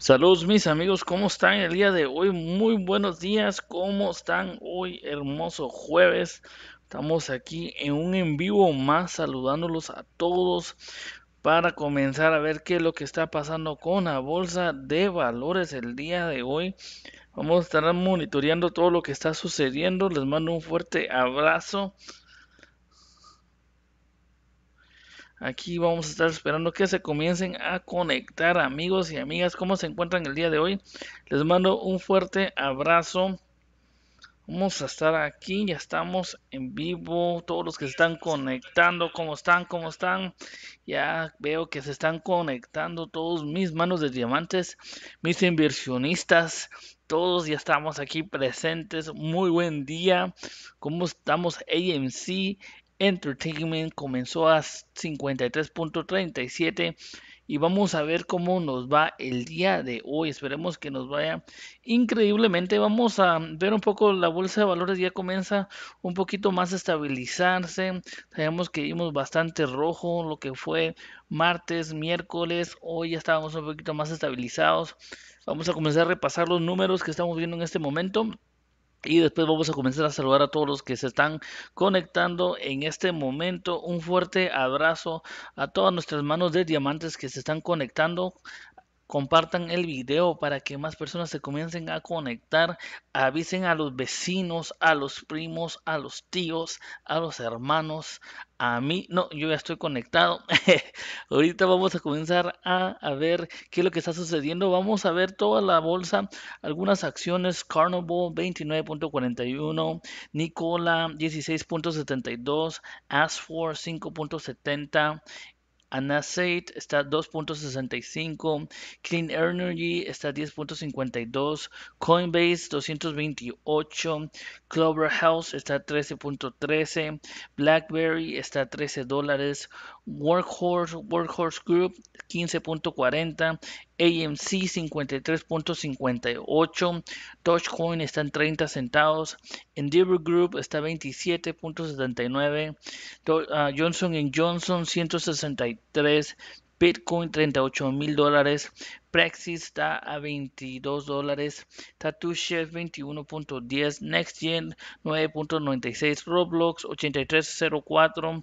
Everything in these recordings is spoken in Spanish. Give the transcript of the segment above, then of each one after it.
Saludos mis amigos, ¿cómo están el día de hoy? Muy buenos días, ¿cómo están hoy? Hermoso jueves. Estamos aquí en un en vivo más saludándolos a todos para comenzar a ver qué es lo que está pasando con la bolsa de valores el día de hoy. Vamos a estar monitoreando todo lo que está sucediendo. Les mando un fuerte abrazo. Aquí vamos a estar esperando que se comiencen a conectar amigos y amigas. ¿Cómo se encuentran el día de hoy? Les mando un fuerte abrazo. Vamos a estar aquí, ya estamos en vivo. Todos los que se están conectando, ¿cómo están? ¿Cómo están? Ya veo que se están conectando todos mis manos de diamantes, mis inversionistas. Todos ya estamos aquí presentes. Muy buen día. ¿Cómo estamos? AMC, Entertainment comenzó a 53.37 y vamos a ver cómo nos va el día de hoy. Esperemos que nos vaya increíblemente. Vamos a ver un poco la bolsa de valores ya comienza un poquito más a estabilizarse. Sabemos que vimos bastante rojo lo que fue martes, miércoles. Hoy ya estábamos un poquito más estabilizados. Vamos a comenzar a repasar los números que estamos viendo en este momento. Y después vamos a comenzar a saludar a todos los que se están conectando en este momento. Un fuerte abrazo a todas nuestras manos de diamantes que se están conectando compartan el video para que más personas se comiencen a conectar, avisen a los vecinos, a los primos, a los tíos, a los hermanos, a mí, no, yo ya estoy conectado. Ahorita vamos a comenzar a, ver qué es lo que está sucediendo. Vamos a ver toda la bolsa, algunas acciones, Carnival 29.41, Nicola 16.72, Asfor 5.70 Anasate está 2.65, Clean Energy está 10.52, Coinbase 228, Clover House está 13.13, BlackBerry está 13 dólares, Workhorse, Workhorse Group 15.40, AMC 53.58, Dogecoin está en 30 centavos, Endeavor Group está 27.79, ah, Johnson Johnson Johnson 163, Bitcoin 38 mil dólares, Praxis está a 22 dólares, Chef 21.10, NextGen 9.96, Roblox 8304.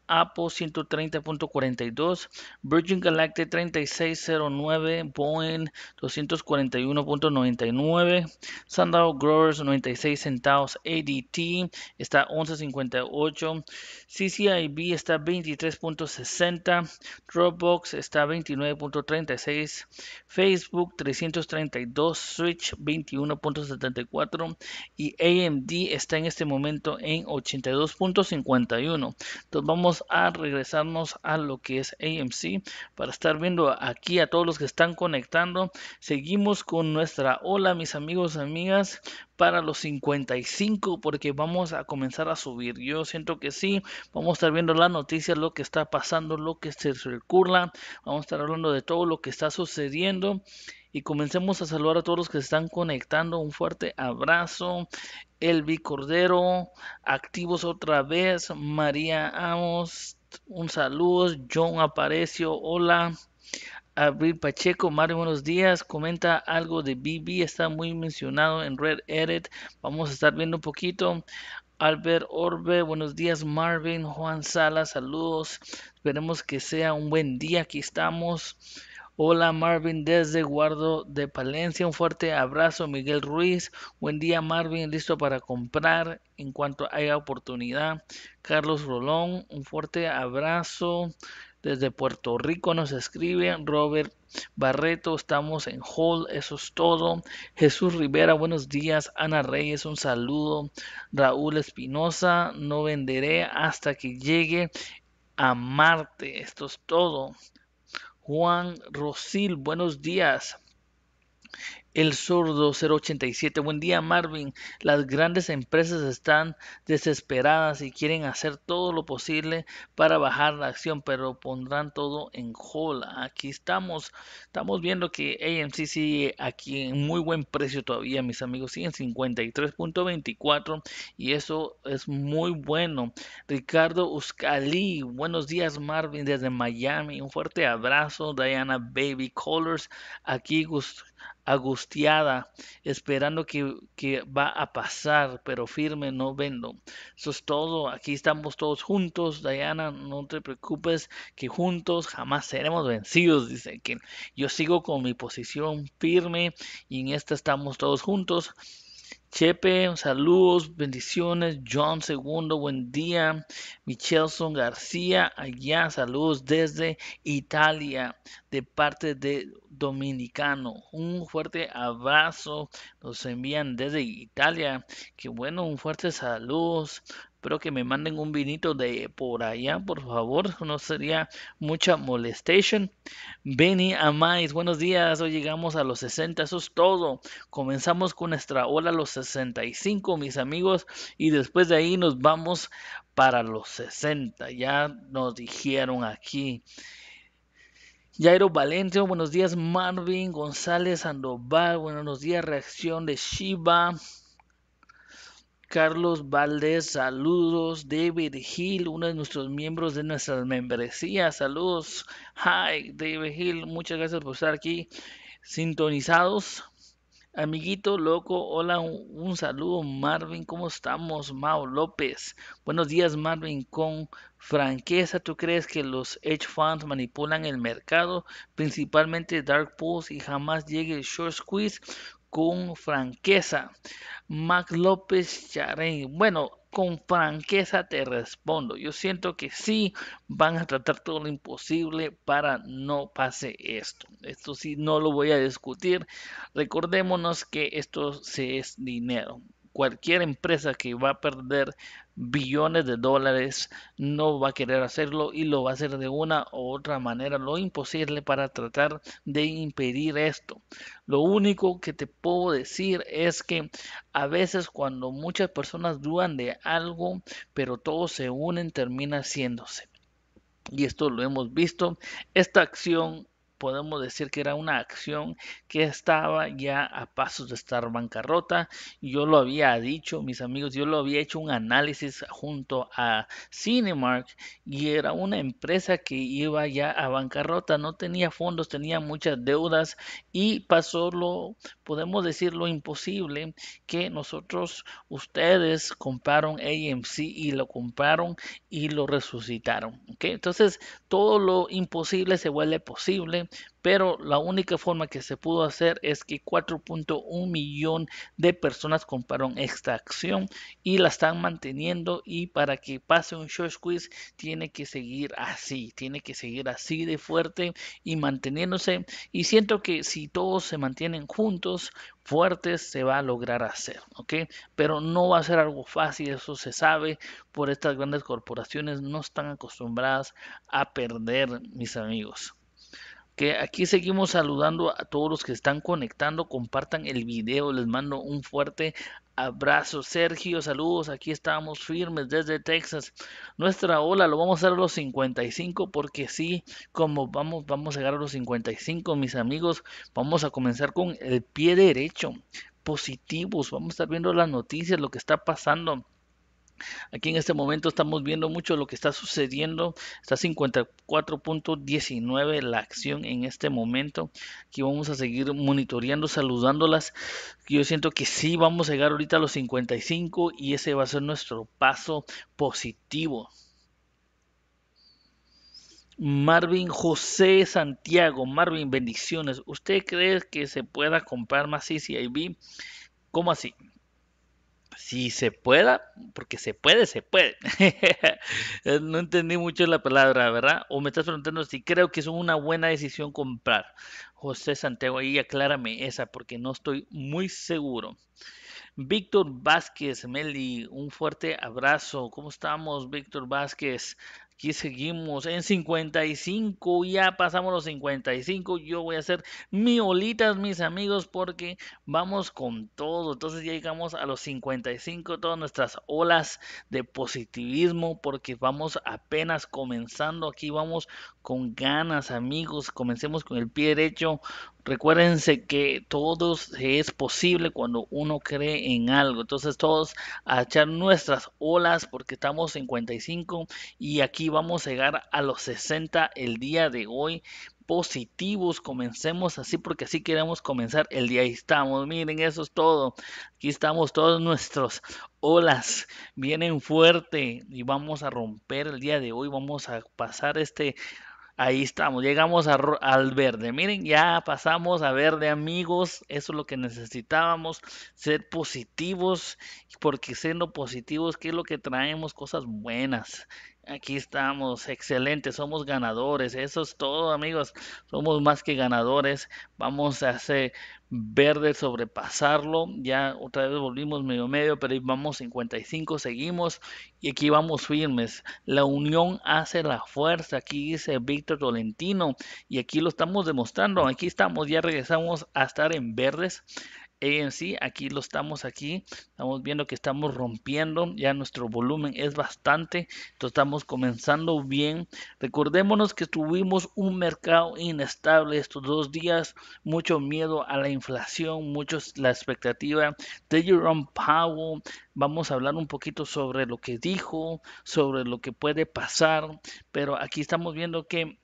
Apple 130.42, Virgin Galactic 3609, Boeing 241.99, Sundial Growers 96 centavos, ADT está 11.58, CCIB está 23.60, Dropbox está 29.36, Facebook 332, Switch 21.74 y AMD está en este momento en 82.51. Entonces vamos a regresarnos a lo que es AMC para estar viendo aquí a todos los que están conectando. Seguimos con nuestra hola mis amigos, amigas para los 55 porque vamos a comenzar a subir. Yo siento que sí, vamos a estar viendo las noticias, lo que está pasando, lo que se circula, vamos a estar hablando de todo lo que está sucediendo y comencemos a saludar a todos los que están conectando. Un fuerte abrazo. Elvi Cordero, activos otra vez, María Amos, un saludo, John Aparecio, hola, Abril Pacheco, Mario, buenos días. Comenta algo de BB, está muy mencionado en Red Edit. Vamos a estar viendo un poquito. Albert Orbe, buenos días. Marvin, Juan Sala, saludos. Esperemos que sea un buen día. Aquí estamos. Hola Marvin desde Guardo de Palencia. Un fuerte abrazo Miguel Ruiz. Buen día Marvin, listo para comprar en cuanto haya oportunidad. Carlos Rolón, un fuerte abrazo. Desde Puerto Rico nos escribe Robert Barreto, estamos en Hall, eso es todo. Jesús Rivera, buenos días. Ana Reyes, un saludo. Raúl Espinosa, no venderé hasta que llegue a Marte, esto es todo. Juan Rosil, buenos días. El Sordo 087. Buen día, Marvin. Las grandes empresas están desesperadas y quieren hacer todo lo posible para bajar la acción, pero pondrán todo en jola Aquí estamos. Estamos viendo que AMC sigue aquí en muy buen precio todavía, mis amigos. Sigue en 53.24 y eso es muy bueno. Ricardo Uscali. Buenos días, Marvin, desde Miami. Un fuerte abrazo. Diana Baby Colors. Aquí, agustiada esperando que, va a pasar, pero firme, no vendo. Eso es todo, aquí estamos todos juntos, Diana, no te preocupes, que juntos jamás seremos vencidos, dice que yo sigo con mi posición firme y en esta estamos todos juntos. Chepe, saludos, bendiciones. John Segundo, buen día. Michelson García, allá, saludos desde Italia, de parte de Dominicano. Un fuerte abrazo, nos envían desde Italia. Que bueno, un fuerte saludos Espero que me manden un vinito de por allá, por favor. No sería mucha molestation. Benny Amais, buenos días. Hoy llegamos a los 60. Eso es todo. Comenzamos con nuestra ola a los 65, mis amigos. Y después de ahí nos vamos para los 60. Ya nos dijeron aquí. Jairo Valencia, buenos días. Marvin González Sandoval, buenos días. Reacción de Shiva. Carlos Valdés, saludos. David Hill, uno de nuestros miembros de nuestras membresías, saludos. Hi, David Hill, muchas gracias por estar aquí sintonizados. Amiguito loco, hola, un, saludo Marvin, ¿cómo estamos? Mao López, buenos días Marvin, con franqueza, ¿tú crees que los hedge funds manipulan el mercado, principalmente dark pools y jamás llegue el short squeeze? con franqueza. Mac López Charén. Bueno, con franqueza te respondo. Yo siento que sí van a tratar todo lo imposible para no pase esto. Esto sí no lo voy a discutir. Recordémonos que esto se es dinero cualquier empresa que va a perder billones de dólares no va a querer hacerlo y lo va a hacer de una u otra manera lo imposible para tratar de impedir esto. Lo único que te puedo decir es que a veces cuando muchas personas dudan de algo, pero todos se unen, termina haciéndose. Y esto lo hemos visto. Esta acción podemos decir que era una acción que estaba ya a pasos de estar bancarrota. Yo lo había dicho, mis amigos, yo lo había hecho un análisis junto a Cinemark y era una empresa que iba ya a bancarrota, no tenía fondos, tenía muchas deudas y pasó lo, podemos decir lo imposible que nosotros, ustedes compraron AMC y lo compraron y lo resucitaron. Entonces todo lo imposible se vuelve posible pero la única forma que se pudo hacer es que 4.1 millón de personas compraron esta acción y la están manteniendo y para que pase un short squeeze tiene que seguir así, tiene que seguir así de fuerte y manteniéndose y siento que si todos se mantienen juntos fuertes se va a lograr hacer, Pero no va a ser algo fácil, eso se sabe, por estas grandes corporaciones no están acostumbradas a perder, mis amigos que aquí seguimos saludando a todos los que están conectando, compartan el video, les mando un fuerte abrazo. Sergio, saludos, aquí estamos firmes desde Texas. Nuestra ola lo vamos a dar a los 55 porque sí, como vamos, vamos a llegar a los 55, mis amigos, vamos a comenzar con el pie derecho, positivos, vamos a estar viendo las noticias, lo que está pasando Aquí en este momento estamos viendo mucho lo que está sucediendo. Está 54.19 la acción en este momento. Aquí vamos a seguir monitoreando, saludándolas. Yo siento que sí vamos a llegar ahorita a los 55 y ese va a ser nuestro paso positivo. Marvin José Santiago, Marvin, bendiciones. ¿Usted cree que se pueda comprar más CCIB? ¿Cómo así? si se pueda, porque se puede, se puede. no entendí mucho la palabra, ¿verdad? O me estás preguntando si creo que es una buena decisión comprar. José Santiago, ahí aclárame esa, porque no estoy muy seguro. Víctor Vázquez, Meli, un fuerte abrazo. ¿Cómo estamos, Víctor Vázquez? Aquí seguimos en 55, ya pasamos los 55. Yo voy a hacer mi olitas, mis amigos, porque vamos con todo. Entonces ya llegamos a los 55, todas nuestras olas de positivismo, porque vamos apenas comenzando. Aquí vamos con ganas, amigos. Comencemos con el pie derecho, Recuérdense que todos es posible cuando uno cree en algo. Entonces todos a echar nuestras olas porque estamos en 55 y aquí vamos a llegar a los 60 el día de hoy positivos, comencemos así porque así queremos comenzar el día. Ahí estamos, miren, eso es todo. Aquí estamos todos nuestros olas, vienen fuerte y vamos a romper el día de hoy, vamos a pasar este Ahí estamos, llegamos al verde. Miren, ya pasamos a verde, amigos. Eso es lo que necesitábamos. Ser positivos, porque siendo positivos, ¿qué es lo que traemos? Cosas buenas. Aquí estamos, excelente, somos ganadores, eso es todo amigos, somos más que ganadores, vamos a hacer verde sobrepasarlo, ya otra vez volvimos medio medio, pero vamos 55, seguimos y aquí vamos firmes, la unión hace la fuerza, aquí dice Víctor Tolentino y aquí lo estamos demostrando, aquí estamos, ya regresamos a estar en verdes, sí Aquí lo estamos aquí. Estamos viendo que estamos rompiendo. Ya nuestro volumen es bastante. estamos comenzando bien. Recordémonos que tuvimos un mercado inestable estos dos días. Mucho miedo a la inflación. Muchos la expectativa de Jerome Powell. Vamos a hablar un poquito sobre lo que dijo, sobre lo que puede pasar. Pero aquí estamos viendo que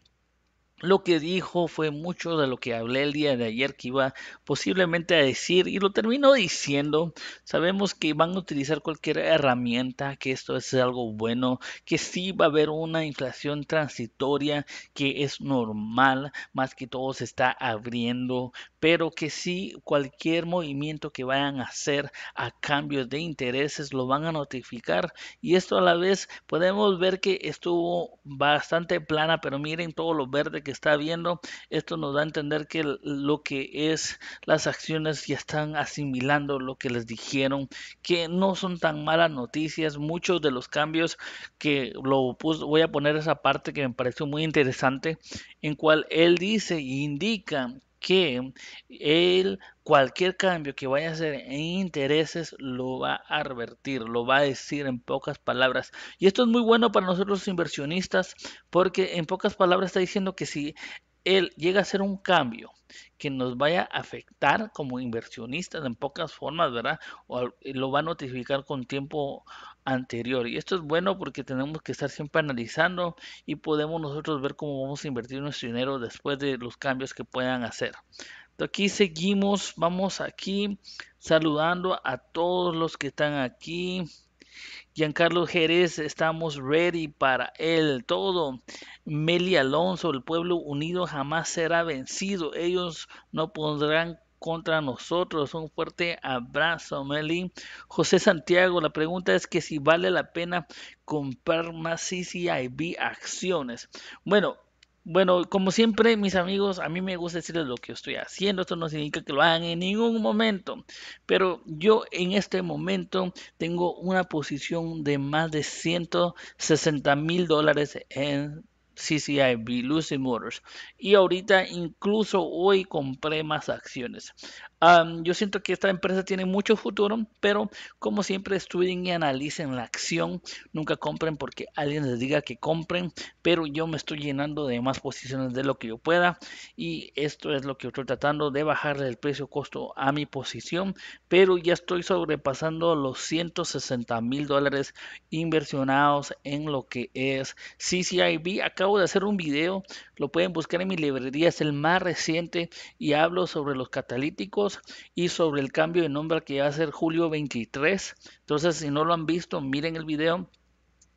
lo que dijo fue mucho de lo que hablé el día de ayer que iba posiblemente a decir y lo terminó diciendo. Sabemos que van a utilizar cualquier herramienta, que esto es algo bueno, que sí va a haber una inflación transitoria que es normal, más que todo se está abriendo, pero que si cualquier movimiento que vayan a hacer a cambio de intereses lo van a notificar y esto a la vez podemos ver que estuvo bastante plana pero miren todo lo verde que está viendo esto nos da a entender que lo que es las acciones ya están asimilando lo que les dijeron que no son tan malas noticias muchos de los cambios que lo voy a poner esa parte que me pareció muy interesante en cual él dice e indica que él cualquier cambio que vaya a hacer en intereses lo va a advertir, lo va a decir en pocas palabras. Y esto es muy bueno para nosotros los inversionistas porque en pocas palabras está diciendo que si él llega a hacer un cambio que nos vaya a afectar como inversionistas en pocas formas, ¿verdad? O lo va a notificar con tiempo anterior. Y esto es bueno porque tenemos que estar siempre analizando y podemos nosotros ver cómo vamos a invertir nuestro dinero después de los cambios que puedan hacer. aquí seguimos, vamos aquí saludando a todos los que están aquí. Giancarlo Jerez, estamos ready para él. Todo. Meli Alonso, el pueblo unido jamás será vencido. Ellos no pondrán contra nosotros. Un fuerte abrazo, Meli. José Santiago, la pregunta es que si vale la pena comprar más CCIB acciones. Bueno, bueno, como siempre, mis amigos, a mí me gusta decirles lo que estoy haciendo. Esto no significa que lo hagan en ningún momento. Pero yo en este momento tengo una posición de más de 160 mil dólares en CCIB, Lucy Motors. Y ahorita, incluso hoy, compré más acciones yo siento que esta empresa tiene mucho futuro, pero como siempre estudien y analicen la acción. Nunca compren porque alguien les diga que compren, pero yo me estoy llenando de más posiciones de lo que yo pueda y esto es lo que estoy tratando de bajarle el precio costo a mi posición, pero ya estoy sobrepasando los 160 mil dólares inversionados en lo que es CCIB. Acabo de hacer un video lo pueden buscar en mi librería, es el más reciente y hablo sobre los catalíticos y sobre el cambio de nombre que va a ser julio 23. Entonces, si no lo han visto, miren el video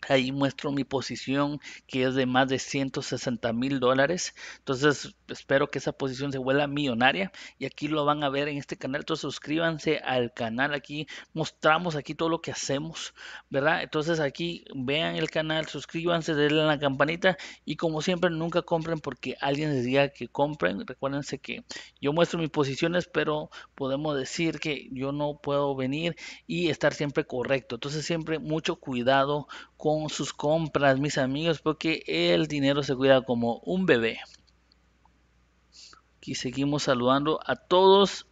Ahí muestro mi posición que es de más de 160 mil dólares. Entonces espero que esa posición se vuelva millonaria. Y aquí lo van a ver en este canal. Entonces suscríbanse al canal. Aquí mostramos aquí todo lo que hacemos. ¿Verdad? Entonces aquí vean el canal. Suscríbanse, denle a la campanita. Y como siempre nunca compren porque alguien les diga que compren. Recuérdense que yo muestro mis posiciones. Pero podemos decir que yo no puedo venir y estar siempre correcto. Entonces siempre mucho cuidado con sus compras, mis amigos, porque el dinero se cuida como un bebé. y seguimos saludando a todos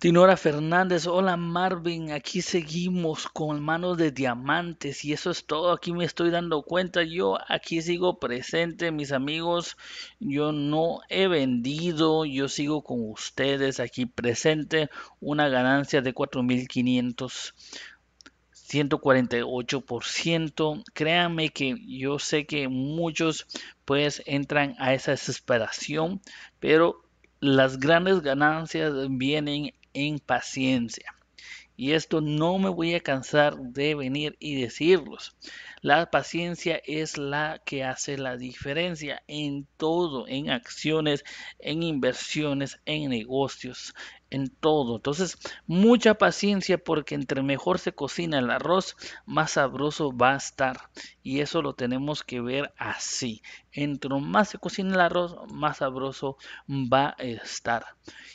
Tinora Fernández, hola Marvin, aquí seguimos con manos de diamantes y eso es todo, aquí me estoy dando cuenta, yo aquí sigo presente, mis amigos, yo no he vendido, yo sigo con ustedes aquí presente, una ganancia de 4.500. 148%. Créanme que yo sé que muchos pues entran a esa desesperación, pero las grandes ganancias vienen en paciencia. Y esto no me voy a cansar de venir y decirlos. La paciencia es la que hace la diferencia en todo, en acciones, en inversiones, en negocios, en todo. Entonces, mucha paciencia porque entre mejor se cocina el arroz, más sabroso va a estar. Y eso lo tenemos que ver así. Entre más se cocina el arroz, más sabroso va a estar.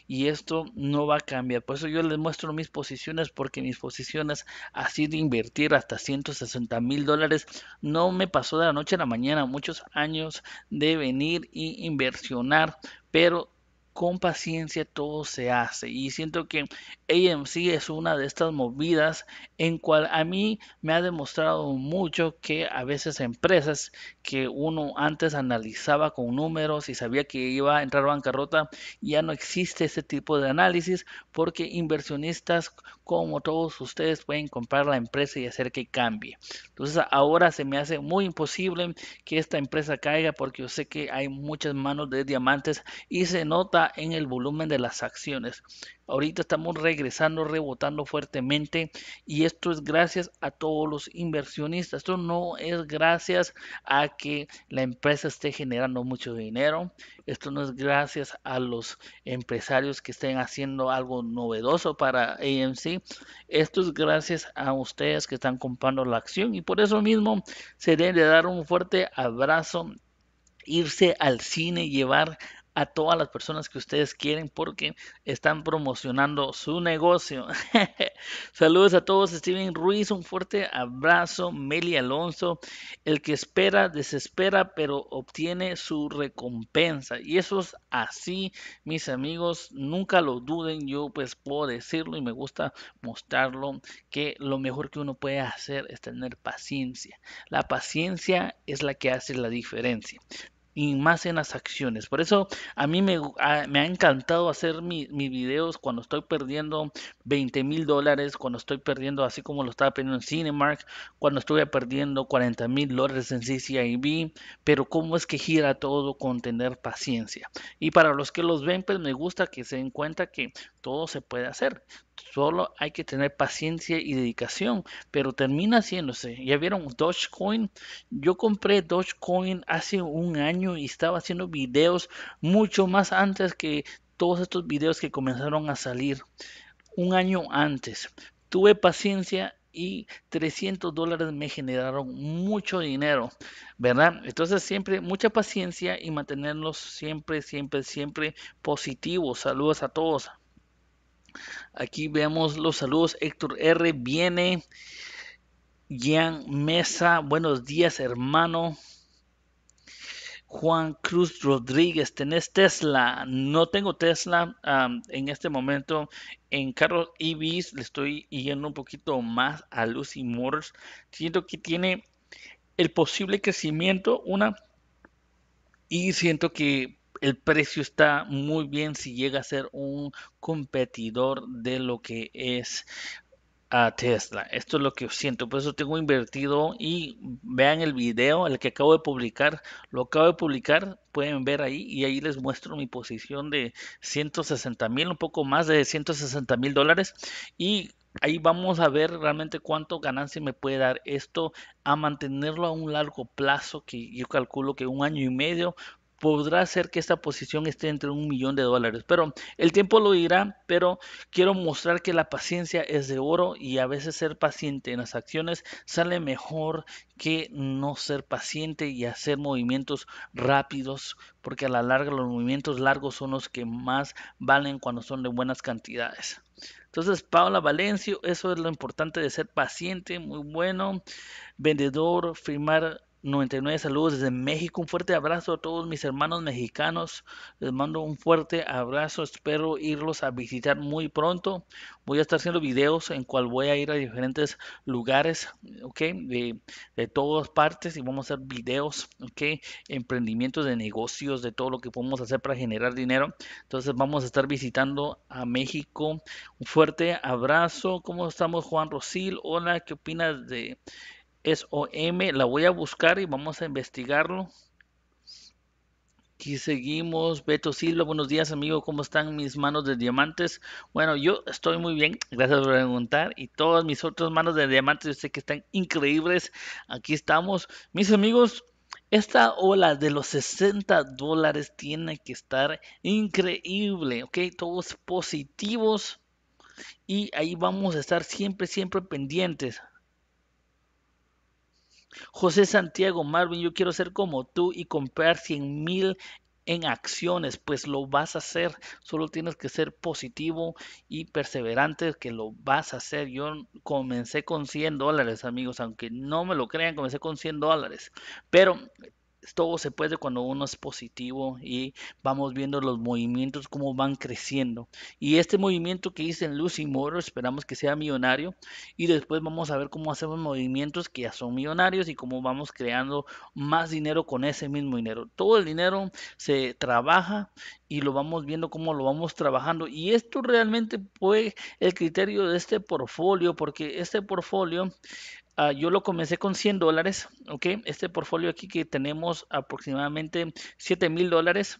Y esto no va a cambiar. Por eso yo les muestro mis posiciones porque mis posiciones así de invertir hasta 160 mil dólares no me pasó de la noche a la mañana. Muchos años de venir y inversionar. Pero con paciencia todo se hace. Y siento que AMC es una de estas movidas en cual a mí me ha demostrado mucho que a veces empresas que uno antes analizaba con números y sabía que iba a entrar bancarrota, ya no existe ese tipo de análisis porque inversionistas como todos ustedes pueden comprar la empresa y hacer que cambie. Entonces ahora se me hace muy imposible que esta empresa caiga porque yo sé que hay muchas manos de diamantes y se nota en el volumen de las acciones. Ahorita estamos regresando, rebotando fuertemente y esto es gracias a todos los inversionistas. Esto no es gracias a que la empresa esté generando mucho dinero. Esto no es gracias a los empresarios que estén haciendo algo novedoso para AMC. Esto es gracias a ustedes que están comprando la acción y por eso mismo se debe dar un fuerte abrazo irse al cine, llevar a todas las personas que ustedes quieren porque están promocionando su negocio. Saludos a todos, Steven Ruiz, un fuerte abrazo, Meli Alonso, el que espera, desespera, pero obtiene su recompensa. Y eso es así, mis amigos, nunca lo duden, yo pues puedo decirlo y me gusta mostrarlo, que lo mejor que uno puede hacer es tener paciencia. La paciencia es la que hace la diferencia y más en las acciones. Por eso a mí me, ha encantado hacer mis videos cuando estoy perdiendo 20 mil dólares, cuando estoy perdiendo así como lo estaba perdiendo en Cinemark, cuando estuve perdiendo 40 mil dólares en CCIB, pero cómo es que gira todo con tener paciencia. Y para los que los ven, pues me gusta que se den cuenta que todo se puede hacer. Solo hay que tener paciencia y dedicación, pero termina haciéndose. Ya vieron Dogecoin. Yo compré Dogecoin hace un año y estaba haciendo videos mucho más antes que todos estos videos que comenzaron a salir. Un año antes. Tuve paciencia y 300 dólares me generaron mucho dinero, ¿verdad? Entonces siempre mucha paciencia y mantenerlos siempre, siempre, siempre positivos. Saludos a todos. Aquí vemos los saludos. Héctor R. Viene. Gian Mesa. Buenos días, hermano. Juan Cruz Rodríguez, ¿tenés Tesla? No tengo Tesla en este momento. En carro EVs le estoy yendo un poquito más a Lucy Motors. Siento que tiene el posible crecimiento, una, y siento que el precio está muy bien si llega a ser un competidor de lo que es a Tesla. Esto es lo que siento, por eso tengo invertido y vean el video, el que acabo de publicar, lo acabo de publicar, pueden ver ahí y ahí les muestro mi posición de 160 mil, un poco más de 160 mil dólares y ahí vamos a ver realmente cuánto ganancia me puede dar esto a mantenerlo a un largo plazo que yo calculo que un año y medio podrá ser que esta posición esté entre un millón de dólares. Pero el tiempo lo dirá, pero quiero mostrar que la paciencia es de oro y a veces ser paciente en las acciones sale mejor que no ser paciente y hacer movimientos rápidos, porque a la larga los movimientos largos son los que más valen cuando son de buenas cantidades. Entonces, Paula Valencio, eso es lo importante de ser paciente, muy bueno, vendedor, firmar 99 saludos desde México. Un fuerte abrazo a todos mis hermanos mexicanos. Les mando un fuerte abrazo. Espero irlos a visitar muy pronto. Voy a estar haciendo videos en cual voy a ir a diferentes lugares, ¿ok? De, de todas partes y vamos a hacer videos, ¿ok? Emprendimientos de negocios, de todo lo que podemos hacer para generar dinero. Entonces vamos a estar visitando a México. Un fuerte abrazo. ¿Cómo estamos, Juan Rosil? Hola, ¿qué opinas de OM, La voy a buscar y vamos a investigarlo. Aquí seguimos. Beto Silva, buenos días amigo, ¿cómo están mis manos de diamantes? Bueno, yo estoy muy bien, gracias por preguntar. Y todas mis otras manos de diamantes, yo sé que están increíbles. Aquí estamos. Mis amigos, esta ola de los 60 dólares tiene que estar increíble, ¿ok? Todos positivos. Y ahí vamos a estar siempre, siempre pendientes. José Santiago, Marvin, yo quiero ser como tú y comprar 100 mil en acciones, pues lo vas a hacer, solo tienes que ser positivo y perseverante que lo vas a hacer. Yo comencé con 100 dólares, amigos, aunque no me lo crean, comencé con 100 dólares, pero todo se puede cuando uno es positivo y vamos viendo los movimientos cómo van creciendo. Y este movimiento que hice en Lucy Moro esperamos que sea millonario y después vamos a ver cómo hacemos movimientos que ya son millonarios y cómo vamos creando más dinero con ese mismo dinero. Todo el dinero se trabaja y lo vamos viendo cómo lo vamos trabajando y esto realmente fue el criterio de este portfolio porque este portfolio Ah, yo lo comencé con 100 dólares, ¿ok? Este portfolio aquí que tenemos aproximadamente 7 mil dólares.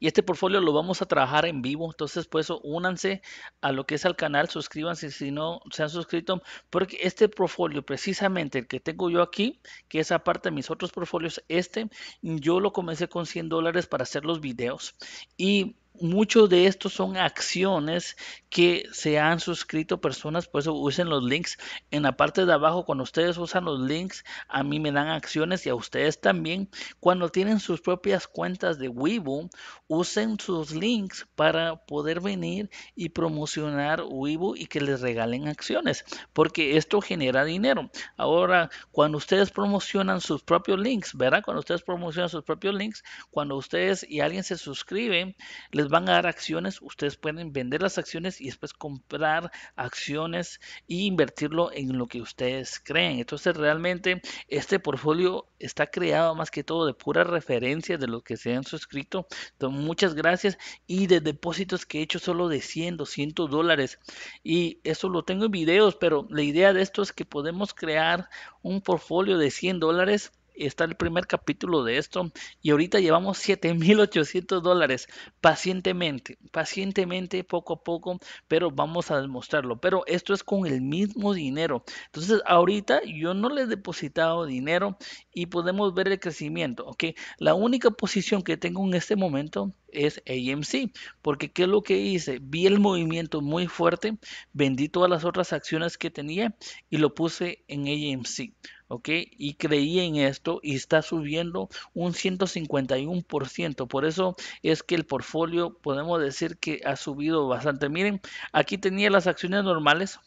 Y este portfolio lo vamos a trabajar en vivo. Entonces, por únanse a lo que es al canal, suscríbanse si no se han suscrito, porque este portfolio, precisamente el que tengo yo aquí, que es aparte de mis otros portfolios, este, yo lo comencé con 100 dólares para hacer los videos. Y muchos de estos son acciones que se han suscrito personas, por eso usen los links en la parte de abajo. Cuando ustedes usan los links, a mí me dan acciones y a ustedes también. Cuando tienen sus propias cuentas de Weibo, usen sus links para poder venir y promocionar Weibo y que les regalen acciones, porque esto genera dinero. Ahora, cuando ustedes promocionan sus propios links, ¿verdad? Cuando ustedes promocionan sus propios links, cuando ustedes y alguien se suscriben les van a dar acciones, ustedes pueden vender las acciones y después comprar acciones e invertirlo en lo que ustedes creen. Entonces realmente este portfolio está creado más que todo de pura referencia de lo que se han suscrito. muchas gracias y de depósitos que he hecho solo de 100, 200 dólares. Y eso lo tengo en videos, pero la idea de esto es que podemos crear un portfolio de 100 dólares está el primer capítulo de esto y ahorita llevamos 7.800 dólares pacientemente, pacientemente, poco a poco, pero vamos a demostrarlo. Pero esto es con el mismo dinero. Entonces ahorita yo no le he depositado dinero y podemos ver el crecimiento, ¿ok? La única posición que tengo en este momento es AMC, porque ¿qué es lo que hice? Vi el movimiento muy fuerte, vendí todas las otras acciones que tenía y lo puse en AMC. ¿ok? Y creí en esto y está subiendo un 151%. Por eso es que el portfolio podemos decir que ha subido bastante. Miren, aquí tenía las acciones normales,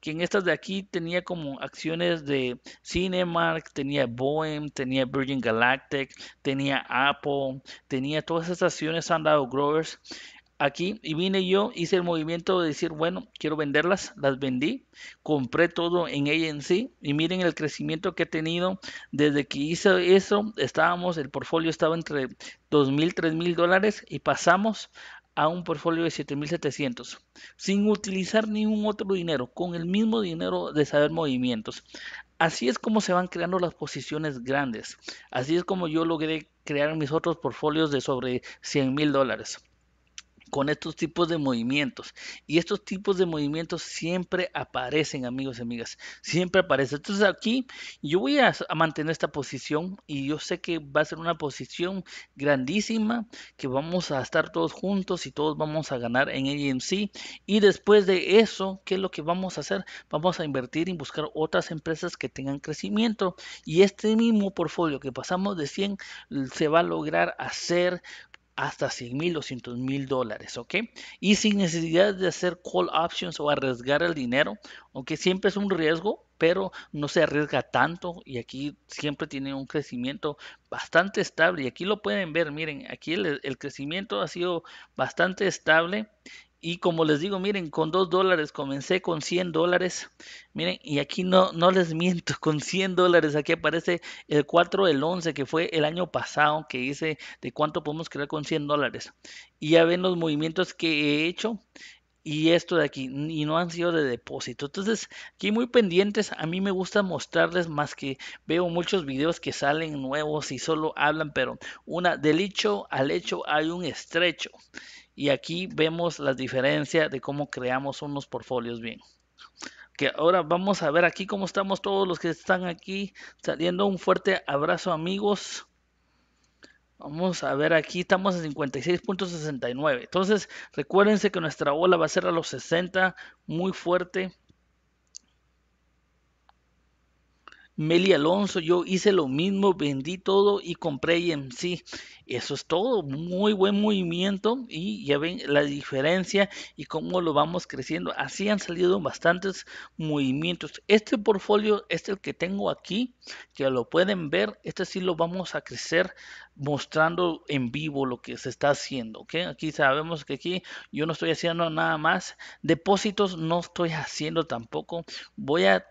que en estas de aquí tenía como acciones de Cinemark, tenía Boeing, tenía Virgin Galactic, tenía Apple, tenía todas estas acciones dado Growers aquí y vine yo, hice el movimiento de decir, bueno, quiero venderlas, las vendí, compré todo en sí y miren el crecimiento que he tenido desde que hice eso, estábamos, el portfolio estaba entre 2.000, mil dólares y pasamos a un portfolio de 7.700 sin utilizar ningún otro dinero, con el mismo dinero de saber movimientos. Así es como se van creando las posiciones grandes. Así es como yo logré crear mis otros portfolios de sobre 100 mil dólares con estos tipos de movimientos. Y estos tipos de movimientos siempre aparecen, amigos y amigas. Siempre aparecen. Entonces aquí yo voy a, mantener esta posición y yo sé que va a ser una posición grandísima, que vamos a estar todos juntos y todos vamos a ganar en AMC. Y después de eso, ¿qué es lo que vamos a hacer? Vamos a invertir y buscar otras empresas que tengan crecimiento. Y este mismo portfolio que pasamos de 100 se va a lograr hacer hasta 100 mil 200 mil dólares, ¿ok? Y sin necesidad de hacer call options o arriesgar el dinero, aunque siempre es un riesgo, pero no se arriesga tanto y aquí siempre tiene un crecimiento bastante estable y aquí lo pueden ver, miren, aquí el, el crecimiento ha sido bastante estable y como les digo, miren, con 2 dólares comencé, con 100 dólares. Miren, y aquí no, no les miento, con 100 dólares aquí aparece el 4 del 11, que fue el año pasado, que hice de cuánto podemos crear con 100 dólares. Y ya ven los movimientos que he hecho y esto de aquí, y no han sido de depósito. Entonces, aquí muy pendientes, a mí me gusta mostrarles más que veo muchos videos que salen nuevos y solo hablan, pero una del hecho al hecho hay un estrecho. Y aquí vemos la diferencia de cómo creamos unos portfolios bien. Que ahora vamos a ver aquí cómo estamos todos los que están aquí saliendo. Un fuerte abrazo amigos. Vamos a ver aquí, estamos en 56.69. Entonces, recuérdense que nuestra ola va a ser a los 60, muy fuerte. Meli Alonso, yo hice lo mismo, vendí todo y compré en sí Eso es todo, muy buen movimiento y ya ven la diferencia y cómo lo vamos creciendo. Así han salido bastantes movimientos. Este portfolio es el que tengo aquí, que lo pueden ver. Este sí lo vamos a crecer mostrando en vivo lo que se está haciendo. que Aquí sabemos que aquí yo no estoy haciendo nada más. Depósitos no estoy haciendo tampoco. Voy a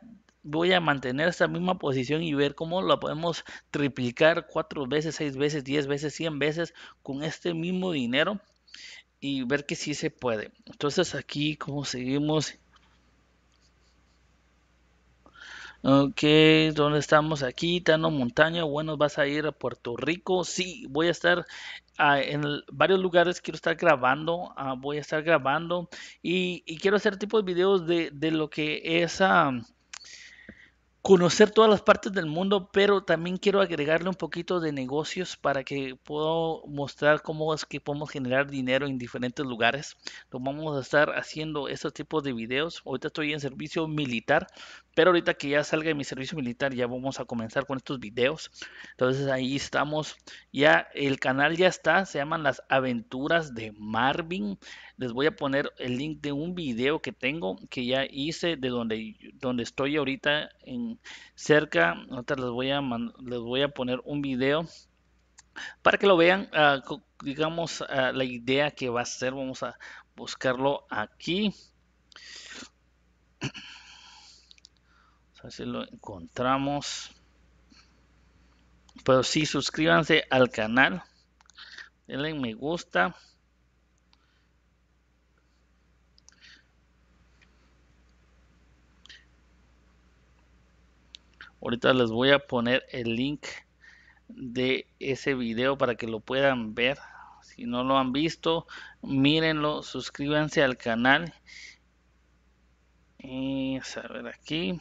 voy a mantener esta misma posición y ver cómo la podemos triplicar cuatro veces, seis veces, diez veces, cien veces con este mismo dinero y ver que sí se puede. Entonces aquí conseguimos seguimos. Ok, ¿dónde estamos aquí? Tano Montaña, bueno, vas a ir a Puerto Rico. Sí, voy a estar ah, en varios lugares, quiero estar grabando, ah, voy a estar grabando y, quiero hacer tipos de videos de, lo que es... Ah, conocer todas las partes del mundo, pero también quiero agregarle un poquito de negocios para que pueda mostrar cómo es que podemos generar dinero en diferentes lugares. Lo vamos a estar haciendo estos tipos de videos. Ahorita estoy en servicio militar, pero ahorita que ya salga de mi servicio militar, ya vamos a comenzar con estos videos. Entonces ahí estamos. Ya el canal ya está. Se llaman las aventuras de Marvin. Les voy a poner el link de un video que tengo que ya hice de donde, donde estoy ahorita en cerca. Ahorita les voy a, les voy a poner un video para que lo vean, ah, digamos, ah, la idea que va a ser. Vamos a buscarlo aquí así lo encontramos. Pero si suscríbanse al canal. Denle me gusta. Ahorita les voy a poner el link de ese video para que lo puedan ver. Si no lo han visto, mírenlo, suscríbanse al canal. Y a ver aquí.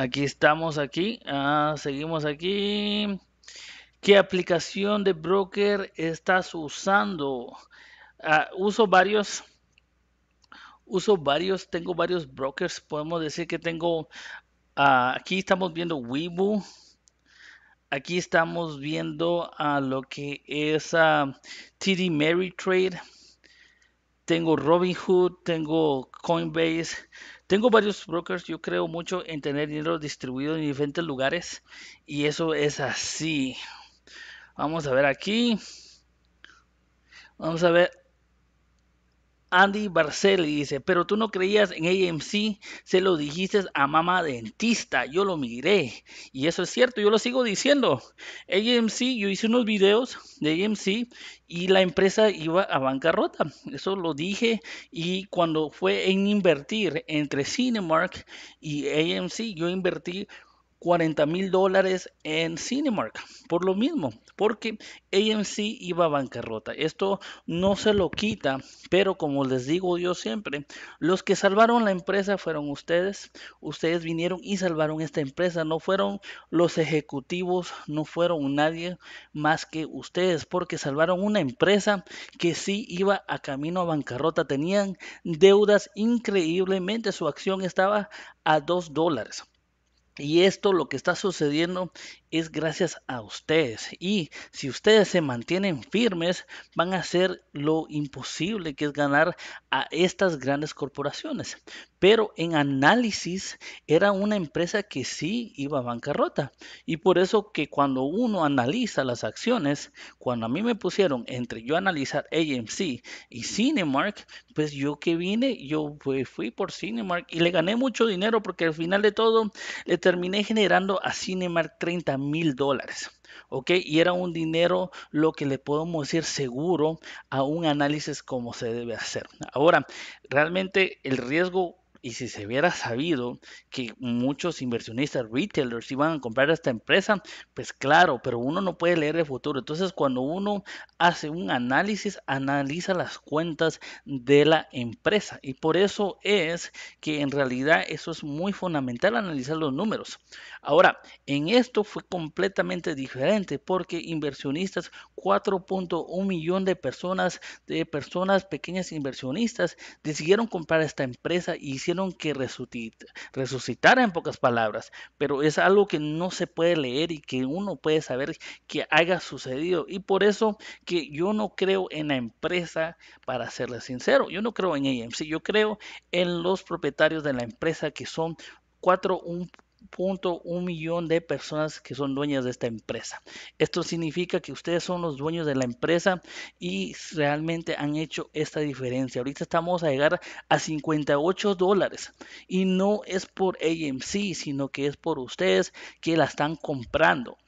Aquí estamos, aquí. Ah, seguimos aquí. ¿Qué aplicación de broker estás usando? Ah, uso varios. Uso varios, tengo varios brokers. Podemos decir que tengo, ah, aquí estamos viendo Weibo. Aquí estamos viendo a lo que es TD Ameritrade. Tengo Robinhood, tengo Coinbase, tengo varios brokers, yo creo mucho en tener dinero distribuido en diferentes lugares y eso es así. Vamos a ver aquí. Vamos a ver Andy Barceli dice, pero tú no creías en AMC, se lo dijiste a mamá dentista, yo lo miré. Y eso es cierto, yo lo sigo diciendo. AMC, yo hice unos videos de AMC y la empresa iba a bancarrota. Eso lo dije y cuando fue en invertir entre Cinemark y AMC, yo invertí 40 mil dólares en Cinemark. Por lo mismo, porque AMC iba a bancarrota. Esto no se lo quita, pero como les digo yo siempre, los que salvaron la empresa fueron ustedes. Ustedes vinieron y salvaron esta empresa. No fueron los ejecutivos, no fueron nadie más que ustedes, porque salvaron una empresa que sí iba a camino a bancarrota. Tenían deudas increíblemente. Su acción estaba a 2 dólares. Y esto lo que está sucediendo es gracias a ustedes. Y si ustedes se mantienen firmes, van a hacer lo imposible que es ganar a estas grandes corporaciones. Pero en análisis era una empresa que sí iba a bancarrota. Y por eso que cuando uno analiza las acciones, cuando a mí me pusieron entre yo analizar AMC y Cinemark, pues yo que vine, yo fui por Cinemark y le gané mucho dinero porque al final de todo le terminé generando a Cinemark 30 mil dólares. ¿ok? Y era un dinero, lo que le podemos decir seguro a un análisis como se debe hacer. Ahora, realmente el riesgo y si se hubiera sabido que muchos inversionistas, retailers, iban a comprar esta empresa, pues claro, pero uno no puede leer el futuro. Entonces, cuando uno hace un análisis, analiza las cuentas de la empresa. Y por eso es que en realidad eso es muy fundamental, analizar los números. Ahora, en esto fue completamente diferente porque inversionistas, 4.1 millones de personas, de personas pequeñas inversionistas, decidieron comprar esta empresa y hicieron que resucitar en pocas palabras, pero es algo que no se puede leer y que uno puede saber que haya sucedido. Y por eso que yo no creo en la empresa, para serles sincero, yo no creo en ella. sí, yo creo en los propietarios de la empresa que son cuatro, un, un millón de personas que son dueñas de esta empresa. Esto significa que ustedes son los dueños de la empresa y realmente han hecho esta diferencia. Ahorita estamos a llegar a 58 dólares y no es por AMC, sino que es por ustedes que la están comprando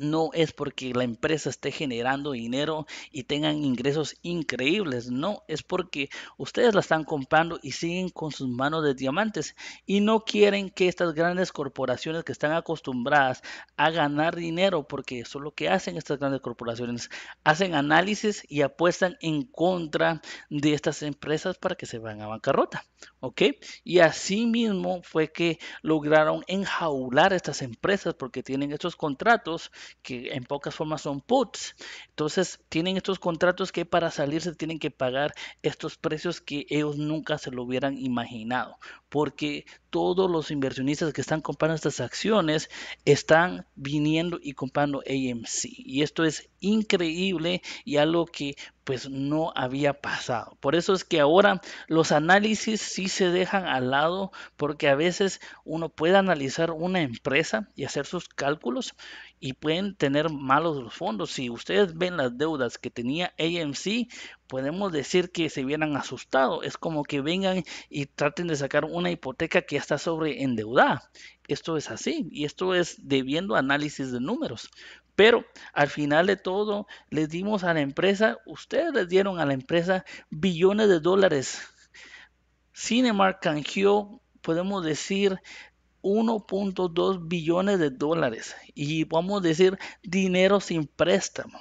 no es porque la empresa esté generando dinero y tengan ingresos increíbles, no, es porque ustedes la están comprando y siguen con sus manos de diamantes y no quieren que estas grandes corporaciones que están acostumbradas a ganar dinero, porque eso es lo que hacen estas grandes corporaciones, hacen análisis y apuestan en contra de estas empresas para que se vayan a bancarrota, ¿ok? Y así mismo fue que lograron enjaular estas empresas porque tienen estos contratos que en pocas formas son puts. Entonces, tienen estos contratos que para salirse tienen que pagar estos precios que ellos nunca se lo hubieran imaginado, porque todos los inversionistas que están comprando estas acciones están viniendo y comprando AMC. Y esto es increíble y algo que pues no había pasado. Por eso es que ahora los análisis sí se dejan al lado porque a veces uno puede analizar una empresa y hacer sus cálculos y pueden tener malos los fondos. Si ustedes ven las deudas que tenía AMC, podemos decir que se vieran asustados. Es como que vengan y traten de sacar una hipoteca que está sobre endeudada. Esto es así y esto es debiendo análisis de números. Pero al final de todo, les dimos a la empresa, ustedes les dieron a la empresa billones de dólares. Cinemark canjeó, podemos decir, 1.2 billones de dólares. Y vamos a decir, dinero sin préstamo.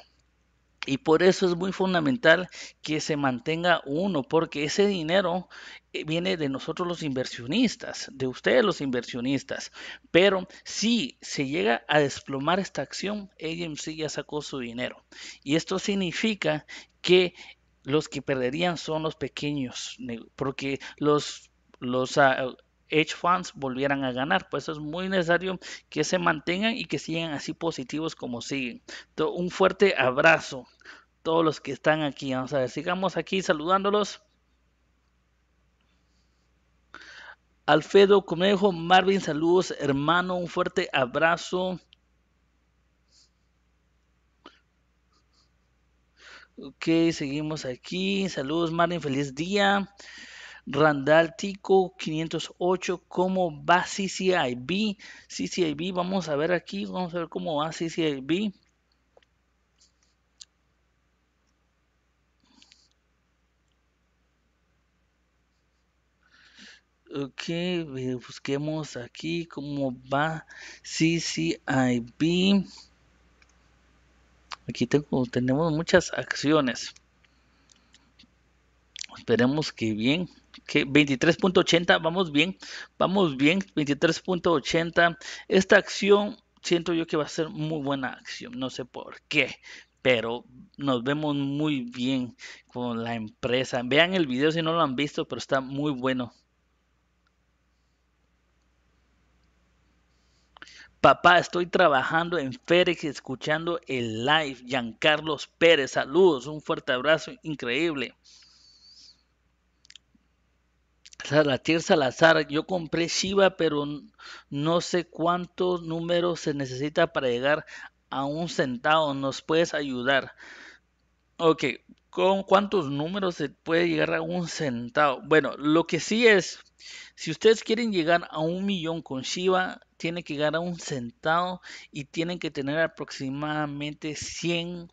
Y por eso es muy fundamental que se mantenga uno, porque ese dinero eh, viene de nosotros los inversionistas, de ustedes los inversionistas. Pero si se llega a desplomar esta acción, sí ya sacó su dinero. Y esto significa que los que perderían son los pequeños, porque los, los ah, hedge fans volvieran a ganar. pues es muy necesario que se mantengan y que sigan así positivos como siguen. un fuerte abrazo a todos los que están aquí. Vamos a ver, sigamos aquí saludándolos. Alfredo Conejo, Marvin, saludos, hermano, un fuerte abrazo. Ok, seguimos aquí. Saludos, Marvin, feliz día. Randaltico 508 cómo va CCIB. CCIB, vamos a ver aquí, vamos a ver cómo va CCIB. Ok, eh, busquemos aquí cómo va CCIB. Aquí tengo, tenemos muchas acciones. Esperemos que bien. 23.80, vamos bien, vamos bien, 23.80. Esta acción siento yo que va a ser muy buena acción, no sé por qué, pero nos vemos muy bien con la empresa. Vean el video si no lo han visto, pero está muy bueno. Papá, estoy trabajando en Ferex escuchando el live. Giancarlos Pérez, saludos, un fuerte abrazo, increíble la Salatier Salazar, yo compré Shiva, pero no sé cuántos números se necesita para llegar a un centavo. ¿Nos puedes ayudar? Ok, ¿con cuántos números se puede llegar a un centavo? Bueno, lo que sí es, si ustedes quieren llegar a un millón con Shiva, tienen que llegar a un centavo y tienen que tener aproximadamente 100,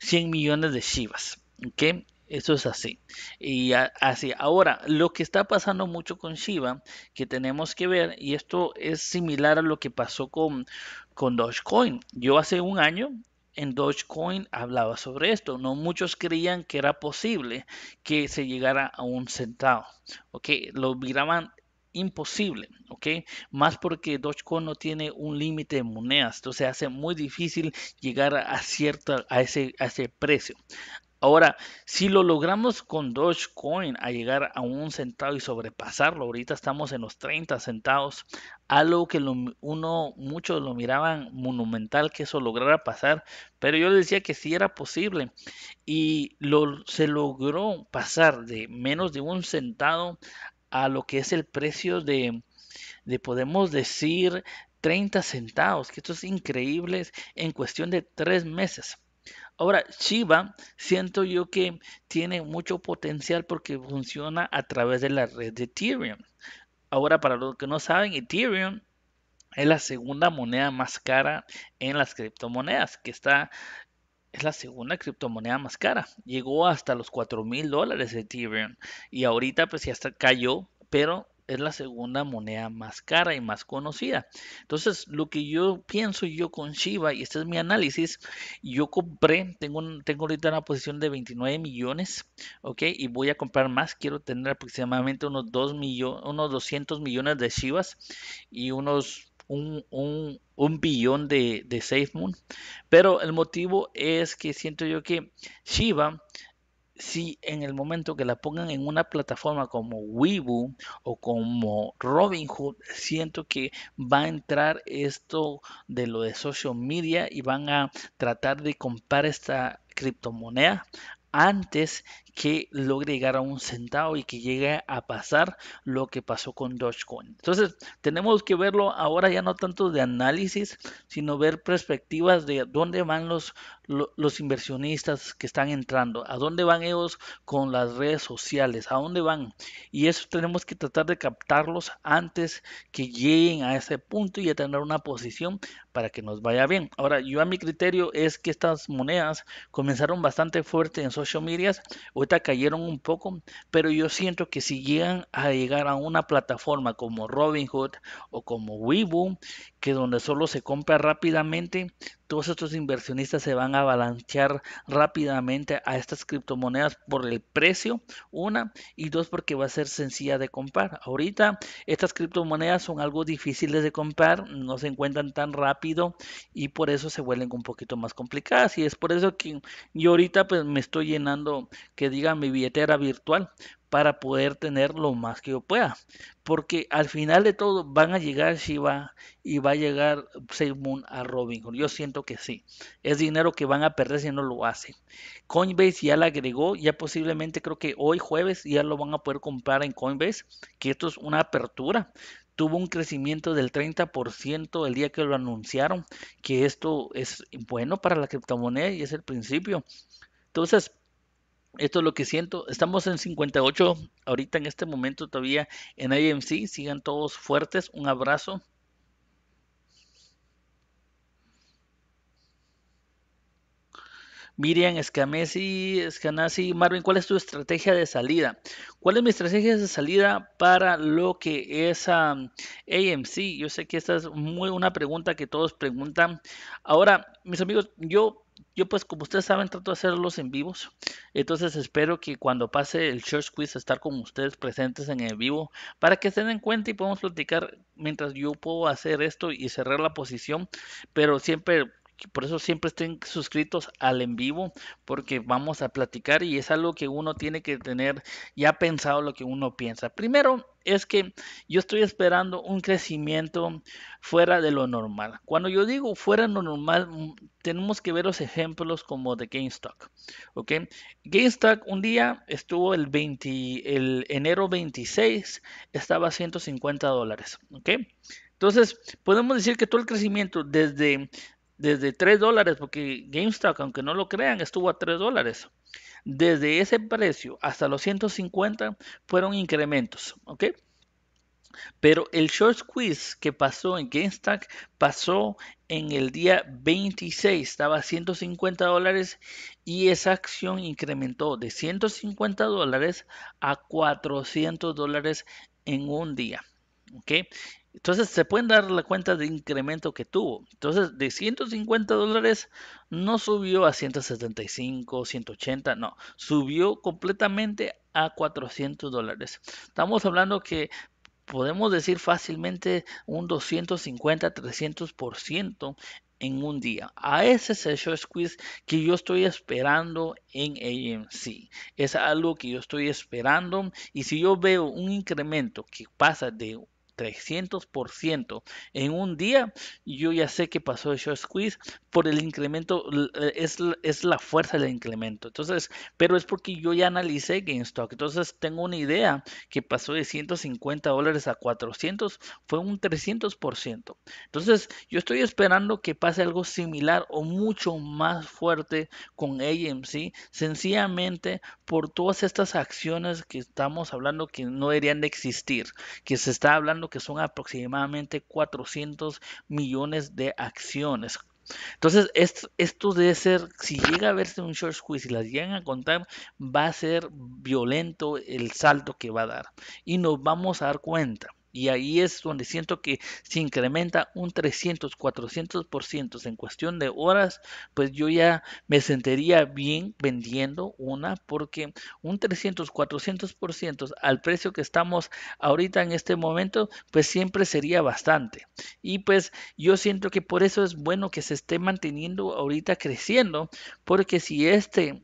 100 millones de Shivas. okay eso es así. Y así. Ahora, lo que está pasando mucho con Shiba, que tenemos que ver, y esto es similar a lo que pasó con, con Dogecoin. Yo hace un año en Dogecoin hablaba sobre esto. No muchos creían que era posible que se llegara a un centavo. Ok, lo miraban imposible, ¿ok? Más porque Dogecoin no tiene un límite de monedas, entonces hace muy difícil llegar a cierto a ese, a ese precio. Ahora, si lo logramos con Dogecoin a llegar a un centavo y sobrepasarlo, ahorita estamos en los 30 centavos, algo que uno, muchos lo miraban monumental que eso lograra pasar, pero yo les decía que sí era posible y se logró pasar de menos de un centavo a lo que es el precio de, de podemos decir, 30 centavos, que esto es increíble en cuestión de tres meses. Ahora, Shiba, siento yo que tiene mucho potencial porque funciona a través de la red de Ethereum. Ahora, para los que no saben, Ethereum es la segunda moneda más cara en las criptomonedas, que está es la segunda criptomoneda más cara. Llegó hasta los 4 mil dólares de Ethereum y ahorita pues ya está, cayó, pero es la segunda moneda más cara y más conocida. Entonces, lo que yo pienso yo con Shiba, y este es mi análisis, yo compré, tengo, tengo ahorita una posición de 29 millones, ok, y voy a comprar más, quiero tener aproximadamente unos, 2 millones, unos 200 millones de Shibas y unos un, billón de, de SafeMoon. Pero el motivo es que siento yo que Shiba si en el momento que la pongan en una plataforma como Weibo o como Robinhood, siento que va a entrar esto de lo de social media y van a tratar de comprar esta criptomoneda antes que logre llegar a un centavo y que llegue a pasar lo que pasó con Dogecoin. Entonces, tenemos que verlo ahora ya no tanto de análisis, sino ver perspectivas de dónde van los, los inversionistas que están entrando, a dónde van ellos con las redes sociales, a dónde van. Y eso tenemos que tratar de captarlos antes que lleguen a ese punto y a tener una posición para que nos vaya bien. Ahora, yo a mi criterio es que estas monedas comenzaron bastante fuerte en social medias cayeron un poco, pero yo siento que si llegan a llegar a una plataforma como Robinhood o como Weibo, que donde solo se compra rápidamente, todos estos inversionistas se van a balancear rápidamente a estas criptomonedas por el precio, una, y dos, porque va a ser sencilla de comprar. Ahorita estas criptomonedas son algo difíciles de comprar, no se encuentran tan rápido y por eso se vuelven un poquito más complicadas. Y es por eso que yo ahorita pues me estoy llenando, que diga mi billetera virtual, para poder tener lo más que yo pueda. Porque al final de todo van a llegar Shiva y va a llegar Seymour Moon a Robin. Yo siento que sí. Es dinero que van a perder si no lo hacen. Coinbase ya la agregó. Ya posiblemente creo que hoy jueves ya lo van a poder comprar en Coinbase. Que esto es una apertura tuvo un crecimiento del 30% el día que lo anunciaron, que esto es bueno para la criptomoneda y es el principio. Entonces, esto es lo que siento. Estamos en 58 ahorita en este momento todavía en AMC. Sigan todos fuertes. Un abrazo. Miriam Escamesi, Escanasi, Marvin, ¿cuál es tu estrategia de salida? ¿Cuál es mi estrategia de salida para lo que es AMC? Yo sé que esta es muy una pregunta que todos preguntan. Ahora, mis amigos, yo yo pues como ustedes saben trato de hacerlos en vivos. Entonces espero que cuando pase el short Quiz estar con ustedes presentes en el vivo para que se den cuenta y podamos platicar mientras yo puedo hacer esto y cerrar la posición. Pero siempre por eso siempre estén suscritos al en vivo, porque vamos a platicar y es algo que uno tiene que tener ya pensado lo que uno piensa. Primero es que yo estoy esperando un crecimiento fuera de lo normal. Cuando yo digo fuera de lo normal, mm, tenemos que ver los ejemplos como de GameStop. ¿ok? GameStop un día estuvo el, 20, el enero 26, estaba a 150 dólares. ¿ok? Entonces, podemos decir que todo el crecimiento desde desde 3 dólares, porque GameStop, aunque no lo crean, estuvo a 3 dólares. Desde ese precio hasta los 150 fueron incrementos, ¿ok? Pero el short squeeze que pasó en GameStack pasó en el día 26, estaba a 150 dólares y esa acción incrementó de 150 dólares a 400 dólares en un día. ¿ok? Entonces se pueden dar la cuenta de incremento que tuvo. Entonces de 150 dólares no subió a 175, 180, no, subió completamente a 400 dólares. Estamos hablando que podemos decir fácilmente un 250, 300% en un día. A ese es el squeeze que yo estoy esperando en AMC. Es algo que yo estoy esperando y si yo veo un incremento que pasa de 300% en un día, yo ya sé que pasó el short squeeze por el incremento, es, es la fuerza del incremento. Entonces, pero es porque yo ya analicé GameStop. Entonces, tengo una idea que pasó de 150 dólares a 400, fue un 300%. Entonces, yo estoy esperando que pase algo similar o mucho más fuerte con AMC, sencillamente por todas estas acciones que estamos hablando que no deberían de existir, que se está hablando que son aproximadamente 400 millones de acciones. Entonces, esto, esto, debe ser, si llega a verse un short squeeze y las llegan a contar, va a ser violento el salto que va a dar. Y nos vamos a dar cuenta. Y ahí es donde siento que si incrementa un 300, 400% en cuestión de horas, pues yo ya me sentiría bien vendiendo una, porque un 300, 400% al precio que estamos ahorita en este momento, pues siempre sería bastante. Y pues yo siento que por eso es bueno que se esté manteniendo ahorita creciendo, porque si este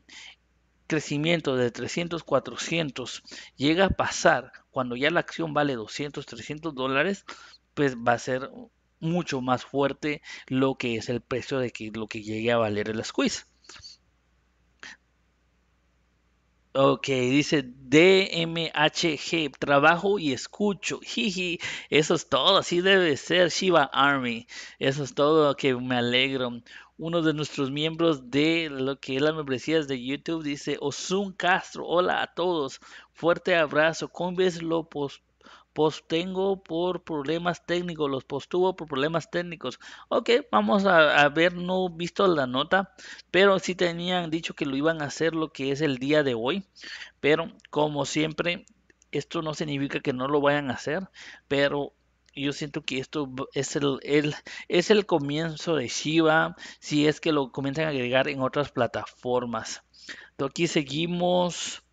crecimiento de 300, 400 llega a pasar cuando ya la acción vale 200, 300 dólares, pues va a ser mucho más fuerte lo que es el precio de que, lo que llegue a valer el squeeze. Ok, dice DMHG, trabajo y escucho. Jiji, eso es todo, así debe ser Shiva Army. Eso es todo, que me alegro uno de nuestros miembros de lo que es las membresías de YouTube, dice Osun Castro, hola a todos, fuerte abrazo, ves lo post postengo por problemas técnicos, los postuvo por problemas técnicos. Ok, vamos a, haber no visto la nota, pero sí tenían dicho que lo iban a hacer lo que es el día de hoy, pero como siempre, esto no significa que no lo vayan a hacer, pero yo siento que esto es el, es el comienzo de Shiva, si es que lo comienzan a agregar en otras plataformas. aquí seguimos.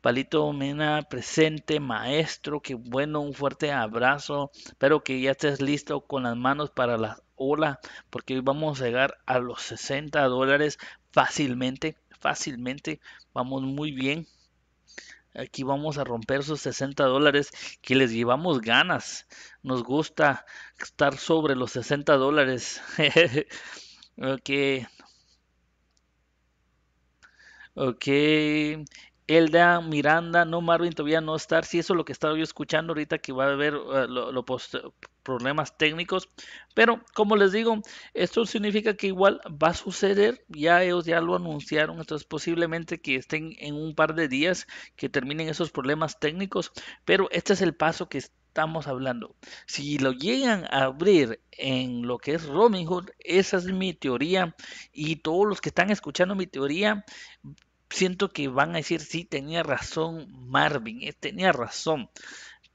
Palito Mena presente, maestro, qué bueno, un fuerte abrazo. Espero que ya estés listo con las manos para la ola, porque hoy vamos a llegar a los 60 dólares fácilmente, fácilmente. Vamos muy bien. Aquí vamos a romper sus 60 dólares que les llevamos ganas. Nos gusta estar sobre los 60 dólares. ok. Ok. Elda, Miranda, no Marvin, todavía no estar. Si eso es lo que estaba yo escuchando ahorita que va a haber, eh, lo, lo post problemas técnicos. Pero como les digo, esto significa que igual va a suceder, ya ellos ya lo anunciaron, entonces posiblemente que estén en un par de días que terminen esos problemas técnicos, pero este es el paso que estamos hablando. Si lo llegan a abrir en lo que es Hood, esa es mi teoría y todos los que están escuchando mi teoría siento que van a decir, sí, tenía razón Marvin, eh, tenía razón.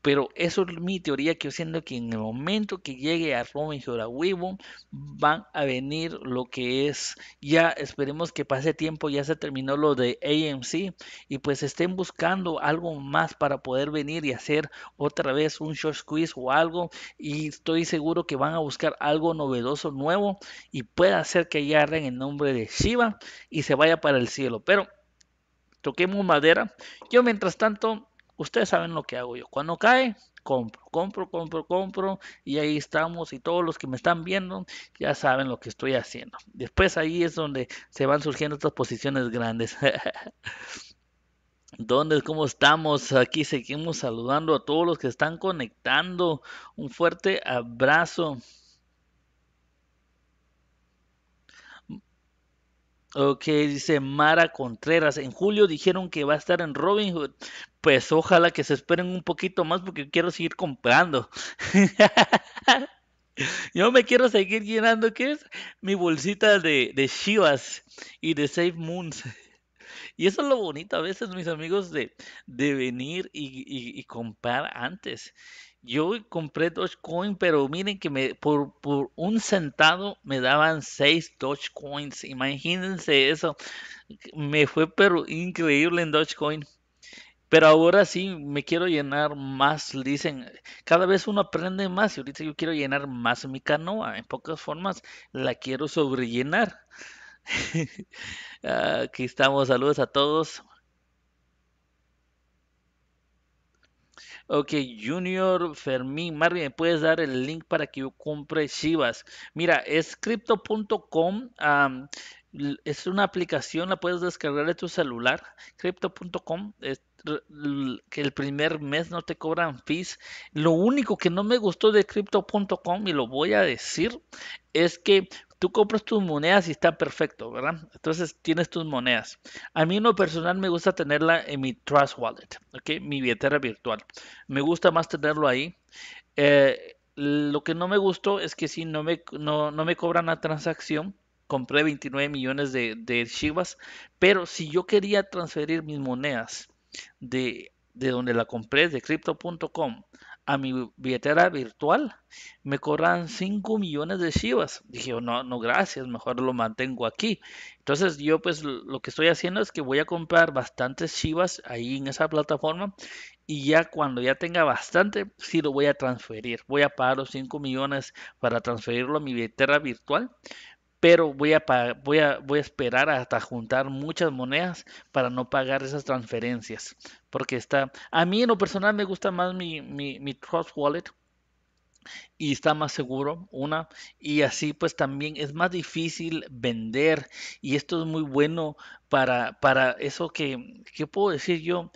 Pero eso es mi teoría que yo siento que en el momento que llegue a Robin Jorah Weibo, van a venir lo que es, ya esperemos que pase tiempo, ya se terminó lo de AMC y pues estén buscando algo más para poder venir y hacer otra vez un short quiz o algo y estoy seguro que van a buscar algo novedoso, nuevo y pueda ser que en el nombre de Shiva y se vaya para el cielo. Pero toquemos madera. Yo mientras tanto Ustedes saben lo que hago yo. Cuando cae, compro, compro, compro, compro. Y ahí estamos. Y todos los que me están viendo ya saben lo que estoy haciendo. Después ahí es donde se van surgiendo estas posiciones grandes. ¿Dónde? ¿Cómo estamos? Aquí seguimos saludando a todos los que están conectando. Un fuerte abrazo. Ok, dice Mara Contreras. En julio dijeron que va a estar en Robin Hood. Pues ojalá que se esperen un poquito más porque quiero seguir comprando. Yo me quiero seguir llenando, ¿qué es? Mi bolsita de, de Shivas y de Save Moons. Y eso es lo bonito a veces, mis amigos, de, venir y comprar antes yo compré Dogecoin, pero miren que me, por, un centavo me daban seis Dogecoins. Imagínense eso. Me fue pero increíble en Dogecoin. Pero ahora sí me quiero llenar más, dicen, cada vez uno aprende más y ahorita yo quiero llenar más mi canoa, en pocas formas la quiero sobrellenar. Ah, aquí estamos, saludos a todos. Ok, Junior, Fermín, Marvin, ¿me puedes dar el link para que yo compre Shivas? Mira, es crypto.com. es una aplicación, la puedes descargar de tu celular, crypto.com, que el primer mes no te cobran fees. Lo único que no me gustó de crypto.com, y lo voy a decir, es que tú compras tus monedas y está perfecto, ¿verdad? Entonces tienes tus monedas. A mí en lo personal me gusta tenerla en mi Trust Wallet, ¿ok? Mi billetera virtual. Me gusta más tenerlo ahí. Eh, lo que no me gustó es que si no me, no, me cobran la transacción, compré 29 millones de, de Shivas, pero si yo quería transferir mis monedas de, de donde la compré, de crypto.com a mi billetera virtual, me corran 5 millones de Shivas. Dije, no, no, gracias, mejor lo mantengo aquí. Entonces yo pues lo que estoy haciendo es que voy a comprar bastantes Shivas ahí en esa plataforma y ya cuando ya tenga bastante, si lo voy a transferir. Voy a pagar los 5 millones para transferirlo a mi billetera virtual, pero voy a, voy voy a esperar hasta juntar muchas monedas para no pagar esas transferencias. Porque está, a mí en lo personal me gusta más mi, mi, Trust Wallet y está más seguro, una, y así pues también es más difícil vender y esto es muy bueno para, para eso que, ¿qué puedo decir yo?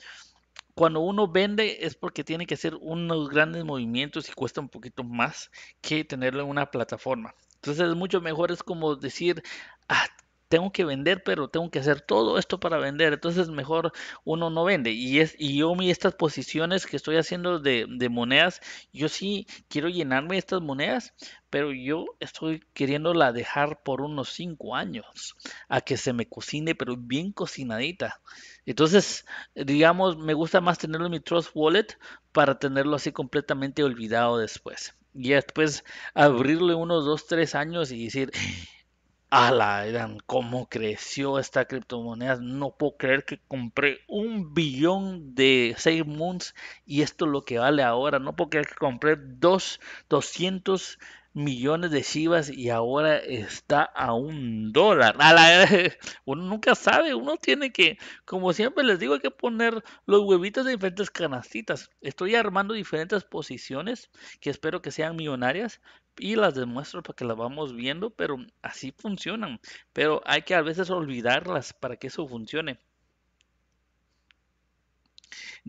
Cuando uno vende es porque tiene que hacer unos grandes movimientos y cuesta un poquito más que tenerlo en una plataforma. Entonces es mucho mejor, es como decir, ah, tengo que vender, pero tengo que hacer todo esto para vender. Entonces mejor uno no vende. Y es, y yo mi estas posiciones que estoy haciendo de, monedas, yo sí quiero llenarme estas monedas, pero yo estoy queriendo la dejar por unos cinco años a que se me cocine, pero bien cocinadita. Entonces, digamos, me gusta más tenerlo en mi Trust Wallet para tenerlo así completamente olvidado después. Y después abrirle unos dos tres años y decir, a la eran cómo creció esta criptomoneda. No puedo creer que compré un billón de seis moons y esto es lo que vale ahora. No puedo creer que compré dos, 200 millones de chivas y ahora está a un dólar. A la, uno nunca sabe, uno tiene que, como siempre les digo, hay que poner los huevitos de diferentes canastitas. Estoy armando diferentes posiciones que espero que sean millonarias y las demuestro para que las vamos viendo, pero así funcionan. Pero hay que a veces olvidarlas para que eso funcione.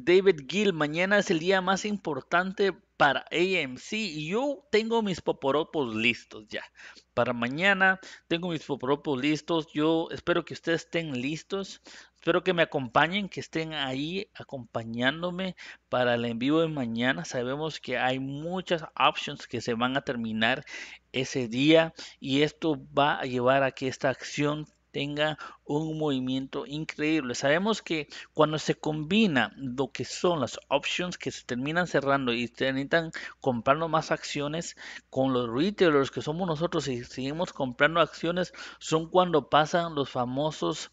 David Gill, mañana es el día más importante para AMC y yo tengo mis poporopos listos ya. Para mañana tengo mis poporopos listos. Yo espero que ustedes estén listos. Espero que me acompañen, que estén ahí acompañándome para el en vivo de mañana. Sabemos que hay muchas options que se van a terminar ese día y esto va a llevar a que esta acción tenga un movimiento increíble. Sabemos que cuando se combina lo que son las options que se terminan cerrando y se necesitan comprando más acciones con los retailers que somos nosotros y seguimos comprando acciones, son cuando pasan los famosos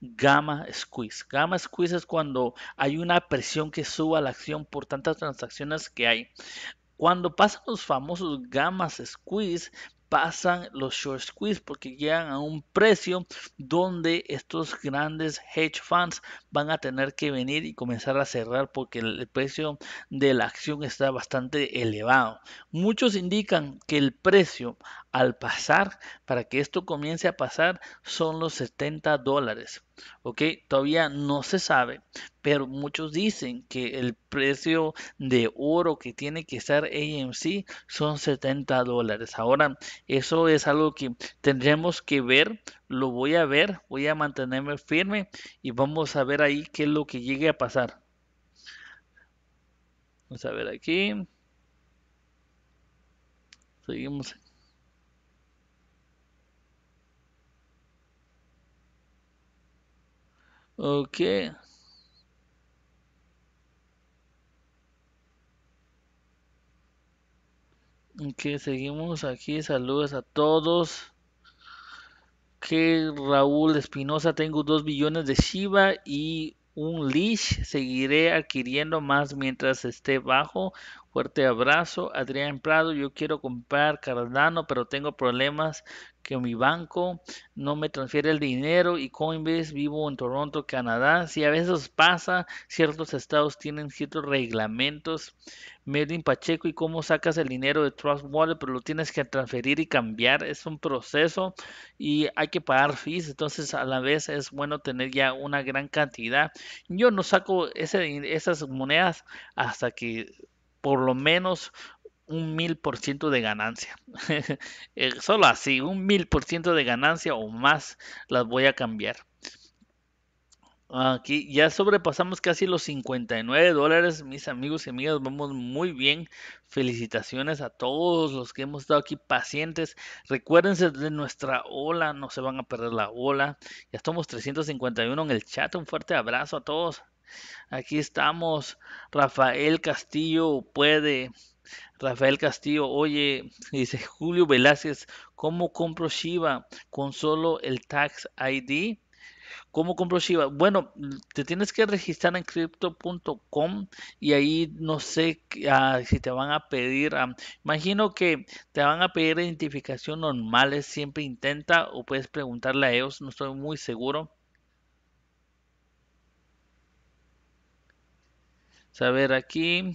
gamma squeeze. Gamma squeeze es cuando hay una presión que suba la acción por tantas transacciones que hay. Cuando pasan los famosos gamma squeeze, pasan los short squeeze porque llegan a un precio donde estos grandes hedge funds van a tener que venir y comenzar a cerrar porque el precio de la acción está bastante elevado. Muchos indican que el precio al pasar, para que esto comience a pasar, son los 70 dólares. ¿Ok? Todavía no se sabe, pero muchos dicen que el precio de oro que tiene que estar sí son 70 dólares. Ahora, eso es algo que tendremos que ver. Lo voy a ver, voy a mantenerme firme y vamos a ver ahí qué es lo que llegue a pasar. Vamos a ver aquí. Seguimos Ok. Ok, seguimos aquí. Saludos a todos. Que Raúl Espinosa, tengo 2 billones de Shiba y un LISH. Seguiré adquiriendo más mientras esté bajo. Fuerte abrazo, Adrián Prado. Yo quiero comprar Cardano, pero tengo problemas que mi banco no me transfiere el dinero y Coinbase vivo en Toronto, Canadá. Si a veces pasa, ciertos estados tienen ciertos reglamentos. medio Pacheco y cómo sacas el dinero de Trust Wallet, pero lo tienes que transferir y cambiar. Es un proceso y hay que pagar fees. Entonces, a la vez es bueno tener ya una gran cantidad. Yo no saco ese, esas monedas hasta que por lo menos un mil por ciento de ganancia. Eh, solo así, un mil por ciento de ganancia o más las voy a cambiar. Aquí ya sobrepasamos casi los 59 dólares, mis amigos y amigas, vamos muy bien. Felicitaciones a todos los que hemos estado aquí pacientes. Recuérdense de nuestra ola, no se van a perder la ola. Ya estamos 351 en el chat, un fuerte abrazo a todos. Aquí estamos, Rafael Castillo puede, Rafael Castillo, oye, dice Julio Velázquez, ¿cómo compro Shiba con solo el tax ID? ¿Cómo compro Shiba? Bueno, te tienes que registrar en crypto.com y ahí no sé ah, si te van a pedir, ah, imagino que te van a pedir identificación normal, siempre intenta o puedes preguntarle a ellos, no estoy muy seguro. A ver aquí.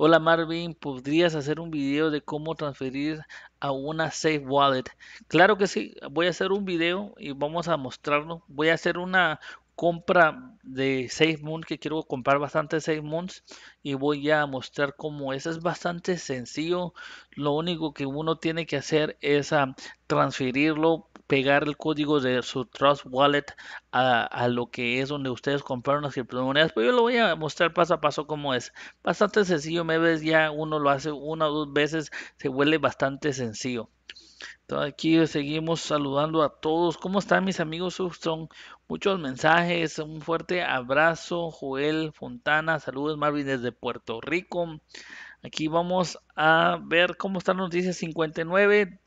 Hola Marvin, ¿podrías hacer un video de cómo transferir a una Safe Wallet? Claro que sí, voy a hacer un video y vamos a mostrarlo. Voy a hacer una, compra de 6 moons que quiero comprar bastante 6 moons y voy a mostrar cómo es es bastante sencillo lo único que uno tiene que hacer es a ah, transferirlo pegar el código de su Trust Wallet a, lo que es donde ustedes compraron las criptomonedas. Pero yo lo voy a mostrar paso a paso cómo es. Bastante sencillo, me ves ya uno lo hace una o dos veces, se vuelve bastante sencillo aquí seguimos saludando a todos. ¿Cómo están mis amigos? Son muchos mensajes. Un fuerte abrazo. Joel Fontana, saludos Marvin desde Puerto Rico. Aquí vamos a ver cómo están las noticias 59.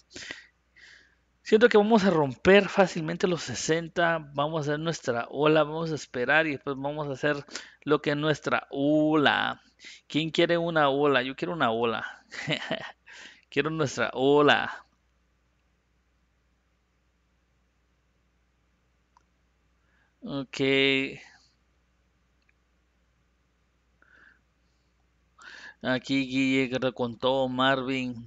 Siento que vamos a romper fácilmente los 60. Vamos a hacer nuestra ola. Vamos a esperar y después vamos a hacer lo que es nuestra ola. ¿Quién quiere una ola? Yo quiero una ola. quiero nuestra ola. Ok. Aquí Guille contó Marvin.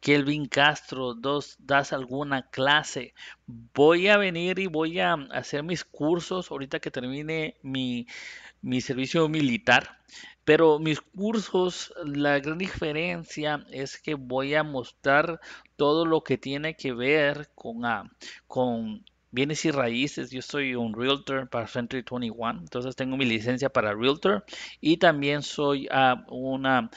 Kelvin Castro, dos, ¿das alguna clase? Voy a venir y voy a hacer mis cursos ahorita que termine mi, servicio militar. Pero mis cursos, la gran diferencia es que voy a mostrar todo lo que tiene que ver con, ah, con bienes y raíces. Yo soy un realtor para Century 21, entonces tengo mi licencia para realtor y también soy ah, una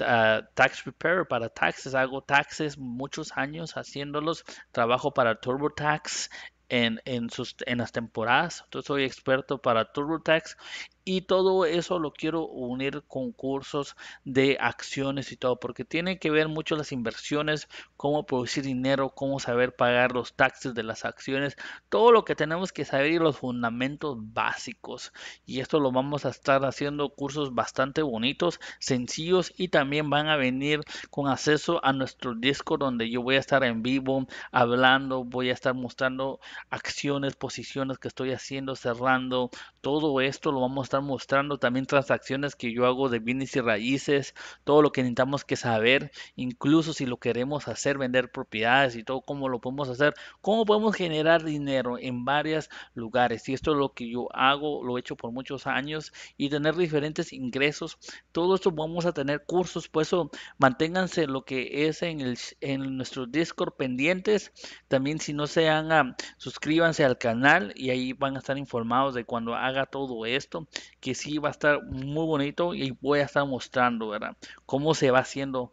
ah, tax preparer para taxes. Hago taxes muchos años haciéndolos. Trabajo para TurboTax en, en, sus, en las temporadas. Entonces soy experto para TurboTax y todo eso lo quiero unir con cursos de acciones y todo, porque tiene que ver mucho las inversiones, cómo producir dinero, cómo saber pagar los taxes de las acciones, todo lo que tenemos que saber y los fundamentos básicos. Y esto lo vamos a estar haciendo cursos bastante bonitos, sencillos y también van a venir con acceso a nuestro disco donde yo voy a estar en vivo hablando, voy a estar mostrando acciones, posiciones que estoy haciendo, cerrando, todo esto lo vamos a mostrando también transacciones que yo hago de bienes y raíces, todo lo que necesitamos que saber, incluso si lo queremos hacer, vender propiedades y todo, cómo lo podemos hacer, cómo podemos generar dinero en varios lugares. Y esto es lo que yo hago, lo he hecho por muchos años y tener diferentes ingresos. Todo esto vamos a tener cursos, por eso manténganse lo que es en, el, en nuestro Discord pendientes. También si no se han, suscríbanse al canal y ahí van a estar informados de cuando haga todo esto que sí va a estar muy bonito y voy a estar mostrando, ¿verdad? Cómo se va haciendo.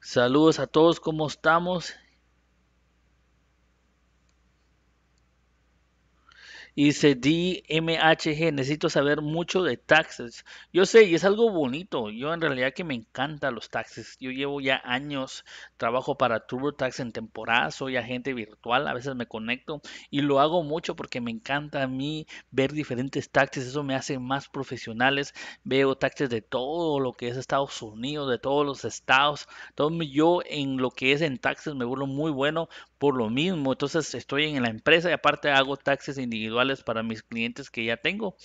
Saludos a todos, ¿cómo estamos? Y dice DMHG, necesito saber mucho de taxes. Yo sé, y es algo bonito. Yo en realidad que me encanta los taxis Yo llevo ya años, trabajo para TurboTax en temporada, soy agente virtual, a veces me conecto y lo hago mucho porque me encanta a mí ver diferentes taxis Eso me hace más profesionales. Veo taxis de todo lo que es Estados Unidos, de todos los estados. Entonces yo en lo que es en taxes me vuelvo muy bueno por lo mismo. Entonces estoy en la empresa y aparte hago taxes individuales para mis clientes que ya tengo.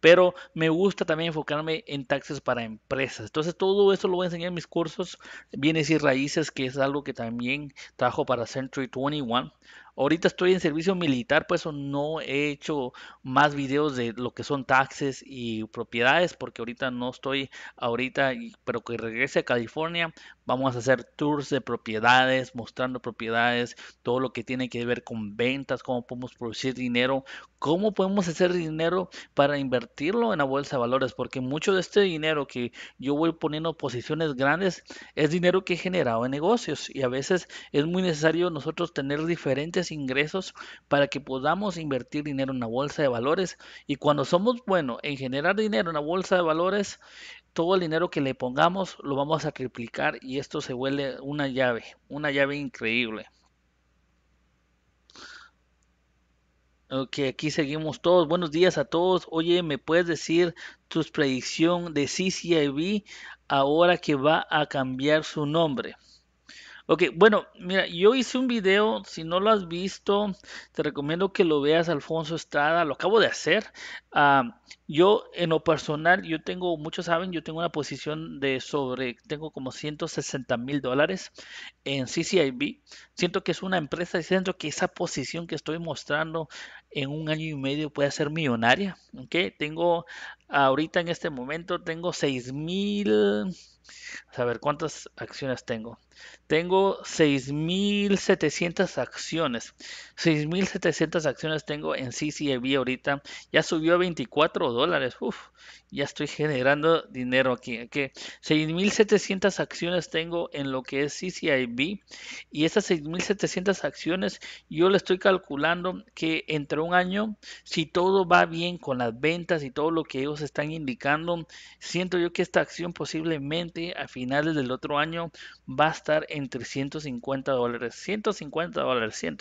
Pero me gusta también enfocarme en taxes para empresas. Entonces todo eso lo voy a enseñar en mis cursos, bienes y raíces, que es algo que también trabajo para Century 21. Ahorita estoy en servicio militar, por eso no he hecho más videos de lo que son taxes y propiedades, porque ahorita no estoy ahorita, pero que regrese a California, vamos a hacer tours de propiedades, mostrando propiedades, todo lo que tiene que ver con ventas, cómo podemos producir dinero, cómo podemos hacer dinero para invertirlo en la bolsa de valores, porque mucho de este dinero que yo voy poniendo posiciones grandes es dinero que he generado en negocios y a veces es muy necesario nosotros tener diferentes ingresos para que podamos invertir dinero en la bolsa de valores. Y cuando somos buenos en generar dinero en la bolsa de valores, todo el dinero que le pongamos lo vamos a triplicar y esto se vuelve una llave, una llave increíble. Ok, aquí seguimos todos. Buenos días a todos. Oye, ¿me puedes decir tus predicción de CCIB ahora que va a cambiar su nombre? Ok, bueno, mira, yo hice un video, si no lo has visto, te recomiendo que lo veas, Alfonso Estrada, lo acabo de hacer. Ah, yo en lo personal, yo tengo, muchos saben, yo tengo una posición de sobre, tengo como 160 mil dólares en CCIB. Siento que es una empresa y siento que esa posición que estoy mostrando en un año y medio puede ser millonaria. Ok, tengo ahorita en este momento, tengo 6 mil a ver, ¿cuántas acciones tengo? Tengo 6.700 acciones. 6.700 acciones tengo en CCIV ahorita. Ya subió a 24 dólares. Uf, ya estoy generando dinero aquí. 6.700 acciones tengo en lo que es CCIB. Y esas 6.700 acciones yo le estoy calculando que entre un año, si todo va bien con las ventas y todo lo que ellos están indicando, siento yo que esta acción posiblemente a finales del otro año va a estar en 350 dólares, 150 dólares, 100,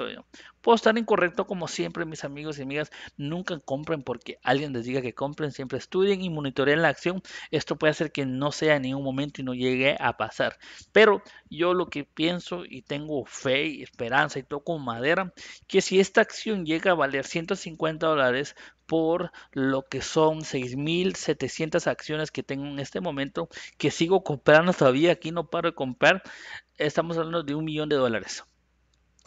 Puedo estar incorrecto como siempre, mis amigos y amigas. Nunca compren porque alguien les diga que compren. Siempre estudien y monitoreen la acción. Esto puede hacer que no sea en ningún momento y no llegue a pasar. Pero yo lo que pienso y tengo fe y esperanza y toco madera, que si esta acción llega a valer 150 dólares por lo que son 6.700 acciones que tengo en este momento, que sigo comprando todavía, aquí no paro de comprar, estamos hablando de un millón de dólares.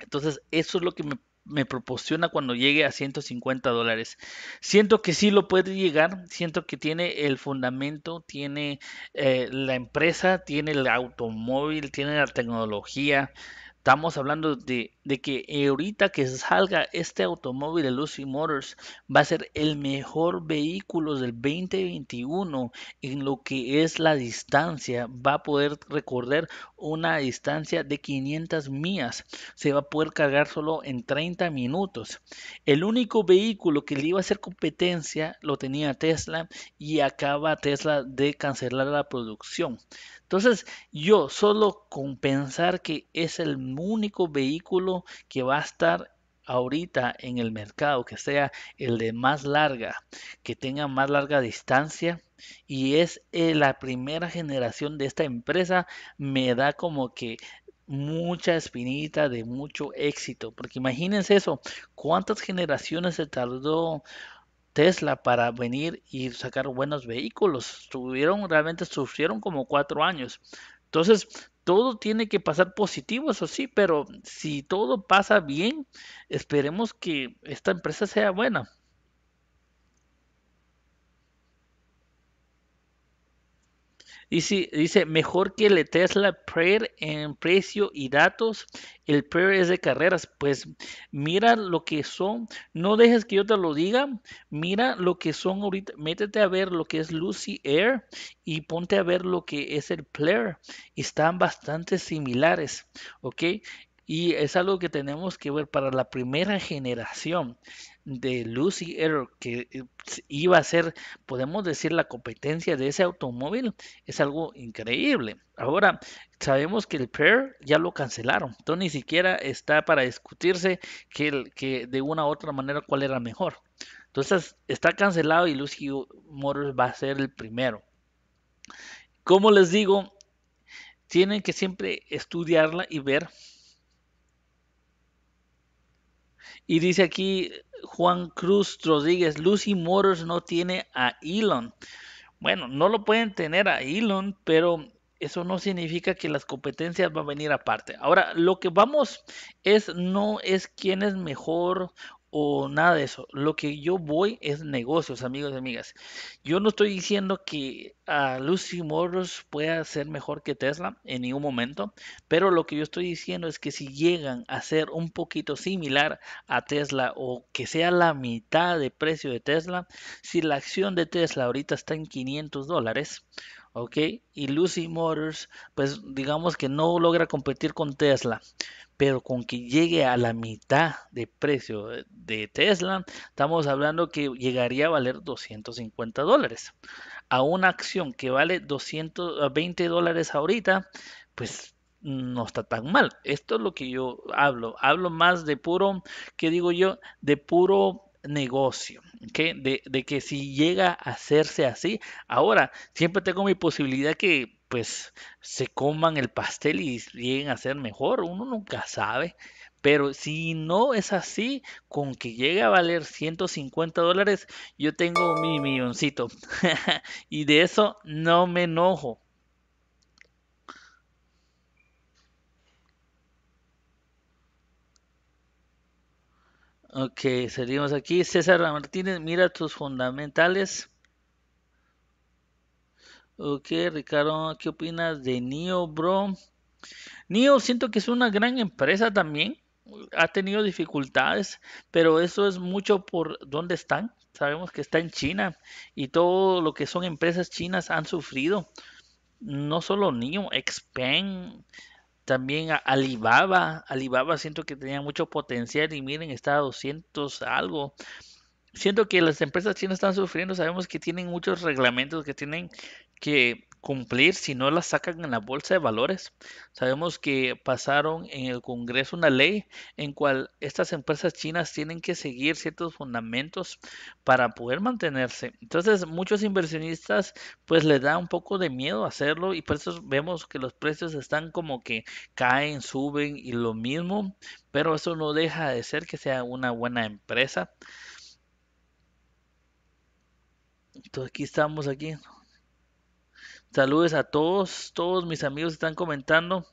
Entonces, eso es lo que me me proporciona cuando llegue a 150 dólares. Siento que sí lo puede llegar, siento que tiene el fundamento, tiene eh, la empresa, tiene el automóvil, tiene la tecnología, Estamos hablando de, que ahorita que salga este automóvil de Lucy Motors va a ser el mejor vehículo del 2021 en lo que es la distancia. Va a poder recorrer una distancia de 500 millas. Se va a poder cargar solo en 30 minutos. El único vehículo que le iba a hacer competencia lo tenía Tesla y acaba Tesla de cancelar la producción. Entonces, yo solo con pensar que es el único vehículo que va a estar ahorita en el mercado, que sea el de más larga, que tenga más larga distancia, y es eh, la primera generación de esta empresa, me da como que mucha espinita de mucho éxito, porque imagínense eso, cuántas generaciones se tardó Tesla para venir y sacar buenos vehículos. Tuvieron, realmente sufrieron como cuatro años. Entonces, todo tiene que pasar positivo, eso sí, pero si todo pasa bien, esperemos que esta empresa sea buena. Dice, dice, mejor que el Tesla Prayer en precio y datos. El Prayer es de carreras. Pues mira lo que son. No dejes que yo te lo diga. Mira lo que son ahorita. Métete a ver lo que es Lucy Air y ponte a ver lo que es el Player. Están bastante similares. ¿Ok? Y es algo que tenemos que ver para la primera generación de Lucy Error que eh, iba a ser, podemos decir, la competencia de ese automóvil, es algo increíble. Ahora, sabemos que el Pear ya lo cancelaron, entonces ni siquiera está para discutirse que, que de una u otra manera cuál era mejor. Entonces, está cancelado y Lucy Motors va a ser el primero. Como les digo, tienen que siempre estudiarla y ver. Y dice aquí Juan Cruz Rodríguez, Lucy Motors no tiene a Elon. Bueno, no lo pueden tener a Elon, pero eso no significa que las competencias van a venir aparte. Ahora, lo que vamos es no es quién es mejor o nada de eso. Lo que yo voy es negocios, amigos y amigas. Yo no estoy diciendo que a Lucy Motors pueda ser mejor que Tesla en ningún momento, pero lo que yo estoy diciendo es que si llegan a ser un poquito similar a Tesla o que sea la mitad de precio de Tesla, si la acción de Tesla ahorita está en 500 dólares, ¿ok? Y Lucy Motors, pues digamos que no logra competir con Tesla, pero con que llegue a la mitad de precio de Tesla, estamos hablando que llegaría a valer 250 dólares. A una acción que vale 220 dólares ahorita, pues no está tan mal. Esto es lo que yo hablo. Hablo más de puro, ¿qué digo yo? De puro negocio, ¿okay? de, de, que si llega a hacerse así, ahora siempre tengo mi posibilidad que pues se coman el pastel y lleguen a ser mejor, uno nunca sabe. Pero si no es así, con que llegue a valer 150 dólares, yo tengo mi milloncito. y de eso no me enojo. Ok, seguimos aquí. César Martínez, mira tus fundamentales. Ok, Ricardo, ¿qué opinas de NIO, bro? NIO siento que es una gran empresa también. Ha tenido dificultades, pero eso es mucho por dónde están. Sabemos que está en China y todo lo que son empresas chinas han sufrido. No solo NIO, Xpeng, también Alibaba. Alibaba siento que tenía mucho potencial y miren, está a 200 algo siento que las empresas chinas están sufriendo, sabemos que tienen muchos reglamentos que tienen que cumplir si no las sacan en la bolsa de valores. Sabemos que pasaron en el Congreso una ley en cual estas empresas chinas tienen que seguir ciertos fundamentos para poder mantenerse. Entonces muchos inversionistas pues les da un poco de miedo hacerlo y por eso vemos que los precios están como que caen, suben y lo mismo, pero eso no deja de ser que sea una buena empresa. Entonces pues aquí estamos, aquí. Saludos a todos, todos mis amigos están comentando.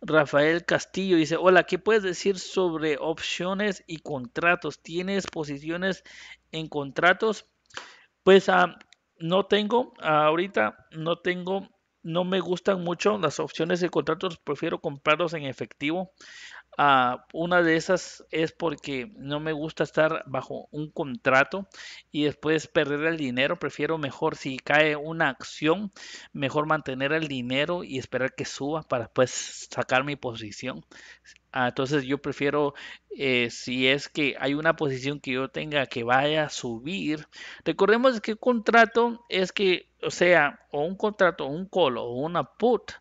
Rafael Castillo dice, hola, ¿qué puedes decir sobre opciones y contratos? ¿Tienes posiciones en contratos? Pues ah, no tengo, ahorita no tengo, no me gustan mucho las opciones de contratos, prefiero comprarlos en efectivo. Ah, una de esas es porque no me gusta estar bajo un contrato y después perder el dinero. Prefiero mejor si cae una acción, mejor mantener el dinero y esperar que suba para después sacar mi posición. Ah, entonces yo prefiero eh, si es que hay una posición que yo tenga que vaya a subir. Recordemos que contrato es que, o sea, o un contrato, un call o una put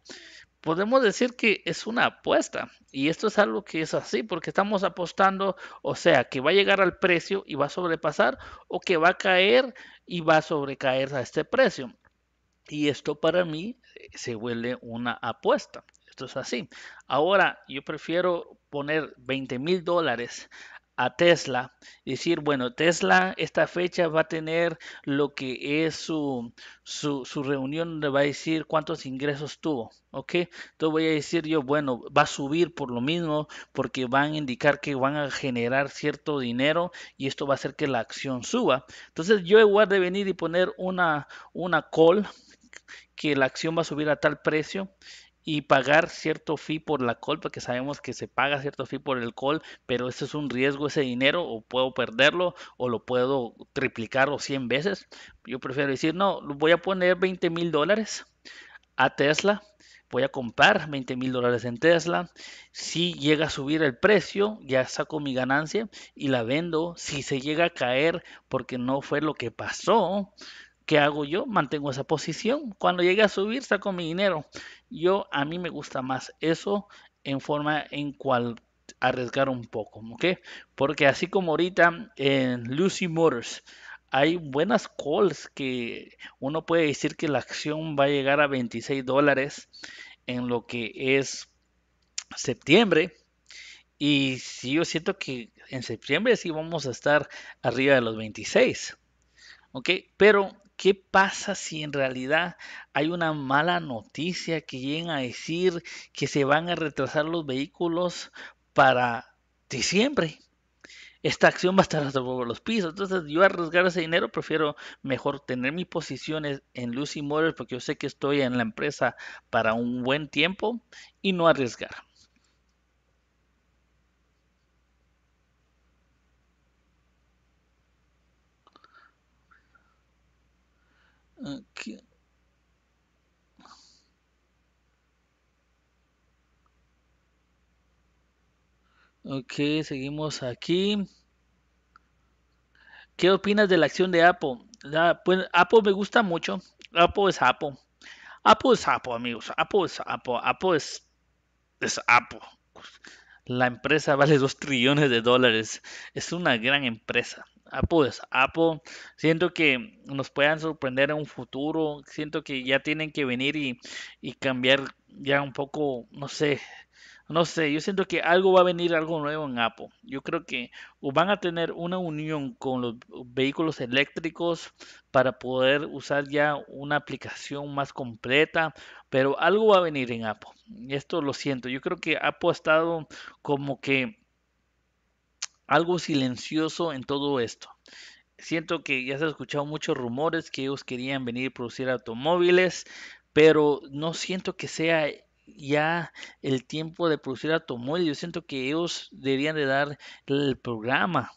podemos decir que es una apuesta. Y esto es algo que es así, porque estamos apostando, o sea, que va a llegar al precio y va a sobrepasar, o que va a caer y va a sobrecaer a este precio. Y esto para mí eh, se vuelve una apuesta. Esto es así. Ahora, yo prefiero poner 20 mil dólares a Tesla, decir, bueno, Tesla esta fecha va a tener lo que es su, su, reunión le va a decir cuántos ingresos tuvo, ¿ok? Entonces voy a decir yo, bueno, va a subir por lo mismo porque van a indicar que van a generar cierto dinero y esto va a hacer que la acción suba. Entonces yo igual de venir y poner una, una call que la acción va a subir a tal precio y pagar cierto fee por la call, porque sabemos que se paga cierto fee por el call, pero ese es un riesgo, ese dinero, o puedo perderlo, o lo puedo triplicar o 100 veces. Yo prefiero decir, no, voy a poner 20 mil dólares a Tesla, voy a comprar 20 mil dólares en Tesla. Si llega a subir el precio, ya saco mi ganancia y la vendo. Si se llega a caer porque no fue lo que pasó, ¿qué hago yo? Mantengo esa posición. Cuando llegue a subir, saco mi dinero. Yo a mí me gusta más eso en forma en cual arriesgar un poco, ¿ok? Porque así como ahorita en Lucy Motors hay buenas calls que uno puede decir que la acción va a llegar a 26 dólares en lo que es septiembre. Y si yo siento que en septiembre sí vamos a estar arriba de los 26. ¿Ok? Pero ¿Qué pasa si en realidad hay una mala noticia que llega a decir que se van a retrasar los vehículos para diciembre? Esta acción va a estar hasta los pisos. Entonces, yo arriesgar ese dinero prefiero mejor tener mis posiciones en Lucy Motors porque yo sé que estoy en la empresa para un buen tiempo y no arriesgar. Ok, seguimos aquí. ¿Qué opinas de la acción de Apple? La, pues, Apple me gusta mucho. Apple es Apple. Apple es Apple, amigos. Apple es Apple. Apple es, es Apple. La empresa vale 2 trillones de dólares. Es una gran empresa. Apple es Siento que nos puedan sorprender en un futuro. Siento que ya tienen que venir y, y, cambiar ya un poco, no sé. No sé, yo siento que algo va a venir, algo nuevo en Apple. Yo creo que van a tener una unión con los vehículos eléctricos para poder usar ya una aplicación más completa, pero algo va a venir en Apple. Esto lo siento. Yo creo que Apple ha estado como que algo silencioso en todo esto. Siento que ya se han escuchado muchos rumores que ellos querían venir a producir automóviles, pero no siento que sea ya el tiempo de producir automóvil Yo siento que ellos deberían de dar el programa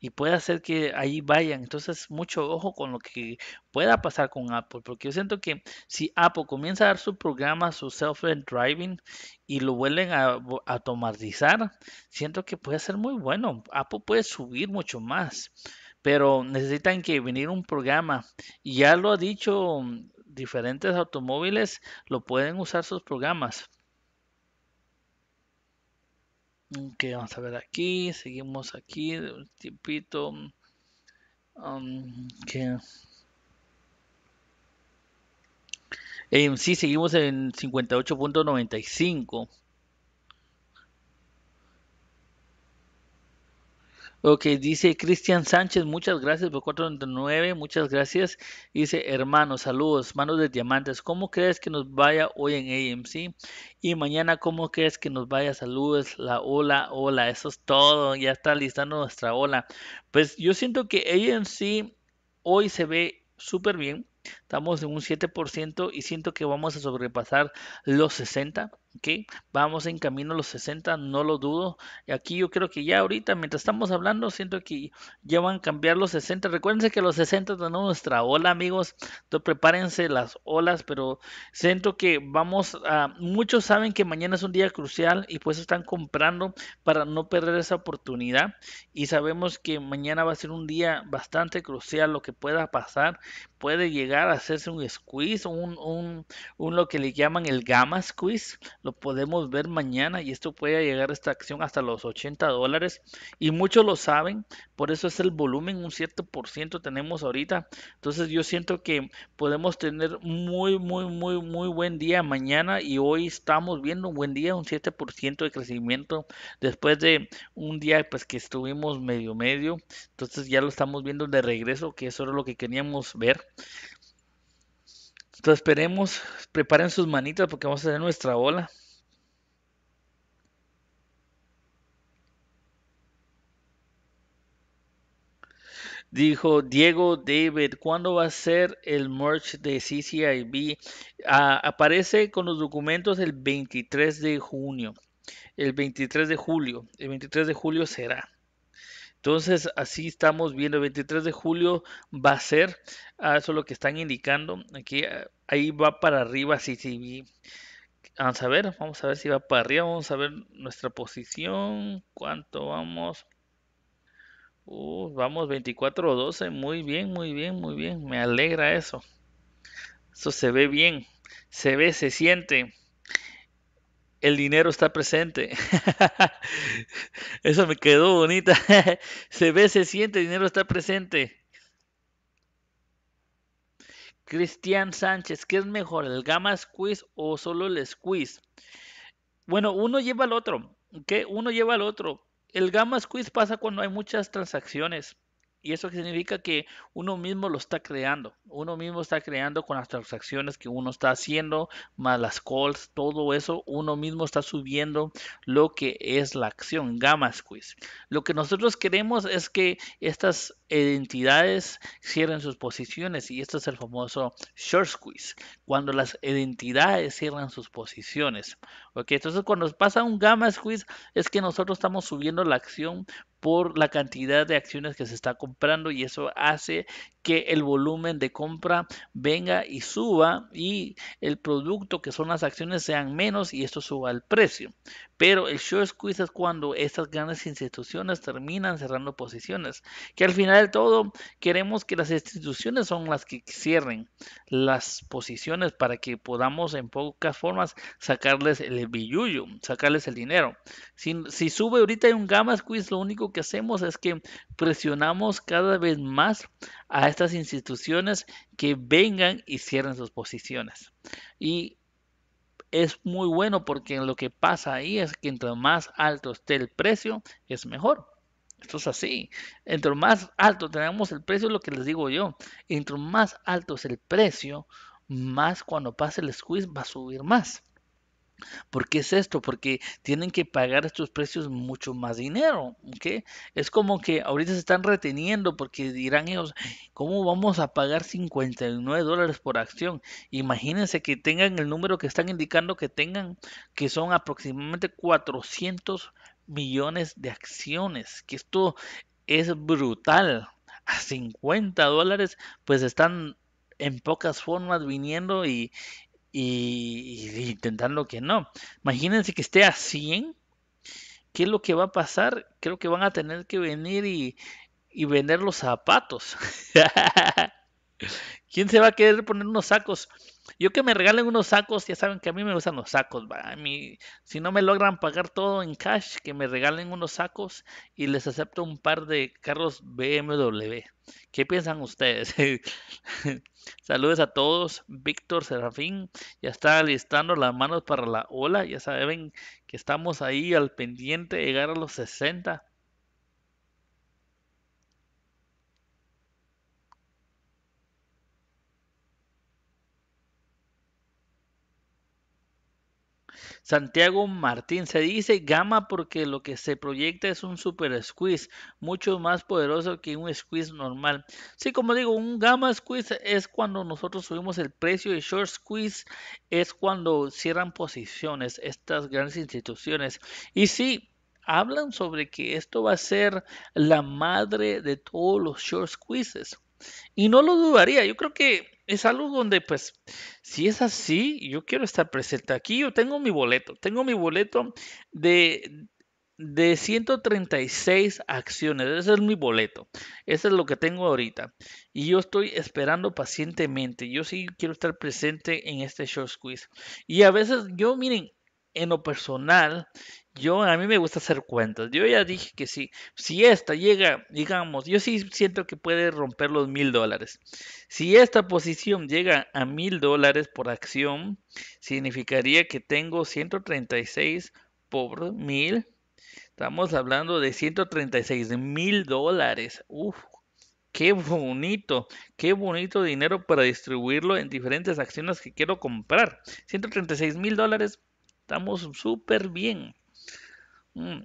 y puede hacer que ahí vayan. Entonces, mucho ojo con lo que pueda pasar con Apple, porque yo siento que si Apple comienza a dar su programa, su self-driving, y lo vuelven a, automatizar, siento que puede ser muy bueno. Apple puede subir mucho más pero necesitan que venir un programa. Y ya lo ha dicho diferentes automóviles lo pueden usar sus programas. Ok, vamos a ver aquí, seguimos aquí, un tiempito. Um, em, sí, seguimos en 58.95. Ok, dice Cristian Sánchez, muchas gracias por 49 muchas gracias. Dice, hermanos, saludos, manos de diamantes, ¿cómo crees que nos vaya hoy en AMC? Y mañana, ¿cómo crees que nos vaya? Saludos, la ola, hola, eso es todo, ya está listando nuestra ola. Pues yo siento que AMC hoy se ve súper bien, estamos en un 7% y siento que vamos a sobrepasar los 60 ¿ok? Vamos en camino los 60, no lo dudo. Aquí yo creo que ya ahorita, mientras estamos hablando, siento que ya van a cambiar los 60. recuerden que los 60 tenemos nuestra ola, amigos. Entonces prepárense las olas, pero siento que vamos a... Muchos saben que mañana es un día crucial y pues están comprando para no perder esa oportunidad. Y sabemos que mañana va a ser un día bastante crucial lo que pueda pasar, puede llegar a hacerse un squeeze, un, un, un, lo que le llaman el gamma squeeze, lo podemos ver mañana y esto puede llegar a esta acción hasta los 80 dólares y muchos lo saben, por eso es el volumen, un cierto por ciento tenemos ahorita, entonces yo siento que podemos tener muy, muy, muy, muy buen día mañana y hoy estamos viendo un buen día, un 7% de crecimiento después de un día pues que estuvimos medio medio, entonces ya lo estamos viendo de regreso, que eso era lo que queríamos ver. Entonces esperemos, preparen sus manitas porque vamos a hacer nuestra ola. Dijo Diego David, ¿cuándo va a ser el merch de CCIB? Ah, aparece con los documentos el 23 de junio. El 23 de julio. El 23 de julio será. Entonces, así estamos viendo, el 23 de julio va a ser, ah, eso es lo que están indicando, aquí, ah, ahí va para arriba, sí, sí, vamos a ver, vamos a ver si va para arriba, vamos a ver nuestra posición, cuánto vamos, uh, vamos 24-12, o muy bien, muy bien, muy bien, me alegra eso, eso se ve bien, se ve, se siente el dinero está presente. Eso me quedó bonita. Se ve, se siente, el dinero está presente. Cristian Sánchez, ¿qué es mejor, el Gamma quiz o solo el Squeeze? Bueno, uno lleva al otro, que Uno lleva al otro. El Gamma quiz pasa cuando hay muchas transacciones. Y eso significa que uno mismo lo está creando. Uno mismo está creando con las transacciones que uno está haciendo, más las calls, todo eso. Uno mismo está subiendo lo que es la acción, gamma squeeze. Lo que nosotros queremos es que estas identidades cierren sus posiciones y esto es el famoso short squeeze cuando las identidades cierran sus posiciones ok entonces cuando pasa un gamma squeeze es que nosotros estamos subiendo la acción por la cantidad de acciones que se está comprando y eso hace que el volumen de compra venga y suba y el producto que son las acciones sean menos y esto suba el precio. Pero el short squeeze es cuando estas grandes instituciones terminan cerrando posiciones, que al final de todo queremos que las instituciones son las que cierren las posiciones para que podamos en pocas formas sacarles el billuyo, sacarles el dinero. Si, si sube ahorita hay un gamma squeeze, lo único que hacemos es que presionamos cada vez más a estas instituciones que vengan y cierren sus posiciones. Y es muy bueno porque lo que pasa ahí es que entre más alto esté el precio, es mejor. Esto es así. Entre más alto tenemos el precio, lo que les digo yo, entre más alto es el precio, más cuando pase el squeeze va a subir más. ¿Por qué es esto? Porque tienen que pagar estos precios mucho más dinero. ¿okay? Es como que ahorita se están reteniendo porque dirán ellos, ¿cómo vamos a pagar 59 dólares por acción? Imagínense que tengan el número que están indicando que tengan, que son aproximadamente 400 millones de acciones, que esto es brutal. A 50 dólares, pues están en pocas formas viniendo y, y, y intentando que no. Imagínense que esté a 100. ¿Qué es lo que va a pasar? Creo que van a tener que venir y, y vender los zapatos. ¿Quién se va a querer poner unos sacos? Yo que me regalen unos sacos, ya saben que a mí me gustan los sacos. A mí, si no me logran pagar todo en cash, que me regalen unos sacos y les acepto un par de carros BMW. ¿Qué piensan ustedes? Saludos a todos, Víctor Serafín. Ya está listando las manos para la ola. Ya saben que estamos ahí al pendiente de llegar a los 60. Santiago Martín se dice gama porque lo que se proyecta es un super squeeze, mucho más poderoso que un squeeze normal. Sí, como digo, un gamma squeeze es cuando nosotros subimos el precio y short squeeze es cuando cierran posiciones estas grandes instituciones. Y sí, hablan sobre que esto va a ser la madre de todos los short squeezes. Y no lo dudaría, yo creo que es algo donde, pues, si es así, yo quiero estar presente. Aquí yo tengo mi boleto, tengo mi boleto de, de 136 acciones. Ese es mi boleto. Ese es lo que tengo ahorita. Y yo estoy esperando pacientemente. Yo sí quiero estar presente en este short quiz. Y a veces yo, miren, en lo personal, yo a mí me gusta hacer cuentas. Yo ya dije que sí. si esta llega, digamos, yo sí siento que puede romper los mil dólares. Si esta posición llega a mil dólares por acción, significaría que tengo 136 por mil. Estamos hablando de 136 mil dólares. Uf, qué bonito, qué bonito dinero para distribuirlo en diferentes acciones que quiero comprar. 136 mil dólares Estamos súper bien. Mm.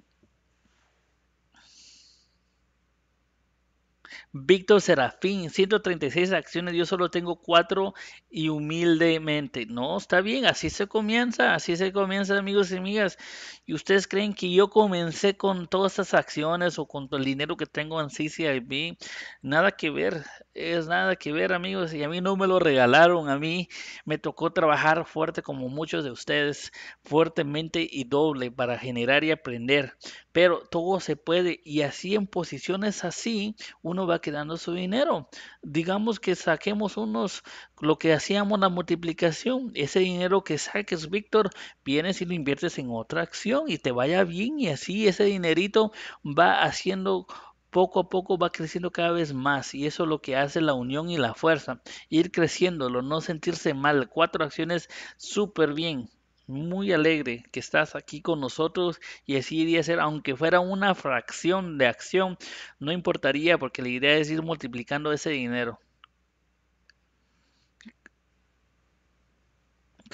Víctor Serafín, 136 acciones, yo solo tengo cuatro y humildemente. No, está bien, así se comienza, así se comienza, amigos y amigas. Y ustedes creen que yo comencé con todas estas acciones o con el dinero que tengo en CCIB. Nada que ver, es nada que ver, amigos. Y a mí no me lo regalaron, a mí me tocó trabajar fuerte como muchos de ustedes, fuertemente y doble para generar y aprender. Pero todo se puede y así en posiciones así uno va quedando su dinero. Digamos que saquemos unos lo que hacíamos la multiplicación, ese dinero que saques, Víctor, vienes y lo inviertes en otra acción y te vaya bien y así ese dinerito va haciendo poco a poco va creciendo cada vez más y eso es lo que hace la unión y la fuerza, ir creciéndolo, no sentirse mal, cuatro acciones súper bien, muy alegre que estás aquí con nosotros y así iría a ser, aunque fuera una fracción de acción, no importaría porque la idea es ir multiplicando ese dinero.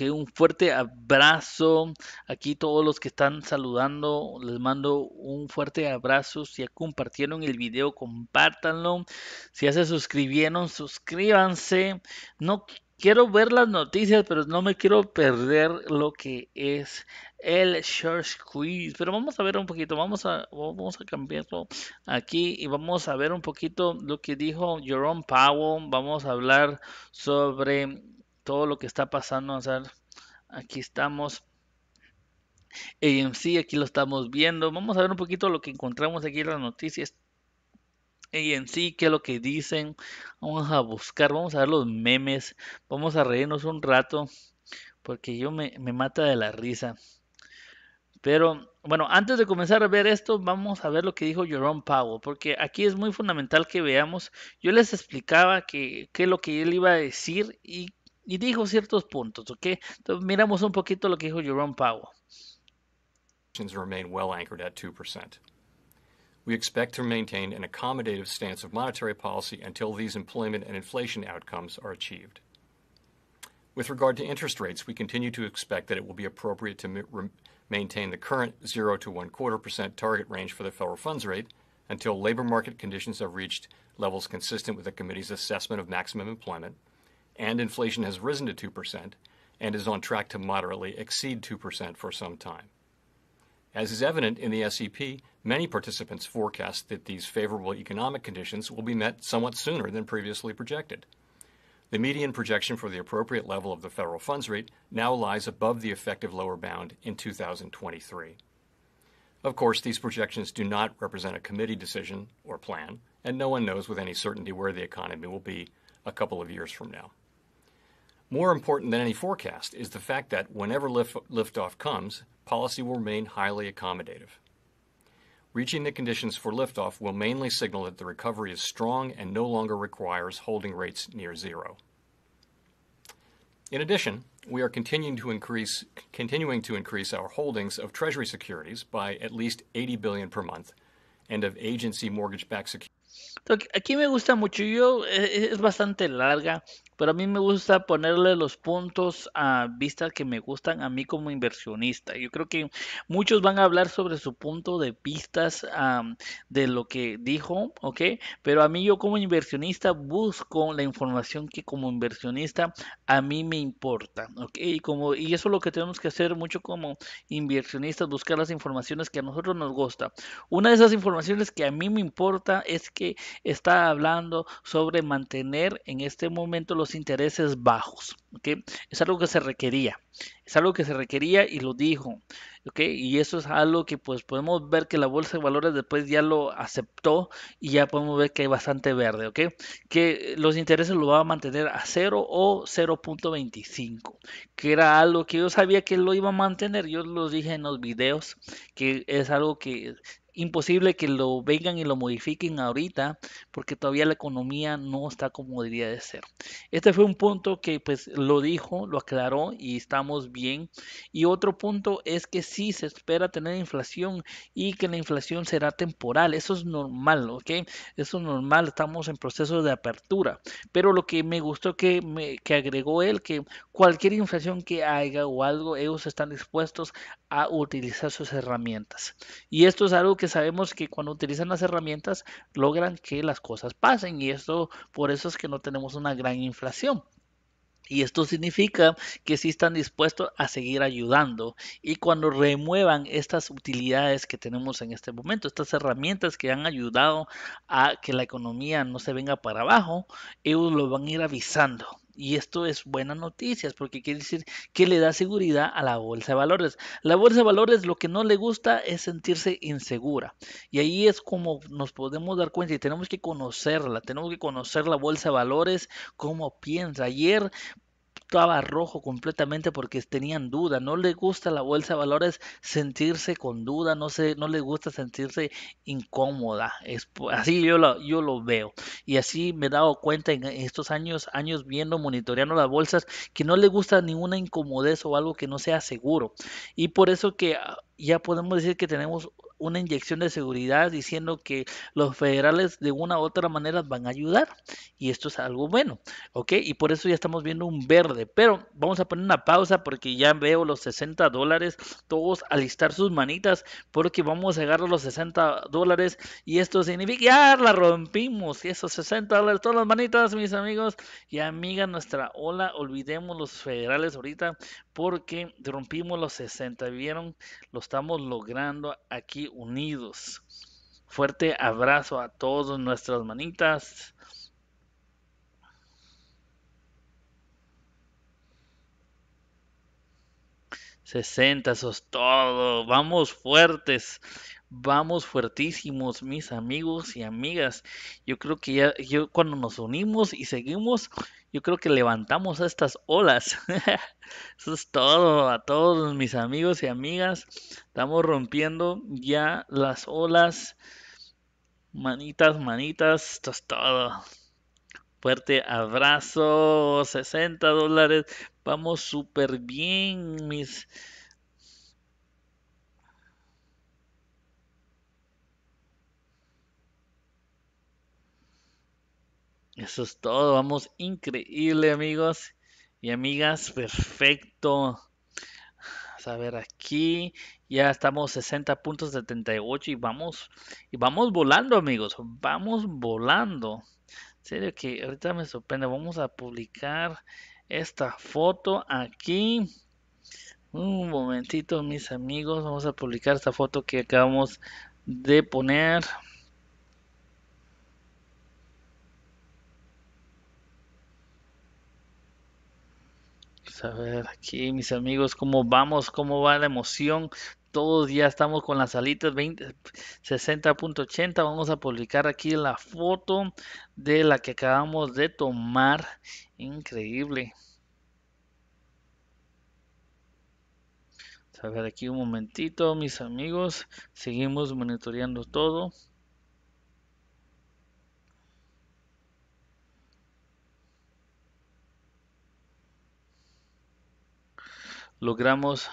un fuerte abrazo. Aquí todos los que están saludando, les mando un fuerte abrazo. Si ya compartieron el video, compártanlo. Si ya se suscribieron, suscríbanse. No quiero ver las noticias, pero no me quiero perder lo que es el short Quiz. Pero vamos a ver un poquito, vamos a, vamos a cambiarlo aquí y vamos a ver un poquito lo que dijo Jerome Powell. Vamos a hablar sobre todo lo que está pasando. aquí estamos. AMC, aquí lo estamos viendo. Vamos a ver un poquito lo que encontramos aquí en las noticias. AMC, qué es lo que dicen. Vamos a buscar, vamos a ver los memes. Vamos a reírnos un rato. Porque yo me, mata de la risa. Pero bueno, antes de comenzar a ver esto, vamos a ver lo que dijo Jerome Powell, porque aquí es muy fundamental que veamos. Yo les explicaba que, qué es lo que él iba a decir y y dijo ciertos puntos, ¿ok? Entonces, miramos un poquito lo que dijo Jerome Powell. Remain well anchored at 2%. We expect to maintain an accommodative stance of monetary policy until these employment and inflation outcomes are achieved. With regard to interest rates, we continue to expect that it will be appropriate to maintain the current 0 to 1 quarter percent target range for the federal funds rate until labor market conditions have reached levels consistent with the committee's assessment of maximum employment and inflation has risen to 2% and is on track to moderately exceed 2% for some time. As is evident in the SEP, many participants forecast that these favorable economic conditions will be met somewhat sooner than previously projected. The median projection for the appropriate level of the federal funds rate now lies above the effective lower bound in 2023. Of course, these projections do not represent a committee decision or plan, and no one knows with any certainty where the economy will be a couple of years from now. More important than any forecast is the fact that whenever lift, liftoff comes, policy will remain highly accommodative. Reaching the conditions for liftoff will mainly signal that the recovery is strong and no longer requires holding rates near zero. In addition, we are continuing to increase, continuing to increase our holdings of Treasury securities by at least 80 billion per month and of agency mortgage-backed securities. Aquí me gusta mucho, yo eh, es bastante larga, Pero a mí me gusta ponerle los puntos a vista que me gustan a mí como inversionista. Yo creo que muchos van a hablar sobre su punto de vistas de lo que dijo, ¿ok? Pero a mí yo como inversionista busco la información que como inversionista a mí me importa, ¿ok? Y, como, y eso es lo que tenemos que hacer mucho como inversionistas, buscar las informaciones que a nosotros nos gusta. Una de esas informaciones que a mí me importa es que está hablando sobre mantener en este momento los intereses bajos. ¿ok? Es algo que se requería, es algo que se requería y lo dijo. ¿ok? Y eso es algo que pues podemos ver que la bolsa de valores después ya lo aceptó y ya podemos ver que hay bastante verde, ¿ok? que los intereses lo va a mantener a 0 o 0.25, que era algo que yo sabía que lo iba a mantener, yo lo dije en los videos, que es algo que imposible que lo vengan y lo modifiquen ahorita porque todavía la economía no está como debería de ser. Este fue un punto que pues lo dijo, lo aclaró y estamos bien. Y otro punto es que sí se espera tener inflación y que la inflación será temporal. Eso es normal, ¿ok? Eso es normal, estamos en proceso de apertura. Pero lo que me gustó que, que agregó él, que cualquier inflación que haya o algo, ellos están dispuestos a utilizar sus herramientas. Y esto es algo que sabemos que cuando utilizan las herramientas logran que las cosas pasen y esto por eso es que no tenemos una gran inflación. Y esto significa que si están dispuestos a seguir ayudando. Y cuando remuevan estas utilidades que tenemos en este momento, estas herramientas que han ayudado a que la economía no se venga para abajo, ellos lo van a ir avisando y esto es buenas noticias porque quiere decir que le da seguridad a la bolsa de valores. La bolsa de valores lo que no le gusta es sentirse insegura. Y ahí es como nos podemos dar cuenta y tenemos que conocerla, tenemos que conocer la bolsa de valores, cómo piensa. Ayer estaba rojo completamente porque tenían duda. No le gusta la bolsa de valores sentirse con duda, no, se, no le gusta sentirse incómoda. Es, así yo lo, yo lo veo. Y así me he dado cuenta en estos años, años viendo, monitoreando las bolsas, que no le gusta ninguna incomodez o algo que no sea seguro. Y por eso que ah, ya podemos decir que tenemos una inyección de seguridad diciendo que los federales de una u otra manera van a ayudar. Y esto es algo bueno, ¿ok? Y por eso ya estamos viendo un verde. Pero vamos a poner una pausa porque ya veo los 60 dólares. Todos alistar sus manitas porque vamos a agarrar los 60 dólares. Y esto significa, ya la rompimos. Y esos 60 dólares, todas las manitas, mis amigos y amiga nuestra hola Olvidemos los federales ahorita porque rompimos los 60. ¿Vieron? Lo estamos logrando aquí unidos. Fuerte abrazo a todos nuestras manitas. Sesenta, sos todo. Vamos fuertes. Vamos fuertísimos, mis amigos y amigas. Yo creo que ya, yo cuando nos unimos y seguimos, yo creo que levantamos estas olas. Eso es todo a todos mis amigos y amigas. Estamos rompiendo ya las olas. Manitas, manitas, esto es todo. Fuerte abrazo, 60 dólares. Vamos súper bien, mis Eso es todo, vamos increíble amigos y amigas, perfecto. Vamos a ver aquí, ya estamos 60.78 y vamos y vamos volando amigos, vamos volando. En serio que ahorita me sorprende, vamos a publicar esta foto aquí. Un momentito mis amigos, vamos a publicar esta foto que acabamos de poner. a ver aquí, mis amigos, cómo vamos, cómo va la emoción. Todos ya estamos con las alitas 60.80. Vamos a publicar aquí la foto de la que acabamos de tomar. Increíble. a ver aquí un momentito, mis amigos. Seguimos monitoreando todo. logramos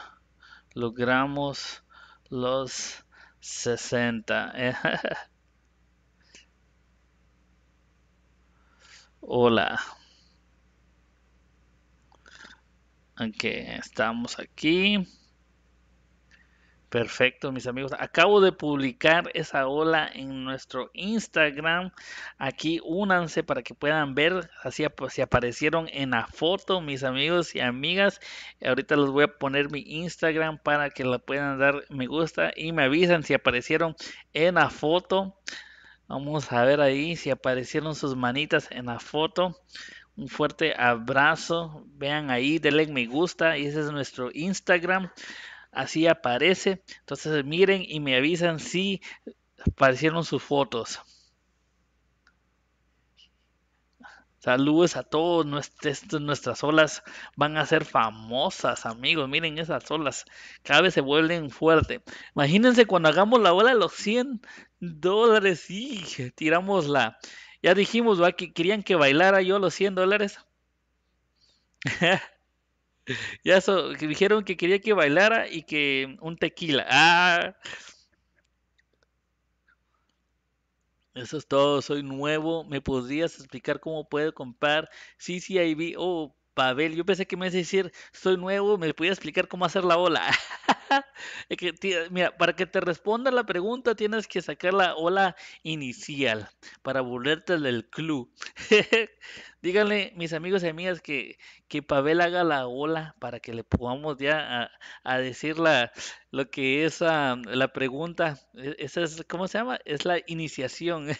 logramos los 60 hola aunque estamos aquí Perfecto, mis amigos. Acabo de publicar esa ola en nuestro Instagram. Aquí únanse para que puedan ver. Así aparecieron en la foto, mis amigos y amigas. Ahorita les voy a poner mi Instagram para que la puedan dar me gusta y me avisan si aparecieron en la foto. Vamos a ver ahí si aparecieron sus manitas en la foto un fuerte abrazo. Vean ahí, denle me gusta. Y ese es nuestro Instagram así aparece. Entonces miren y me avisan si aparecieron sus fotos. Saludos a todos. Nuestras, olas van a ser famosas, amigos. Miren esas olas. Cada vez se vuelven fuerte. Imagínense cuando hagamos la ola los 100 dólares. Y tiramos la. Ya dijimos, ¿va? Que querían que bailara yo los 100 dólares. Ya eso que dijeron que quería que bailara y que un tequila. Ah. Eso es todo, soy nuevo. ¿Me podrías explicar cómo puedo comprar CCIB? Oh, Pavel, yo pensé que me iba a decir, soy nuevo, me podía explicar cómo hacer la ola. Mira, para que te responda la pregunta tienes que sacar la ola inicial para volverte del club. Díganle, mis amigos y amigas, que, que Pavel haga la ola para que le podamos ya a, decir lo que es ah, la pregunta. E, es, ¿cómo se llama? Es la iniciación.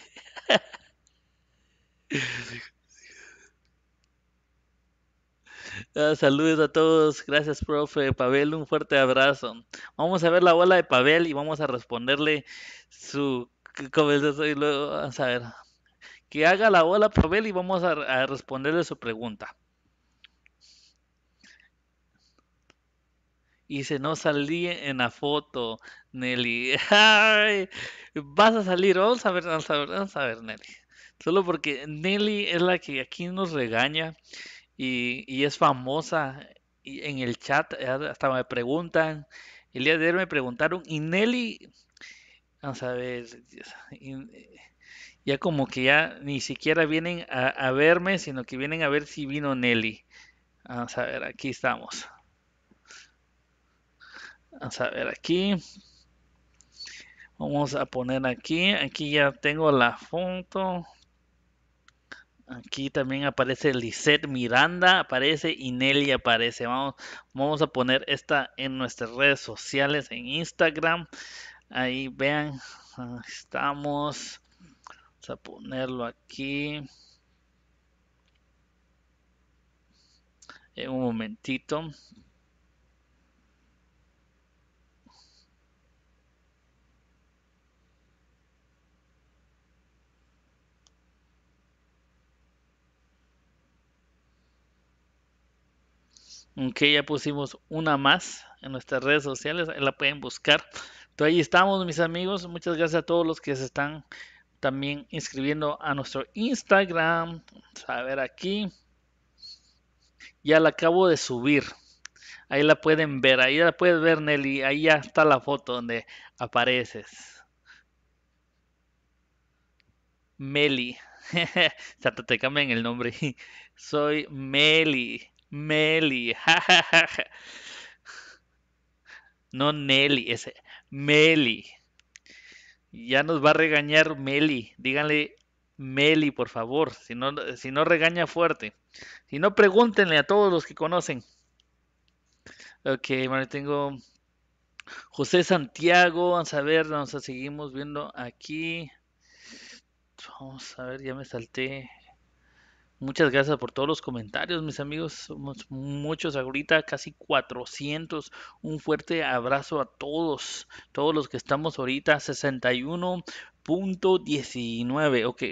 Ah, saludos a todos, gracias profe Pavel, un fuerte abrazo. Vamos a ver la bola de Pavel y vamos a responderle su y luego vamos a ver que haga la bola Pavel y vamos a, responderle su pregunta. Y se no salí en la foto, Nelly. Ay, vas a salir, vamos a ver, vamos a ver, vamos a ver, Nelly. Solo porque Nelly es la que aquí nos regaña y, es famosa y en el chat, eh, hasta me preguntan, el día de hoy me preguntaron, y Nelly, vamos a ver, ya como que ya ni siquiera vienen a, verme, sino que vienen a ver si vino Nelly. Vamos a ver, aquí estamos. Vamos a ver aquí. Vamos a poner aquí, aquí ya tengo la foto. Aquí también aparece Lisette Miranda, aparece y aparece. Vamos, vamos a poner esta en nuestras redes sociales, en Instagram. Ahí vean, estamos. Vamos a ponerlo aquí. En un momentito. aunque ya pusimos una más en nuestras redes sociales, la pueden buscar. Entonces ahí estamos, mis amigos. Muchas gracias a todos los que se están también inscribiendo a nuestro Instagram. a ver aquí. Ya la acabo de subir. Ahí la pueden ver, ahí la puedes ver, Nelly. Ahí ya está la foto donde apareces. Meli. sea, te cambian el nombre. Soy Meli. Meli. no Nelly, ese Meli. Ya nos va a regañar Meli. Díganle Meli, por favor. Si no, si no regaña fuerte. Si no, pregúntenle a todos los que conocen. Ok, bueno, tengo José Santiago. Vamos a ver, vamos a seguimos viendo aquí. Vamos a ver, ya me salté Muchas gracias por todos los comentarios, mis amigos. Somos muchos ahorita, casi 400. Un fuerte abrazo a todos, todos los que estamos ahorita. 61.19. Ok,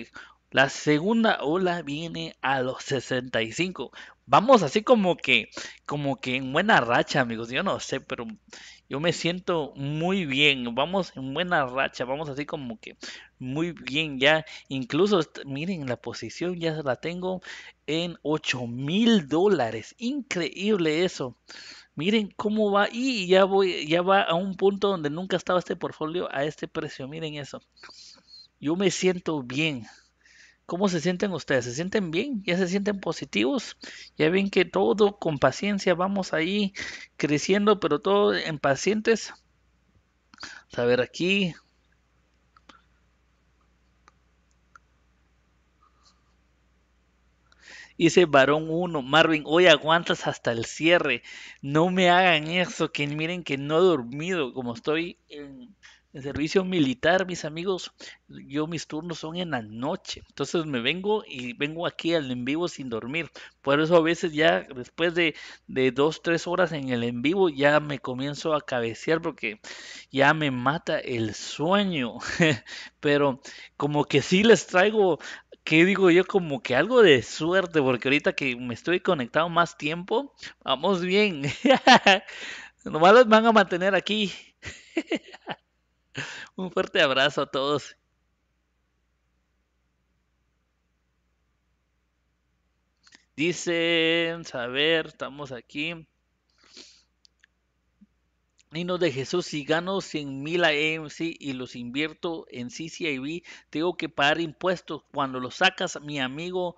la segunda ola viene a los 65. Vamos así como que, como que en buena racha, amigos. Yo no sé, pero yo me siento muy bien. Vamos en buena racha. Vamos así como que muy bien ya. Incluso, miren, la posición ya la tengo en 8 mil dólares. Increíble eso. Miren cómo va. Y ya voy, ya va a un punto donde nunca estaba este portfolio a este precio. Miren eso. Yo me siento bien. ¿Cómo se sienten ustedes? ¿Se sienten bien? ¿Ya se sienten positivos? Ya ven que todo con paciencia vamos ahí creciendo, pero todo en pacientes. A ver aquí. Dice Varón 1, Marvin, hoy aguantas hasta el cierre. No me hagan eso, que miren que no he dormido, como estoy en en servicio militar, mis amigos, yo mis turnos son en la noche. Entonces me vengo y vengo aquí al en vivo sin dormir. Por eso a veces ya después de, de dos, tres horas en el en vivo ya me comienzo a cabecear porque ya me mata el sueño. Pero como que sí les traigo ¿qué digo yo? Como que algo de suerte, porque ahorita que me estoy conectado más tiempo, vamos bien. Nomás los van a mantener aquí. Un fuerte abrazo a todos. Dicen, saber, estamos aquí. Nino de Jesús, si gano 100 mil a AMC y los invierto en CCIB, tengo que pagar impuestos. Cuando los sacas, mi amigo,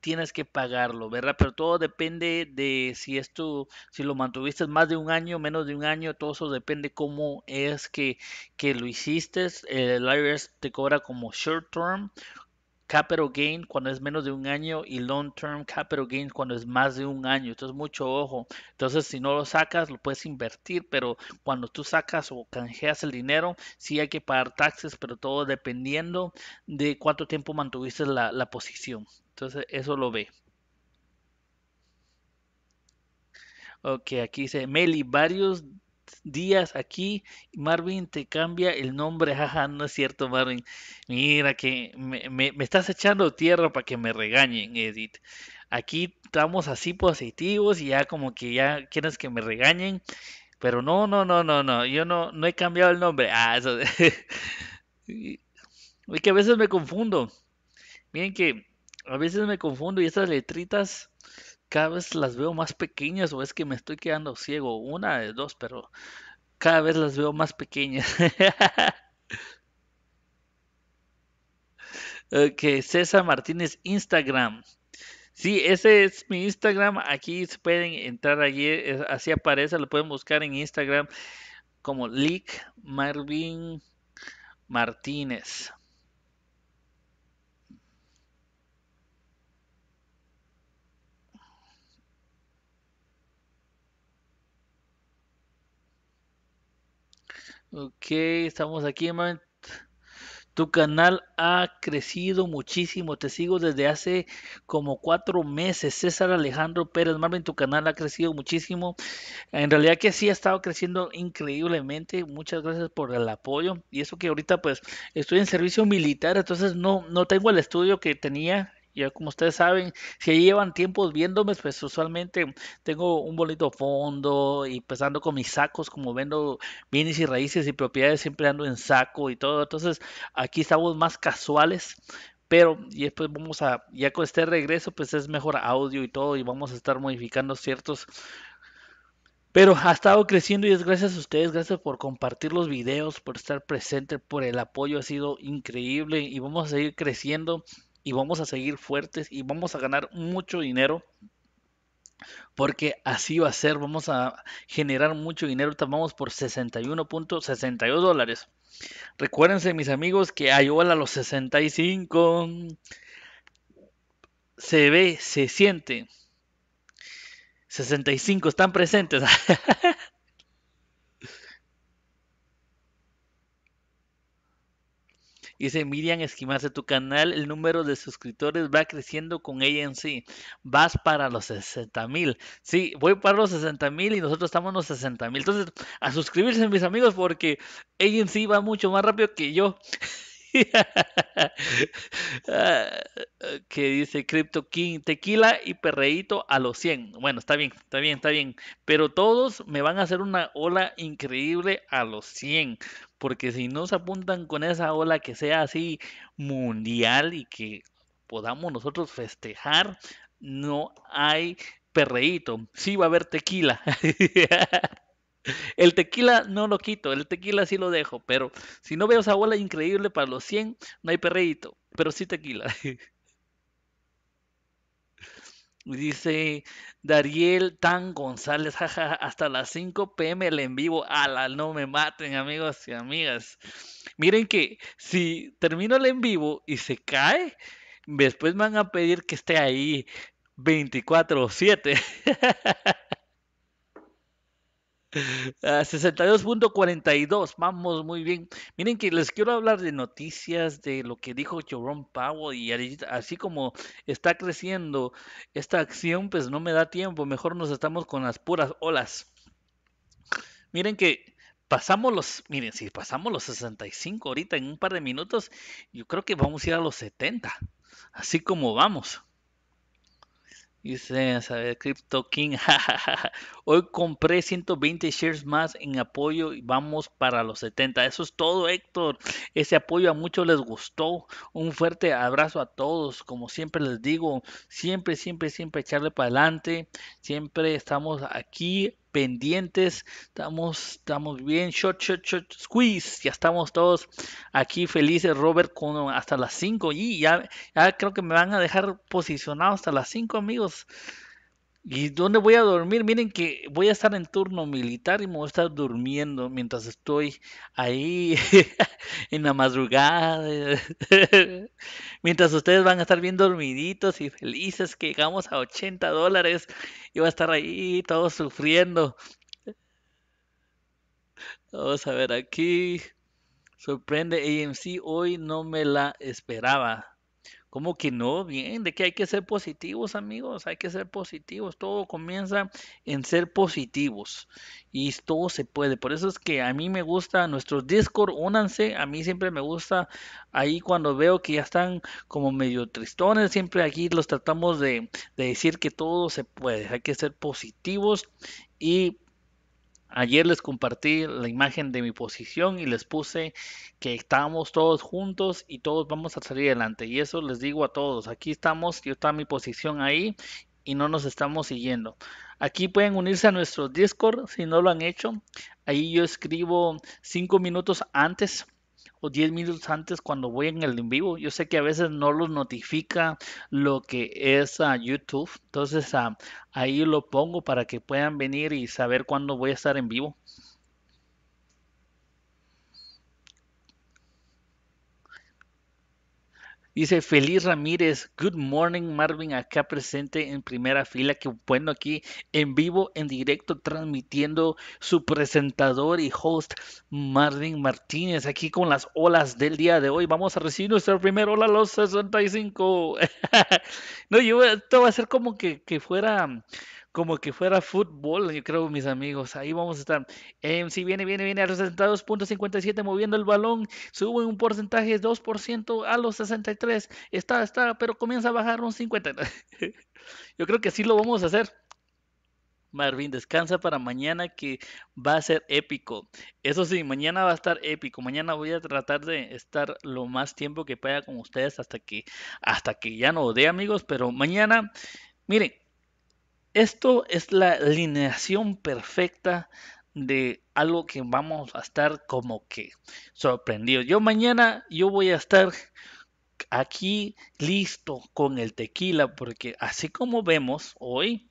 tienes que pagarlo, ¿verdad? Pero todo depende de si esto, si lo mantuviste más de un año, menos de un año, todo eso depende cómo es que, que lo hiciste. El IRS te cobra como short term, capital gain cuando es menos de un año y long term capital gain cuando es más de un año. Entonces mucho ojo. Entonces si no lo sacas lo puedes invertir, pero cuando tú sacas o canjeas el dinero sí hay que pagar taxes, pero todo dependiendo de cuánto tiempo mantuviste la, posición. Entonces eso lo ve. Ok, aquí dice Meli, varios días aquí. Marvin te cambia el nombre, jaja, no es cierto, Marvin. Mira que me, estás echando tierra para que me regañen, Edith. Aquí estamos así positivos y ya como que ya quieres que me regañen. Pero no, no, no, no, no, yo no, no he cambiado el nombre. Ah, eso. y que a veces me confundo. Miren que a veces me confundo y estas letritas cada vez las veo más pequeñas o es que me estoy quedando ciego, una de dos, pero cada vez las veo más pequeñas. que César Martínez, Instagram. Sí, ese es mi Instagram. Aquí se pueden entrar allí, eh, así aparece, lo pueden buscar en Instagram como Lick Marvin Martínez. Ok, estamos aquí, man. Tu canal ha crecido muchísimo. Te sigo desde hace como cuatro meses. César Alejandro Pérez Marvin, tu canal ha crecido muchísimo. En realidad que sí ha estado creciendo increíblemente. Muchas gracias por el apoyo. Y eso que ahorita pues estoy en servicio militar, entonces no, no tengo el estudio que tenía ya como ustedes saben, si llevan tiempos viéndome, pues usualmente tengo un bonito fondo y pues con mis sacos, como vendo bienes y raíces y propiedades, siempre ando en saco y todo. Entonces aquí estamos más casuales, pero y después vamos a, ya con este regreso, pues es mejor audio y todo y vamos a estar modificando ciertos pero ha estado creciendo y es gracias a ustedes, gracias por compartir los videos, por estar presente, por el apoyo, ha sido increíble y vamos a seguir creciendo y vamos a seguir fuertes y vamos a ganar mucho dinero porque así va a ser, vamos a generar mucho dinero, estamos por 61.62 dólares. Recuérdense mis amigos que Ayola a los 65 se ve, se siente. 65 están presentes. Dice Miriam esquimarse tu canal, el número de suscriptores va creciendo con ella en sí. Vas para los 60 mil. Sí, voy para los 60 mil y nosotros estamos en los 60 mil. Entonces, a suscribirse mis amigos porque ella en sí va mucho más rápido que yo. que dice Crypto King, tequila y perreíto a los 100. Bueno, está bien, está bien, está bien. Pero todos me van a hacer una ola increíble a los 100. Porque si no se apuntan con esa ola que sea así mundial y que podamos nosotros festejar, no hay perreíto. Sí va a haber tequila. El tequila no lo quito, el tequila sí lo dejo, pero si no veo esa bola increíble para los 100, no hay perreíto, pero sí tequila. Dice Dariel Tan González, jaja, hasta las 5 pm el en vivo. la no me maten, amigos y amigas. Miren que si termino el en vivo y se cae, después me van a pedir que esté ahí 24 o 7. 62.42, ah, vamos muy bien. Miren que les quiero hablar de noticias de lo que dijo Jerome Powell y así como está creciendo esta acción, pues no me da tiempo, mejor nos estamos con las puras olas. Miren que pasamos los, miren, si pasamos los 65 ahorita en un par de minutos, yo creo que vamos a ir a los 70, así como vamos. Dice, saber, Crypto King, hoy compré 120 shares más en apoyo y vamos para los 70. Eso es todo, Héctor. Ese apoyo a muchos les gustó. Un fuerte abrazo a todos. Como siempre les digo, siempre, siempre, siempre echarle para adelante. Siempre estamos aquí pendientes. Estamos, estamos bien. Shot, shot, shot, squeeze. Ya estamos todos aquí felices, Robert, con hasta las 5. Y ya, ya creo que me van a dejar posicionado hasta las 5, amigos. ¿Y dónde voy a dormir? Miren que voy a estar en turno militar y me voy a estar durmiendo mientras estoy ahí en la madrugada. mientras ustedes van a estar bien dormiditos y felices que llegamos a 80 dólares y voy a estar ahí todos sufriendo. Vamos a ver aquí. Sorprende AMC, hoy no me la esperaba. ¿Cómo que no? Bien, de que hay que ser positivos, amigos, hay que ser positivos. Todo comienza en ser positivos y todo se puede. Por eso es que a mí me gusta nuestro Discord, únanse. A mí siempre me gusta ahí cuando veo que ya están como medio tristones, siempre aquí los tratamos de, de decir que todo se puede. Hay que ser positivos y Ayer les compartí la imagen de mi posición y les puse que estábamos todos juntos y todos vamos a salir adelante. Y eso les digo a todos. Aquí estamos, yo está mi posición ahí y no nos estamos siguiendo. Aquí pueden unirse a nuestro Discord si no lo han hecho. Ahí yo escribo cinco minutos antes o 10 minutos antes cuando voy en el en vivo. Yo sé que a veces no los notifica lo que es a YouTube. Entonces ah, ahí lo pongo para que puedan venir y saber cuándo voy a estar en vivo. Dice Feliz Ramírez, good morning Marvin, acá presente en primera fila, que bueno aquí en vivo, en directo, transmitiendo su presentador y host Marvin Martínez, aquí con las olas del día de hoy. Vamos a recibir nuestra primera hola a los 65. no, yo esto va a ser como que, que fuera como que fuera fútbol, yo creo, mis amigos. Ahí vamos a estar. Em, si viene, viene, viene a los 62.57 moviendo el balón. Sube un porcentaje 2% a los 63. Está, está, pero comienza a bajar un 50. yo creo que sí lo vamos a hacer. Marvin, descansa para mañana que va a ser épico. Eso sí, mañana va a estar épico. Mañana voy a tratar de estar lo más tiempo que pueda con ustedes hasta que hasta que ya no dé, amigos, pero mañana miren, esto es la alineación perfecta de algo que vamos a estar como que sorprendidos. Yo mañana yo voy a estar aquí listo con el tequila porque así como vemos hoy,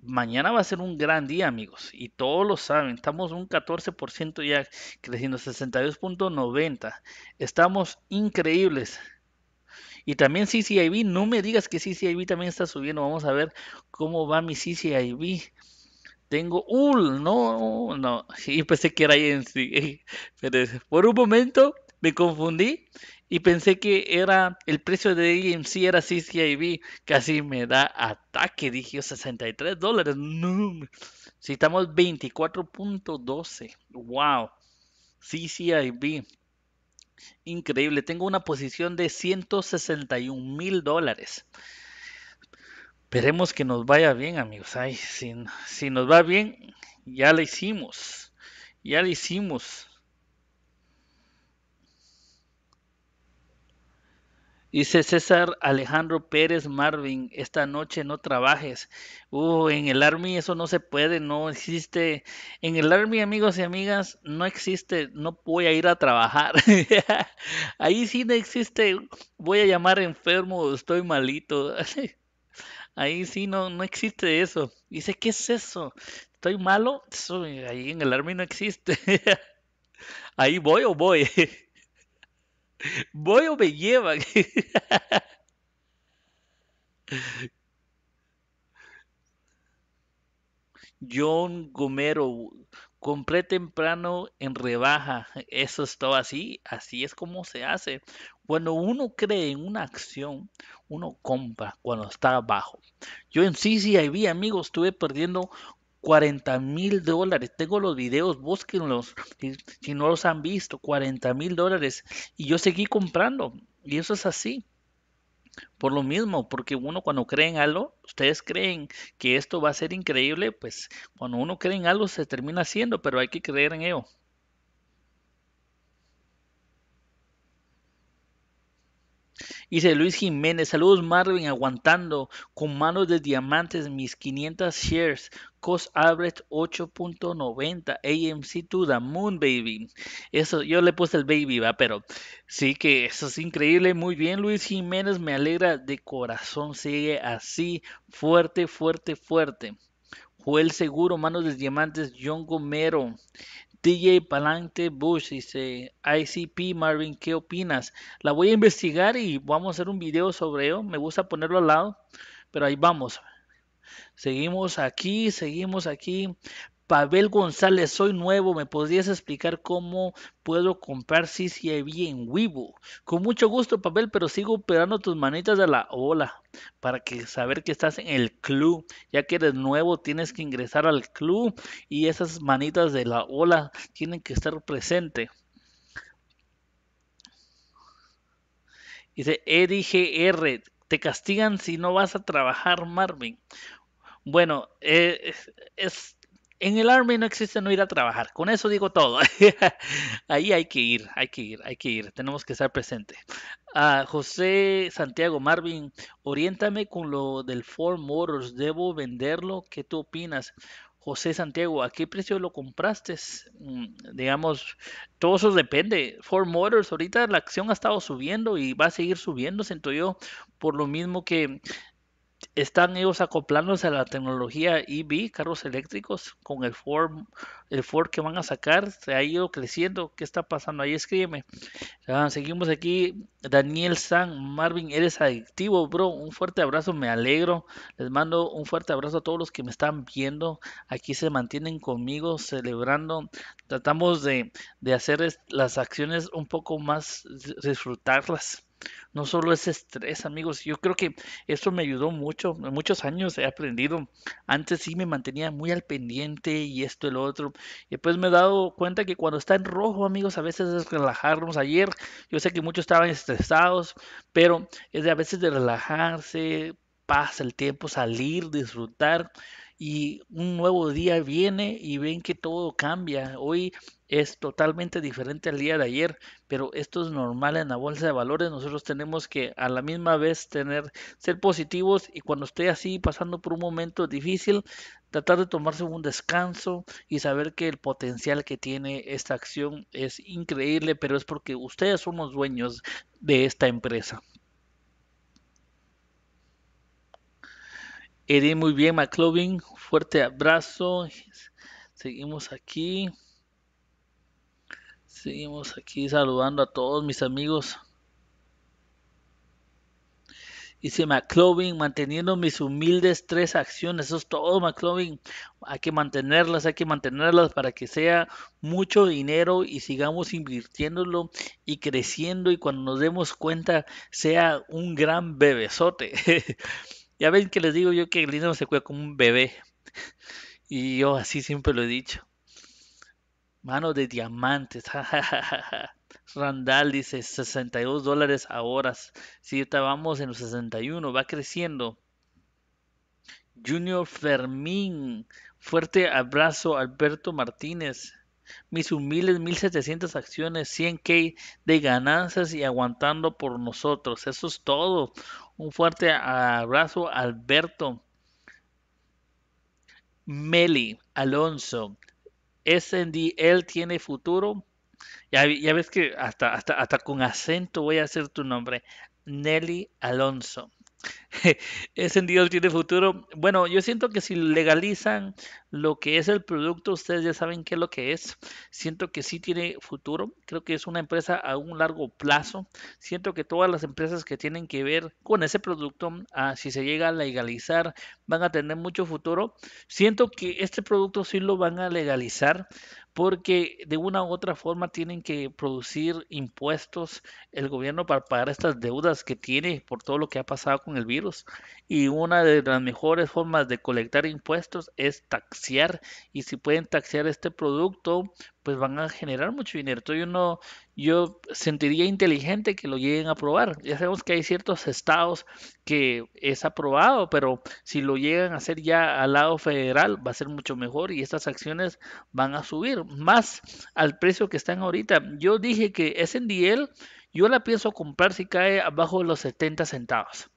mañana va a ser un gran día amigos y todos lo saben. Estamos un 14% ya creciendo 62.90. Estamos increíbles. Y también CCIB, no me digas que CCIB también está subiendo. Vamos a ver cómo va mi CCIB. Tengo, ¡Ul! no, no, y pensé que era INC, pero por un momento me confundí y pensé que era el precio de AMC era CCIB, casi me da ataque, dije 63 dólares, no, si estamos 24.12, wow, CCIB, Increíble, tengo una posición de 161 mil dólares. Esperemos que nos vaya bien, amigos. Ay, si, si nos va bien, ya la hicimos. Ya la hicimos. Dice César Alejandro Pérez Marvin, esta noche no trabajes. Uh, en el Army eso no se puede, no existe. En el Army, amigos y amigas, no existe, no voy a ir a trabajar. Ahí sí no existe, voy a llamar enfermo, estoy malito. Ahí sí no, no existe eso. Dice, ¿qué es eso? ¿Estoy malo? Eso, ahí en el Army no existe. Ahí voy o voy. ¿Voy o me llevan? John Gomero, compré temprano en rebaja. Eso es todo así. Así es como se hace. Cuando uno cree en una acción, uno compra cuando está abajo. Yo en sí, sí amigos, estuve perdiendo 40 mil dólares. Tengo los videos, búsquenlos. Si, si no los han visto, 40 mil dólares. Y yo seguí comprando. Y eso es así. Por lo mismo, porque uno cuando cree en algo, ustedes creen que esto va a ser increíble, pues cuando uno cree en algo se termina haciendo, pero hay que creer en ello. Dice Luis Jiménez, saludos Marvin, aguantando con manos de diamantes mis 500 shares. Cost average 8.90. AMC to the moon, baby. Eso, yo le puse el baby, va, pero sí que eso es increíble. Muy bien, Luis Jiménez, me alegra de corazón. Sigue así, fuerte, fuerte, fuerte. el Seguro, Manos de Diamantes, John Gomero. DJ Palante Bush dice, ICP Marvin, ¿qué opinas? La voy a investigar y vamos a hacer un video sobre ello. Me gusta ponerlo al lado, pero ahí vamos. Seguimos aquí, seguimos aquí. Pavel González, soy nuevo, ¿me podrías explicar cómo puedo comprar CCIB en Weibo? Con mucho gusto, Pavel, pero sigo operando tus manitas de la ola para que saber que estás en el club. Ya que eres nuevo, tienes que ingresar al club y esas manitas de la ola tienen que estar presentes. Dice e r te castigan si no vas a trabajar, Marvin. Bueno, eh, es en el Army no existe no ir a trabajar. Con eso digo todo. Ahí hay que ir, hay que ir, hay que ir. Tenemos que estar presente. Ah, José Santiago Marvin, oriéntame con lo del Ford Motors. ¿Debo venderlo? ¿Qué tú opinas? José Santiago, ¿a qué precio lo compraste? Mm, digamos, todo eso depende. Ford Motors, ahorita la acción ha estado subiendo y va a seguir subiendo, siento yo, por lo mismo que están ellos acoplándose a la tecnología EV, carros eléctricos, con el Ford, el Ford que van a sacar, se ha ido creciendo, ¿qué está pasando? Ahí escríbeme. Ah, seguimos aquí, Daniel San, Marvin, eres adictivo, bro, un fuerte abrazo, me alegro, les mando un fuerte abrazo a todos los que me están viendo, aquí se mantienen conmigo, celebrando, tratamos de, de hacer las acciones un poco más, disfrutarlas. No solo es estrés, amigos. Yo creo que esto me ayudó mucho. En muchos años he aprendido. Antes sí me mantenía muy al pendiente y esto, el otro. Y después pues me he dado cuenta que cuando está en rojo, amigos, a veces es relajarnos. Ayer yo sé que muchos estaban estresados, pero es de a veces de relajarse, pasa el tiempo, salir, disfrutar y un nuevo día viene y ven que todo cambia. Hoy es totalmente diferente al día de ayer, pero esto es normal en la bolsa de valores. Nosotros tenemos que a la misma vez tener, ser positivos y cuando esté así pasando por un momento difícil, tratar de tomarse un descanso y saber que el potencial que tiene esta acción es increíble, pero es porque ustedes son los dueños de esta empresa. Eri, muy bien, McLovin. Fuerte abrazo. Seguimos aquí. Seguimos aquí saludando a todos mis amigos. Dice McLovin, manteniendo mis humildes tres acciones. Eso es todo, McLovin. Hay que mantenerlas, hay que mantenerlas para que sea mucho dinero y sigamos invirtiéndolo y creciendo y cuando nos demos cuenta sea un gran bebesote. Ya ven que les digo yo que el dinero se cuida como un bebé. Y yo así siempre lo he dicho. Mano de diamantes. Randall dice 62 dólares horas Si sí, estábamos en los 61, va creciendo. Junior Fermín. Fuerte abrazo, Alberto Martínez mis humildes 1700 acciones, 100k de ganancias y aguantando por nosotros. Eso es todo. Un fuerte abrazo, Alberto. Meli Alonso. él tiene futuro. Ya, ves que hasta, hasta, hasta con acento voy a hacer tu nombre. Nelly Alonso. ¿Ese Dios tiene futuro? Bueno, yo siento que si legalizan lo que es el producto, ustedes ya saben qué es lo que es. Siento que sí tiene futuro. Creo que es una empresa a un largo plazo. Siento que todas las empresas que tienen que ver con ese producto, así si se llega a legalizar, van a tener mucho futuro. Siento que este producto sí lo van a legalizar porque de una u otra forma tienen que producir impuestos el gobierno para pagar estas deudas que tiene por todo lo que ha pasado con el virus. Y una de las mejores formas de colectar impuestos es taxear. Y si pueden taxear este producto, pues van a generar mucho dinero. Entonces yo, no, yo sentiría inteligente que lo lleguen a aprobar. Ya sabemos que hay ciertos estados que es aprobado, pero si lo llegan a hacer ya al lado federal va a ser mucho mejor y estas acciones van a subir más al precio que están ahorita. Yo dije que es en yo la pienso comprar si cae abajo de los 70 centavos.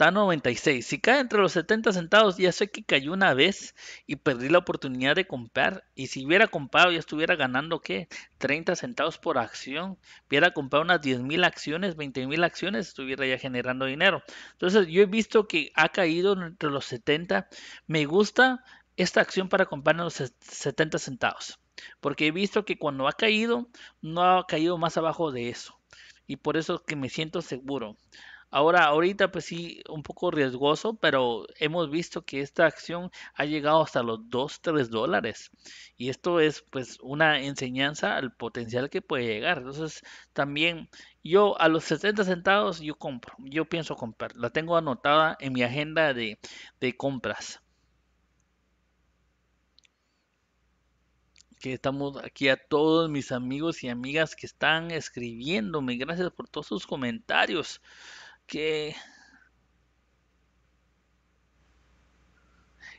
Está 96. Si cae entre los 70 centavos, ya sé que cayó una vez y perdí la oportunidad de comprar. Y si hubiera comprado, ya estuviera ganando, ¿qué? 30 centavos por acción. Hubiera comprado unas 10 mil acciones, 20 mil acciones, estuviera ya generando dinero. Entonces, yo he visto que ha caído entre los 70. Me gusta esta acción para comprar en los 70 centavos. Porque he visto que cuando ha caído, no ha caído más abajo de eso. Y por eso que me siento seguro. Ahora, ahorita pues sí, un poco riesgoso, pero hemos visto que esta acción ha llegado hasta los 2, 3 dólares. Y esto es pues una enseñanza al potencial que puede llegar. Entonces, también yo a los 70 centavos yo compro, yo pienso comprar. La tengo anotada en mi agenda de, compras. que estamos aquí a todos mis amigos y amigas que están escribiéndome. Gracias por todos sus comentarios que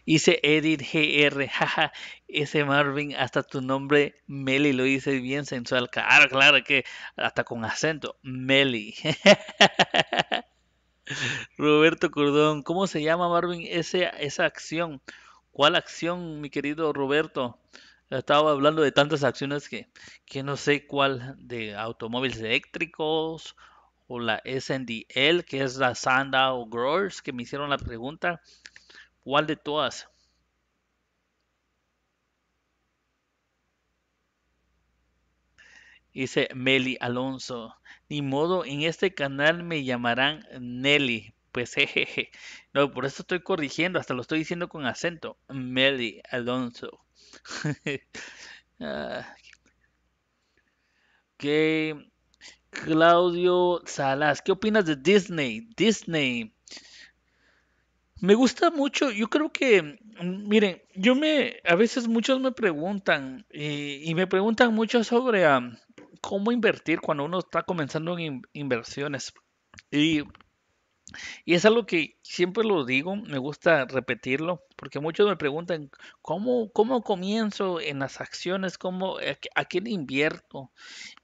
Hice Edit GR, jaja, ese Marvin, hasta tu nombre Meli lo hice bien sensual. Claro, claro que hasta con acento, Meli. Roberto Cordón, ¿cómo se llama Marvin ese, esa acción? ¿Cuál acción, mi querido Roberto? Estaba hablando de tantas acciones que, que no sé cuál, de automóviles eléctricos o la SNDL, que es la Sanda o Growers, que me hicieron la pregunta, ¿cuál de todas? Dice Meli Alonso, ni modo, en este canal me llamarán Nelly. Pues jejeje. No, por eso estoy corrigiendo, hasta lo estoy diciendo con acento. Meli Alonso. Ah, que... Claudio Salas, ¿qué opinas de Disney? Disney. Me gusta mucho, yo creo que, miren, yo me, a veces muchos me preguntan y, me preguntan mucho sobre cómo invertir cuando uno está comenzando en inversiones. Y, es algo que siempre lo digo, me gusta repetirlo, porque muchos me preguntan, ¿cómo, cómo comienzo en las acciones? ¿Cómo, a, a quién invierto?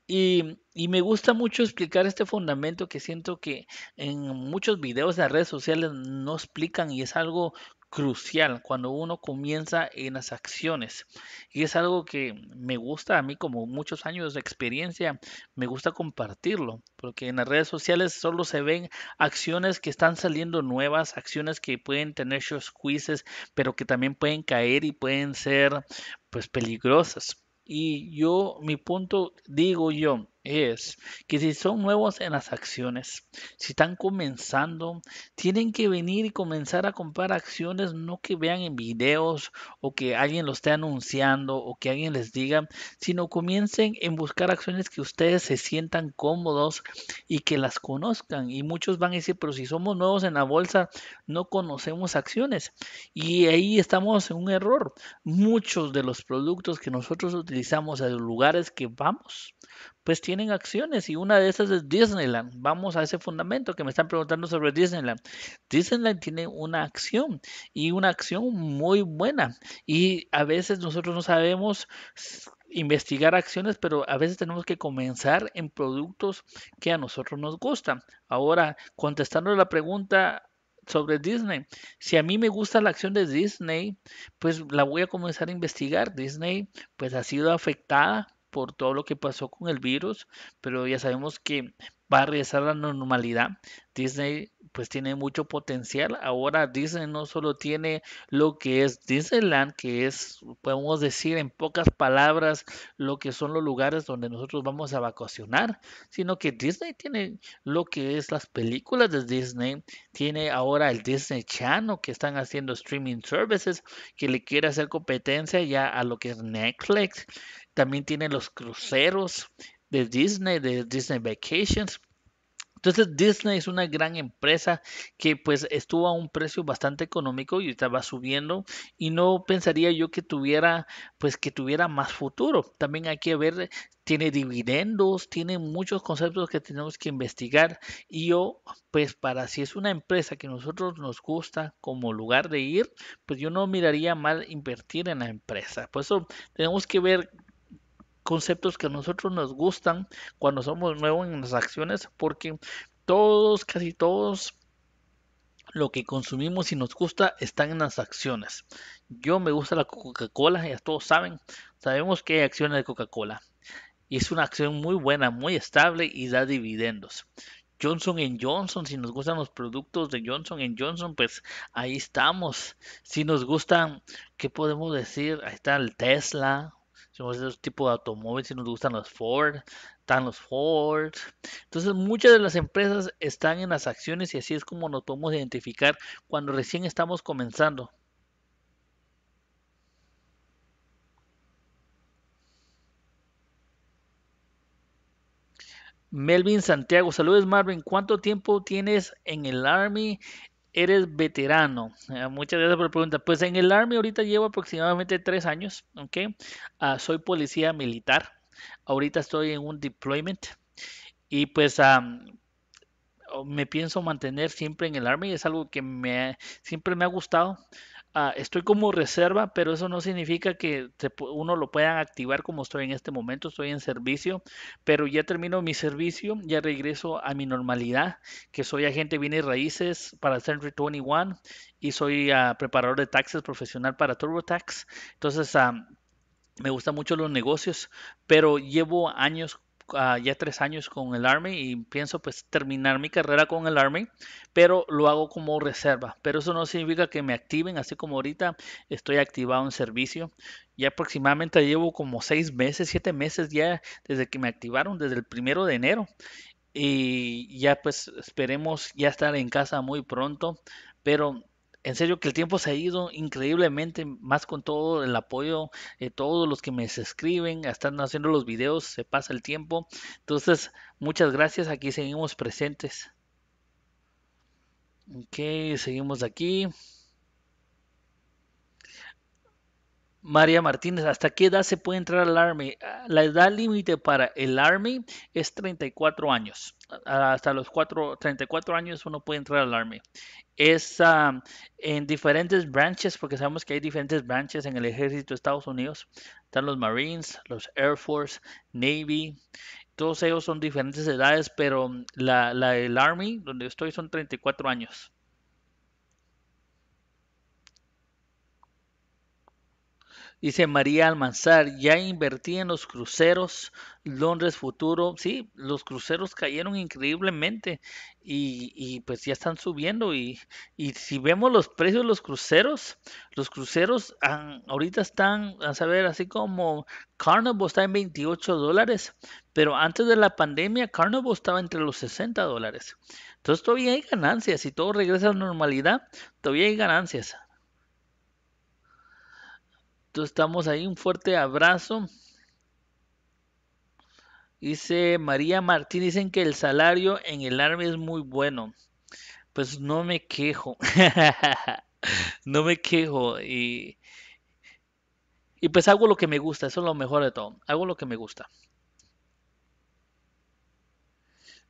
Y, me gusta mucho explicar este fundamento que siento que en muchos videos de las redes sociales no explican y es algo crucial cuando uno comienza en las acciones. Y es algo que me gusta a mí como muchos años de experiencia, me gusta compartirlo, porque en las redes sociales solo se ven acciones que están saliendo nuevas, acciones que pueden tener sus quizzes, pero que también pueden caer y pueden ser pues peligrosas. Y yo, mi punto, digo yo, es que si son nuevos en las acciones, si están comenzando, tienen que venir y comenzar a comprar acciones, no que vean en videos o que alguien lo esté anunciando o que alguien les diga, sino comiencen en buscar acciones que ustedes se sientan cómodos y que las conozcan. Y muchos van a decir, pero si somos nuevos en la bolsa, no conocemos acciones. Y ahí estamos en un error. Muchos de los productos que nosotros utilizamos en los lugares que vamos, pues tienen acciones y una de esas es Disneyland. Vamos a ese fundamento que me están preguntando sobre Disneyland. Disneyland tiene una acción y una acción muy buena y a veces nosotros no sabemos investigar acciones, pero a veces tenemos que comenzar en productos que a nosotros nos gustan. Ahora, contestando la pregunta sobre Disney. Si a mí me gusta la acción de Disney, pues la voy a comenzar a investigar. Disney pues ha sido afectada por todo lo que pasó con el virus, pero ya sabemos que va a regresar a la normalidad. Disney pues tiene mucho potencial. Ahora Disney no solo tiene lo que es Disneyland, que es, podemos decir en pocas palabras, lo que son los lugares donde nosotros vamos a vacacionar, sino que Disney tiene lo que es las películas de Disney, tiene ahora el Disney Channel que están haciendo streaming services, que le quiere hacer competencia ya a lo que es Netflix. También tiene los cruceros de Disney, de Disney Vacations. Entonces Disney es una gran empresa que pues estuvo a un precio bastante económico y estaba subiendo y no pensaría yo que tuviera pues que tuviera más futuro. También hay que ver tiene dividendos, tiene muchos conceptos que tenemos que investigar y yo pues para si es una empresa que a nosotros nos gusta como lugar de ir, pues yo no miraría mal invertir en la empresa. Por eso tenemos que ver conceptos que a nosotros nos gustan cuando somos nuevos en las acciones, porque todos, casi todos, lo que consumimos y nos gusta están en las acciones. Yo me gusta la Coca-Cola, ya todos saben, sabemos que hay acciones de Coca-Cola. Y es una acción muy buena, muy estable y da dividendos. Johnson Johnson, si nos gustan los productos de Johnson Johnson, pues ahí estamos. Si nos gustan, ¿qué podemos decir? Ahí está el Tesla, somos esos de automóviles, si nos gustan los Ford, están los Ford. Entonces muchas de las empresas están en las acciones y así es como nos podemos identificar cuando recién estamos comenzando. Melvin Santiago, saludos Marvin, ¿cuánto tiempo tienes en el Army? eres veterano? Eh, muchas gracias por la pregunta. Pues en el Army ahorita llevo aproximadamente tres años, ¿ok? Ah, soy policía militar. Ahorita estoy en un deployment. Y pues me pienso mantener siempre en el Army. Es algo que me, siempre me ha gustado. Ah, estoy como reserva, pero eso no significa que uno lo pueda activar como estoy en este momento, estoy en servicio, pero ya termino mi servicio, ya regreso a mi normalidad, que soy agente bienes raíces para Century 21 y soy ah, preparador de taxes profesional para TurboTax. Entonces, ah, me gustan mucho los negocios, pero llevo años Ah, ya tres años con el Army y pienso pues terminar mi carrera con el Army, pero lo hago como reserva. Pero eso no significa que me activen, así como ahorita estoy activado en servicio. Ya aproximadamente llevo como seis meses, siete meses ya desde que me activaron, desde el primero de enero. Y ya pues esperemos ya estar en casa muy pronto, pero en serio que el tiempo se ha ido increíblemente, más con todo el apoyo de eh, todos los que me escriben, están haciendo los videos, se pasa el tiempo. Entonces, muchas gracias, aquí seguimos presentes. Ok, seguimos aquí. María Martínez, ¿hasta qué edad se puede entrar al Army? Ah, la edad límite para el Army es 34 años. Ah, hasta los 4, 34 años uno puede entrar al Army es ah, en diferentes branches, porque sabemos que hay diferentes branches en el ejército de Estados Unidos. Están los Marines, los Air Force, Navy. Todos ellos son diferentes edades, pero mm, la, la Army, donde estoy, son 34 años. Dice María Almanzar, ya invertí en los cruceros, Londres Futuro. Sí, los cruceros cayeron increíblemente y, pues ya están subiendo. Y, y, si vemos los precios de los cruceros, los cruceros ahorita están, a saber, así como Carnival está en 28 dólares, pero antes de la pandemia Carnival estaba entre los 60 dólares. Entonces todavía hay ganancias. Si todo regresa a la normalidad, todavía hay ganancias estamos ahí. Un fuerte abrazo. Dice María Martín, dicen que el salario en el Army es muy bueno. Pues no me quejo. no me quejo. Y, y pues hago lo que me gusta. Eso es lo mejor de todo. Hago lo que me gusta.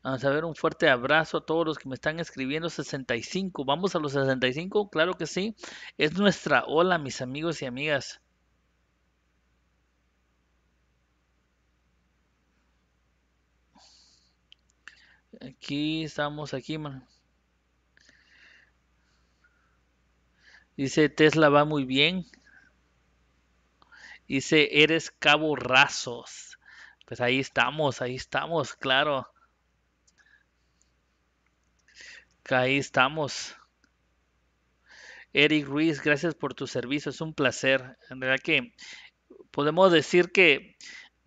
Vamos a ver un fuerte abrazo a todos los que me están escribiendo. 65. Vamos a los 65. Claro que sí. Es nuestra hola mis amigos y amigas. Aquí estamos, aquí, man. Dice Tesla va muy bien. Dice, eres caborrazos. Pues ahí estamos, ahí estamos, claro. Ahí estamos. Eric Ruiz, gracias por tu servicio, es un placer. En verdad que podemos decir que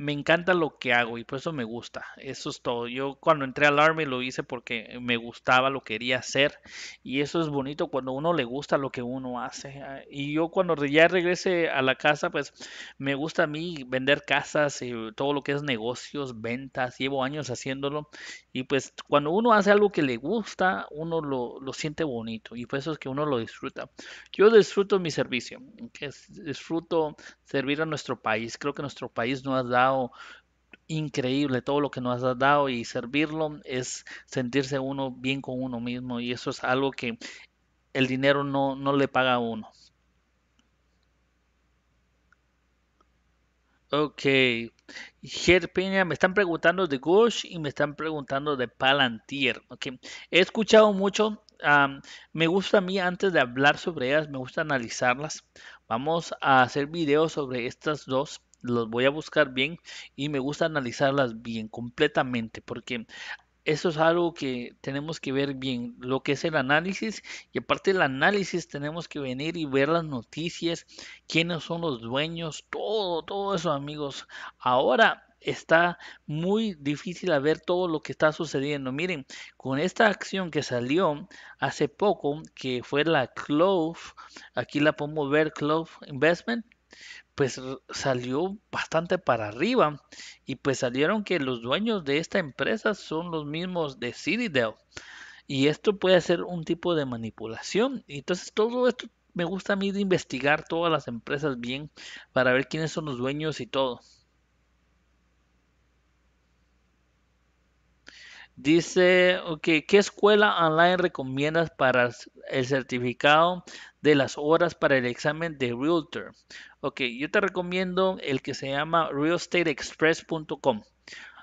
me encanta lo que hago y por eso me gusta. Eso es todo. Yo cuando entré al Army lo hice porque me gustaba, lo quería hacer y eso es bonito cuando uno le gusta lo que uno hace. Ah, y yo cuando ya regrese a la casa, pues me gusta a mí vender casas y eh, todo lo que es negocios, ventas. Llevo años haciéndolo y pues cuando uno hace algo que le gusta, uno lo, siente bonito y por eso es que uno lo disfruta. Yo disfruto mi servicio, que disfruto servir a nuestro país. Creo que nuestro país no ha dado increíble todo lo que nos has dado y servirlo es sentirse uno bien con uno mismo y eso es algo que el dinero no, le paga a uno. Ok, me están preguntando de Gush y me están preguntando de Palantir. okay he escuchado mucho, me gusta a mí antes de hablar sobre ellas, me gusta analizarlas. Vamos a hacer videos sobre estas dos los voy a buscar bien y me gusta analizarlas bien, completamente, porque eso es algo que tenemos que ver bien, lo que es el análisis y aparte del análisis tenemos que venir y ver las noticias, quiénes son los dueños, todo, todo eso amigos. Ahora está muy difícil a ver todo lo que está sucediendo. Miren, con esta acción que salió hace poco, que fue la Clove, aquí la podemos ver, Clove Investment, pues salió bastante para arriba y pues salieron que los dueños de esta empresa son los mismos de Citadel. Y esto puede ser un tipo de manipulación. Y entonces todo esto me gusta a mí de investigar todas las empresas bien para ver quiénes son los dueños y todo. Dice, ok, ¿qué escuela online recomiendas para el certificado de las horas para el examen de Realtor? Ok, yo te recomiendo el que se llama realestateexpress.com.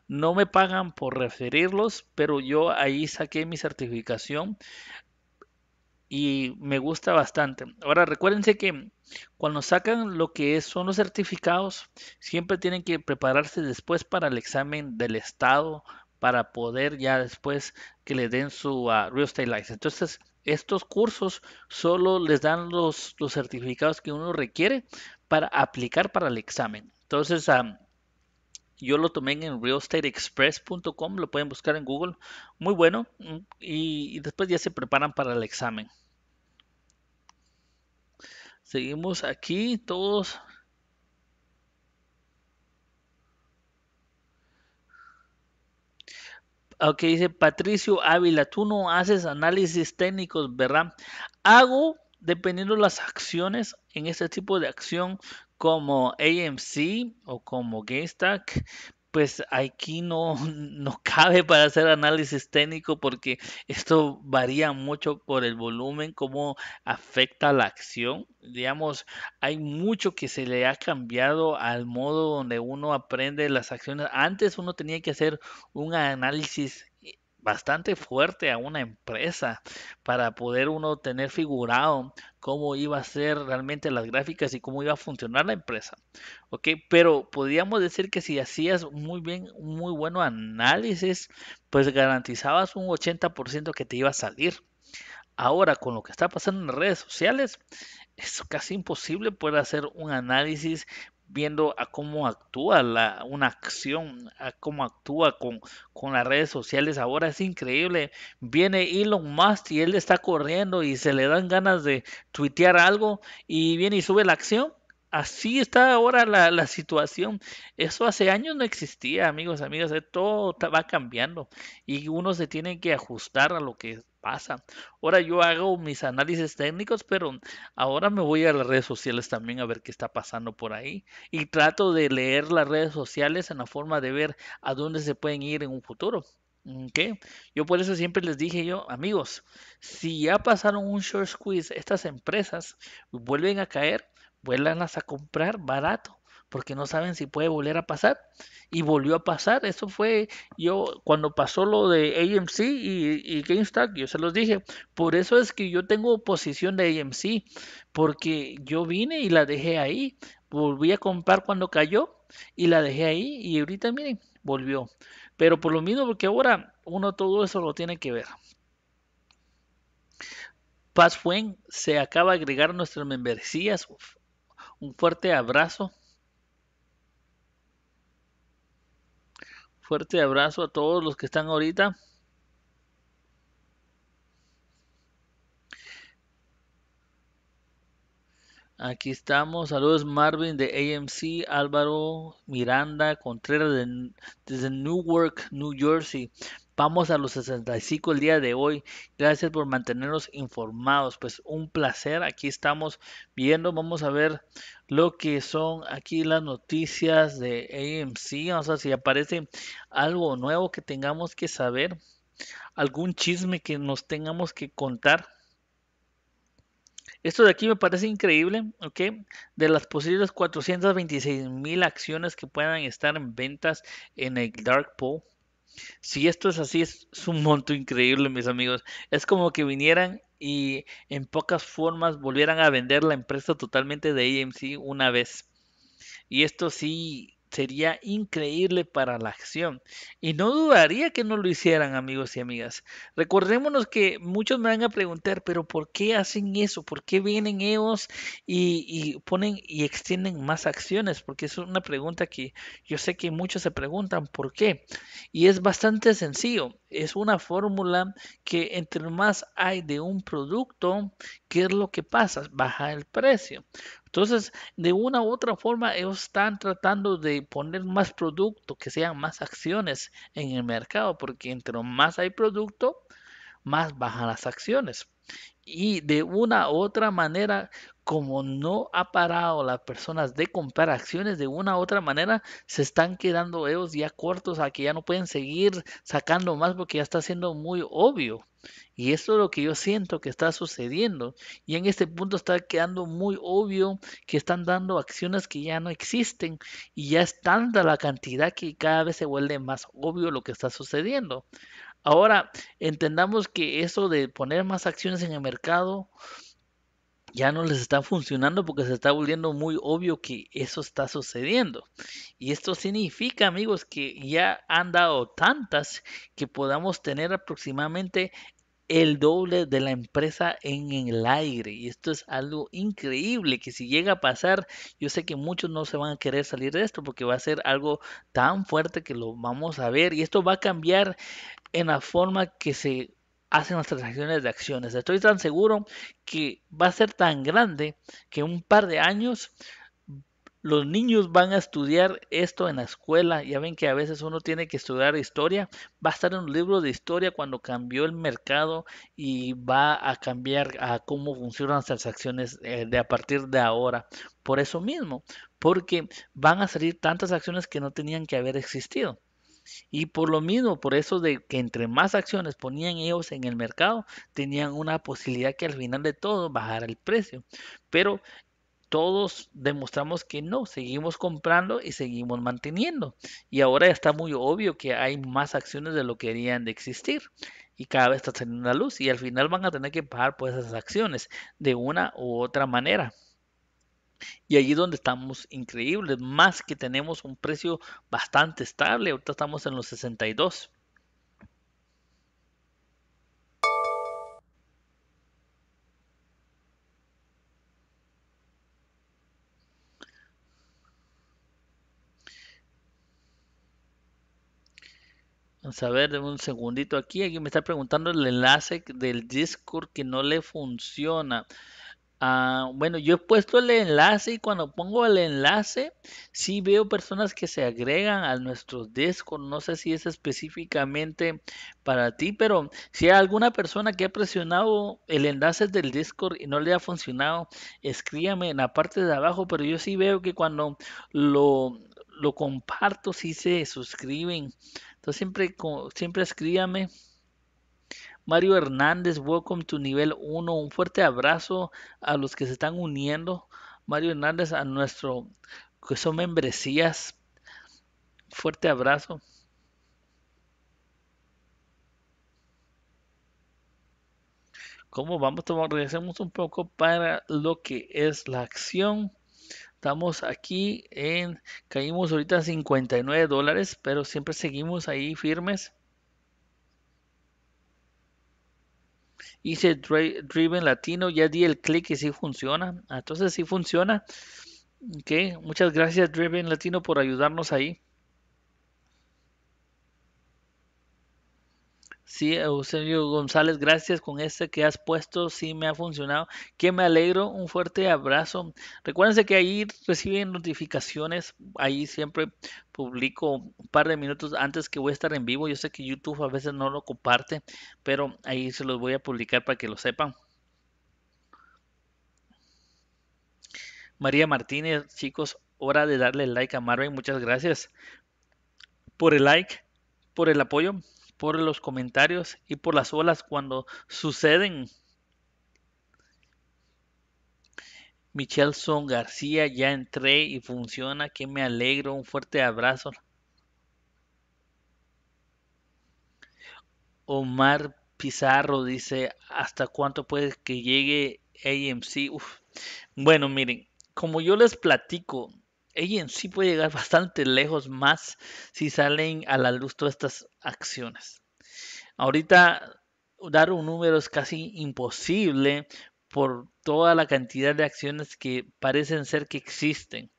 No me pagan por referirlos, pero yo ahí saqué mi certificación y me gusta bastante. Ahora recuérdense que cuando sacan lo que son los certificados, siempre tienen que prepararse después para el examen del estado para poder ya después que le den su ah, real estate license. Entonces, estos cursos solo les dan los, los, certificados que uno requiere para aplicar para el examen. Entonces, yo lo tomé en realestateexpress.com, lo pueden buscar en Google. Muy bueno. Mm, y, después ya se preparan para el examen. Seguimos aquí todos Ok, dice Patricio Ávila, tú no haces análisis técnicos, ¿verdad? Hago, dependiendo las acciones, en este tipo de acción como AMC o como GameStack, pues aquí no, no cabe para hacer análisis técnico porque esto varía mucho por el volumen, cómo afecta la acción. Digamos, hay mucho que se le ha cambiado al modo donde uno aprende las acciones. Antes uno tenía que hacer un análisis bastante fuerte a una empresa para poder uno tener figurado cómo iba a ser realmente las gráficas y cómo iba a funcionar la empresa. ¿Ok? Pero podríamos decir que si hacías muy bien, muy bueno análisis, pues garantizabas un 80% que te iba a salir. Ahora, con lo que está pasando en las redes sociales, es casi imposible poder hacer un análisis viendo a cómo actúa la, una acción, a cómo actúa con, con las redes sociales. Ahora es increíble. Viene Elon Musk y él está corriendo y se le dan ganas de tuitear algo y viene y sube la acción. Así está ahora la, la situación. Eso hace años no existía, amigos, amigas. Eh, todo va cambiando y uno se tiene que ajustar a lo que pasa. Ahora yo hago mis análisis técnicos, pero ahora me voy a las redes sociales también a ver qué está pasando por ahí. Y trato de leer las redes sociales en la forma de ver a dónde se pueden ir en un futuro. Yo por eso siempre les dije yo, amigos, si ya pasaron un short squeeze, estas empresas vuelven a caer, vuelvan a comprar barato porque no saben si puede volver a pasar. Y volvió a pasar. Eso fue yo cuando pasó lo de AMC y, y GameStop, yo se los dije. Por eso es que yo tengo oposición de AMC, porque yo vine y la dejé ahí. Volví a comprar cuando cayó y la dejé ahí. Y ahorita miren, volvió. Pero por lo mismo, porque ahora uno todo eso lo tiene que ver. Paz Fuen se acaba de agregar nuestras membresías. un fuerte abrazo Fuerte abrazo a todos los que están ahorita. Aquí estamos. Saludos Marvin de AMC, Álvaro Miranda Contreras desde Newark, New Jersey. Vamos a los 65 el día de hoy. Gracias por mantenernos informados. Pues un placer. Aquí estamos viendo. Vamos a ver lo que son aquí las noticias de AMC, o sea, si aparece algo nuevo que tengamos que saber, algún chisme que nos tengamos que contar. Esto de aquí me parece increíble, ¿ok? De las posibles 426 mil acciones que puedan estar en ventas en el Dark Pool. Si esto es así, es un monto increíble, mis amigos. Es como que vinieran y en pocas formas volvieran a vender la empresa totalmente de AMC una vez. Y esto sí sería increíble para la acción. Y no dudaría que no lo hicieran, amigos y amigas. Recordémonos que muchos me van a preguntar, pero ¿por qué hacen eso? ¿Por qué vienen ellos y, ponen y extienden más acciones? Porque es una pregunta que yo sé que muchos se preguntan, ¿por qué? Y es bastante sencillo. Es una fórmula que entre más hay de un producto, ¿qué es lo que pasa? Baja el precio. Entonces, de una u otra forma, ellos están tratando de poner más producto, que sean más acciones en el mercado, porque entre más hay producto, más bajan las acciones. Y de una u otra manera, como no ha parado las personas de comprar acciones, de una u otra manera se están quedando ellos ya cortos a que ya no pueden seguir sacando más porque ya está siendo muy obvio. Y eso es lo que yo siento que está sucediendo. Y en este punto está quedando muy obvio que están dando acciones que ya no existen y ya es tanta la cantidad que cada vez se vuelve más obvio lo que está sucediendo. Ahora, entendamos que eso de poner más acciones en el mercado ya no les está funcionando porque se está volviendo muy obvio que eso está sucediendo. Y esto significa, amigos, que ya han dado tantas que podamos tener aproximadamente el doble de la empresa en el aire. Y esto es algo increíble que si llega a pasar, yo sé que muchos no se van a querer salir de esto porque va a ser algo tan fuerte que lo vamos a ver. Y esto va a cambiar en la forma que se hacen las transacciones de acciones. Estoy tan seguro que va a ser tan grande que un par de años los niños van a estudiar esto en la escuela. Ya ven que a veces uno tiene que estudiar historia. Va a estar en un libro de historia cuando cambió el mercado y va a cambiar a cómo funcionan las transacciones eh, de a partir de ahora. Por eso mismo, porque van a salir tantas acciones que no tenían que haber existido. Y por lo mismo, por eso de que entre más acciones ponían ellos en el mercado, tenían una posibilidad que al final de todo bajara el precio. Pero todos demostramos que no, seguimos comprando y seguimos manteniendo. Y ahora está muy obvio que hay más acciones de lo que harían de existir. Y cada vez está saliendo la luz. Y al final van a tener que pagar por pues, esas acciones de una u otra manera. Y allí donde estamos increíbles, más que tenemos un precio bastante estable, ahorita estamos en los 62. Vamos a ver, un segundito aquí. Aquí me está preguntando el enlace del Discord que no le funciona. Ah, bueno, yo he puesto el enlace y cuando pongo el enlace, sí veo personas que se agregan a nuestro Discord. No sé si es específicamente para ti, pero si hay alguna persona que ha presionado el enlace del Discord y no le ha funcionado, escríbame en la parte de abajo. Pero yo sí veo que cuando lo, comparto, sí se suscriben. Entonces siempre, siempre escríbame. Mario Hernández, welcome to nivel 1. Un fuerte abrazo a los que se están uniendo. Mario Hernández, a nuestro que son membresías. Fuerte abrazo. ¿Cómo vamos Regresemos un poco para lo que es la acción. Estamos aquí en, caímos ahorita 59 dólares, pero siempre seguimos ahí firmes. hice Driven Latino, ya di el clic y si funciona. Ah, entonces si funciona. Ok, muchas gracias Driven Latino por ayudarnos ahí. Sí, Eusebio González, gracias con este que has puesto, sí me ha funcionado. Que me alegro, un fuerte abrazo. Recuérdense que ahí reciben notificaciones, ahí siempre publico un par de minutos antes que voy a estar en vivo. Yo sé que YouTube a veces no lo comparte, pero ahí se los voy a publicar para que lo sepan. María Martínez, chicos, hora de darle like a Marvin, muchas gracias por el like, por el apoyo por los comentarios y por las olas cuando suceden. michel Son García, ya entré y funciona, que me alegro, un fuerte abrazo. Omar Pizarro dice, ¿hasta cuánto puede que llegue AMC? Uf. Bueno, miren, como yo les platico, ella sí puede llegar bastante lejos más si salen a la luz todas estas acciones. Ahorita dar un número es casi imposible por toda la cantidad de acciones que parecen ser que existen.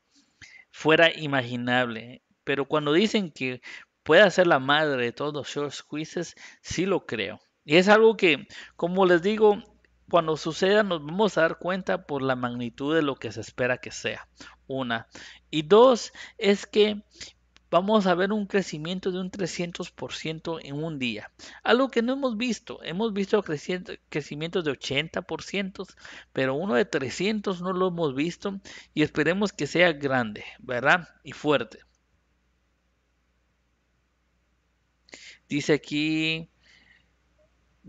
Fuera imaginable. Pero cuando dicen que pueda ser la madre de todos los short squeezes, sí lo creo. Y es algo que, como les digo, cuando suceda nos vamos a dar cuenta por la magnitud de lo que se espera que sea. Una. Y dos, es que vamos a ver un crecimiento de un 300% en un día. Algo que no hemos visto. Hemos visto crecimientos de 80%, pero uno de 300 no lo hemos visto y esperemos que sea grande, ¿verdad? Y fuerte. Dice aquí,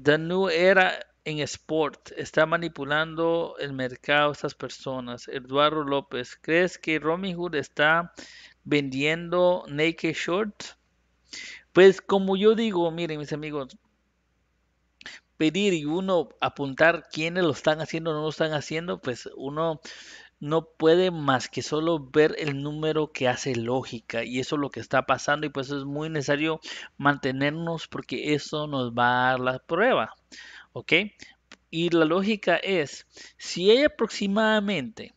The New Era en Sport está manipulando el mercado estas personas. Eduardo López, ¿crees que Romy Hood está vendiendo naked short Pues como yo digo, miren mis amigos, pedir y uno apuntar quiénes lo están haciendo no lo están haciendo, pues uno no puede más que solo ver el número que hace lógica y eso es lo que está pasando y pues es muy necesario mantenernos porque eso nos va a dar la prueba. ¿Ok? Y la lógica es, si hay aproximadamente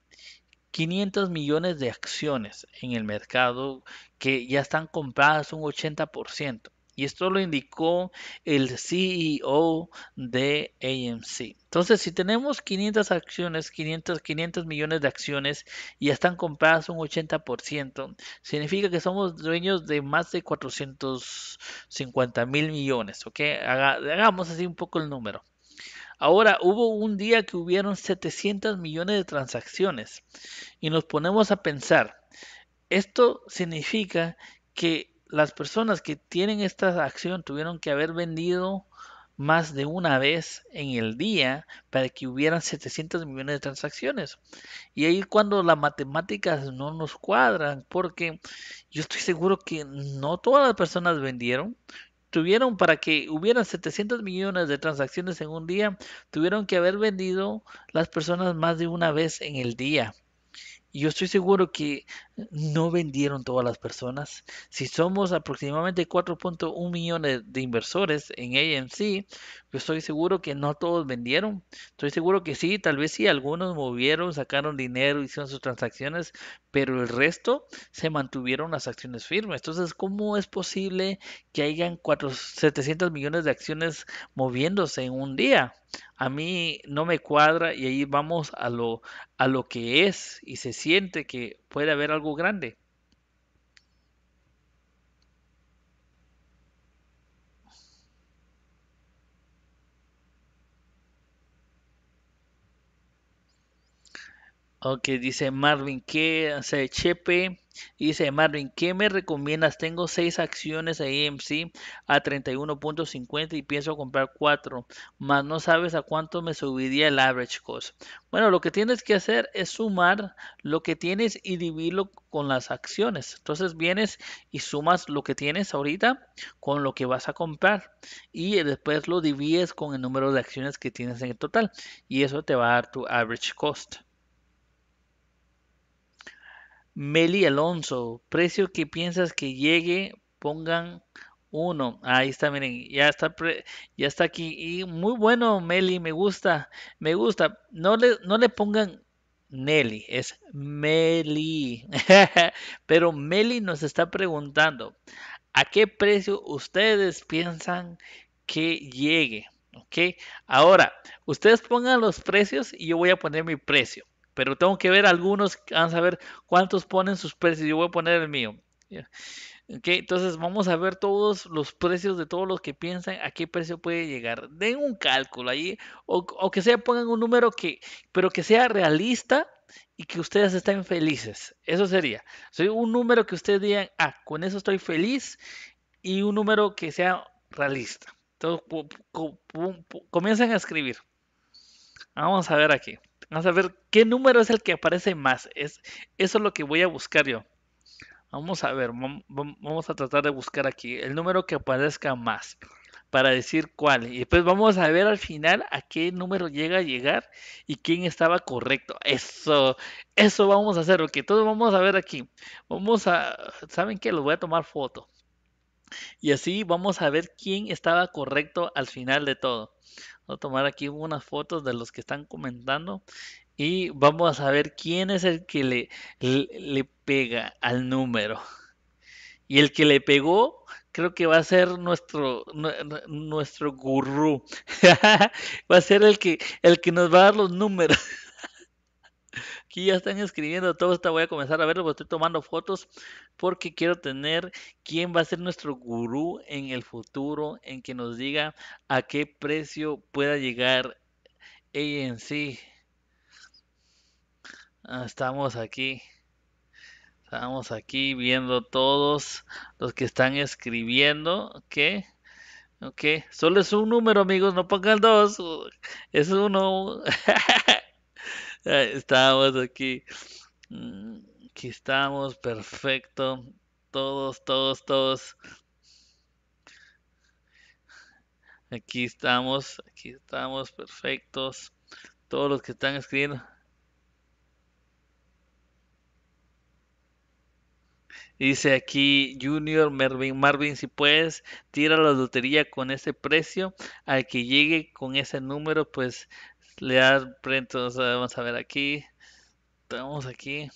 500 millones de acciones en el mercado que ya están compradas un 80%, y esto lo indicó el CEO de AMC. Entonces, si tenemos 500 acciones, 500, 500 millones de acciones y están compradas un 80%, significa que somos dueños de más de 450 mil millones. ¿ok? Hagamos así un poco el número. Ahora, hubo un día que hubieron 700 millones de transacciones y nos ponemos a pensar, esto significa que las personas que tienen esta acción tuvieron que haber vendido más de una vez en el día para que hubieran 700 millones de transacciones. Y ahí cuando las matemáticas no nos cuadran, porque yo estoy seguro que no todas las personas vendieron. Tuvieron para que hubieran 700 millones de transacciones en un día, tuvieron que haber vendido las personas más de una vez en el día yo estoy seguro que no vendieron todas las personas. Si somos aproximadamente 4.1 millones de inversores en AMC, yo estoy seguro que no todos vendieron. Estoy seguro que sí, tal vez sí, algunos movieron, sacaron dinero, hicieron sus transacciones, pero el resto se mantuvieron las acciones firmes. Entonces, ¿cómo es posible que hayan 4 700 millones de acciones moviéndose en un día? a mí no me cuadra y ahí vamos a lo, a lo que es y se siente que puede haber algo grande. Ok, dice Marvin, ¿qué hace Chepe? Y dice Marvin, ¿qué me recomiendas? Tengo seis acciones de EMC a 31.50 y pienso comprar cuatro, más no sabes a cuánto me subiría el average cost. Bueno, lo que tienes que hacer es sumar lo que tienes y dividirlo con las acciones. Entonces vienes y sumas lo que tienes ahorita con lo que vas a comprar y después lo divides con el número de acciones que tienes en total y eso te va a dar tu average cost. Meli Alonso, precio que piensas que llegue, pongan uno. Ahí está, miren, ya está, ya está aquí. Y muy bueno, Meli, me gusta, me gusta. No le, no le pongan Nelly, es Meli. Pero Meli nos está preguntando, ¿a qué precio ustedes piensan que llegue? Ok, ahora, ustedes pongan los precios y yo voy a poner mi precio pero tengo que ver algunos, van a saber cuántos ponen sus precios. Yo voy a poner el mío. entonces vamos a ver todos los precios de todos los que piensan a qué precio puede llegar. Den un cálculo ahí, o, que sea, pongan un número que, pero que sea realista y que ustedes estén felices. Eso sería. Soy un número que ustedes digan, ah, con eso estoy feliz, y un número que sea realista. Entonces, comiencen a escribir. Vamos a ver aquí. Vamos a ver qué número es el que aparece más. Es, eso es lo que voy a buscar yo. Vamos a ver, vamos a tratar de buscar aquí el número que aparezca más para decir cuál. Y después pues vamos a ver al final a qué número llega a llegar y quién estaba correcto. Eso, eso vamos a hacer, ok. todos vamos a ver aquí. Vamos a, ¿saben qué? lo voy a tomar foto. Y así vamos a ver quién estaba correcto al final de todo. Voy a tomar aquí unas fotos de los que están comentando y vamos a ver quién es el que le, le, le pega al número. Y el que le pegó creo que va a ser nuestro, nuestro gurú. va a ser el que, el que nos va a dar los números. Aquí ya están escribiendo todo esto, voy a comenzar a verlo, estoy tomando fotos porque quiero tener quién va a ser nuestro gurú en el futuro, en que nos diga a qué precio pueda llegar ANC. Ah, estamos aquí. Estamos aquí viendo todos los que están escribiendo. Ok. Ok. Solo es un número, amigos. No pongan dos. Es uno. estamos aquí. Mm, aquí estamos, perfecto. Todos, todos, todos. Aquí estamos, aquí estamos, perfectos. Todos los que están escribiendo. Dice aquí Junior Marvin, Marvin, si puedes, tira la lotería con ese precio. Al que llegue con ese número, pues Lear, print, vamos a ver aquí. estamos aquí.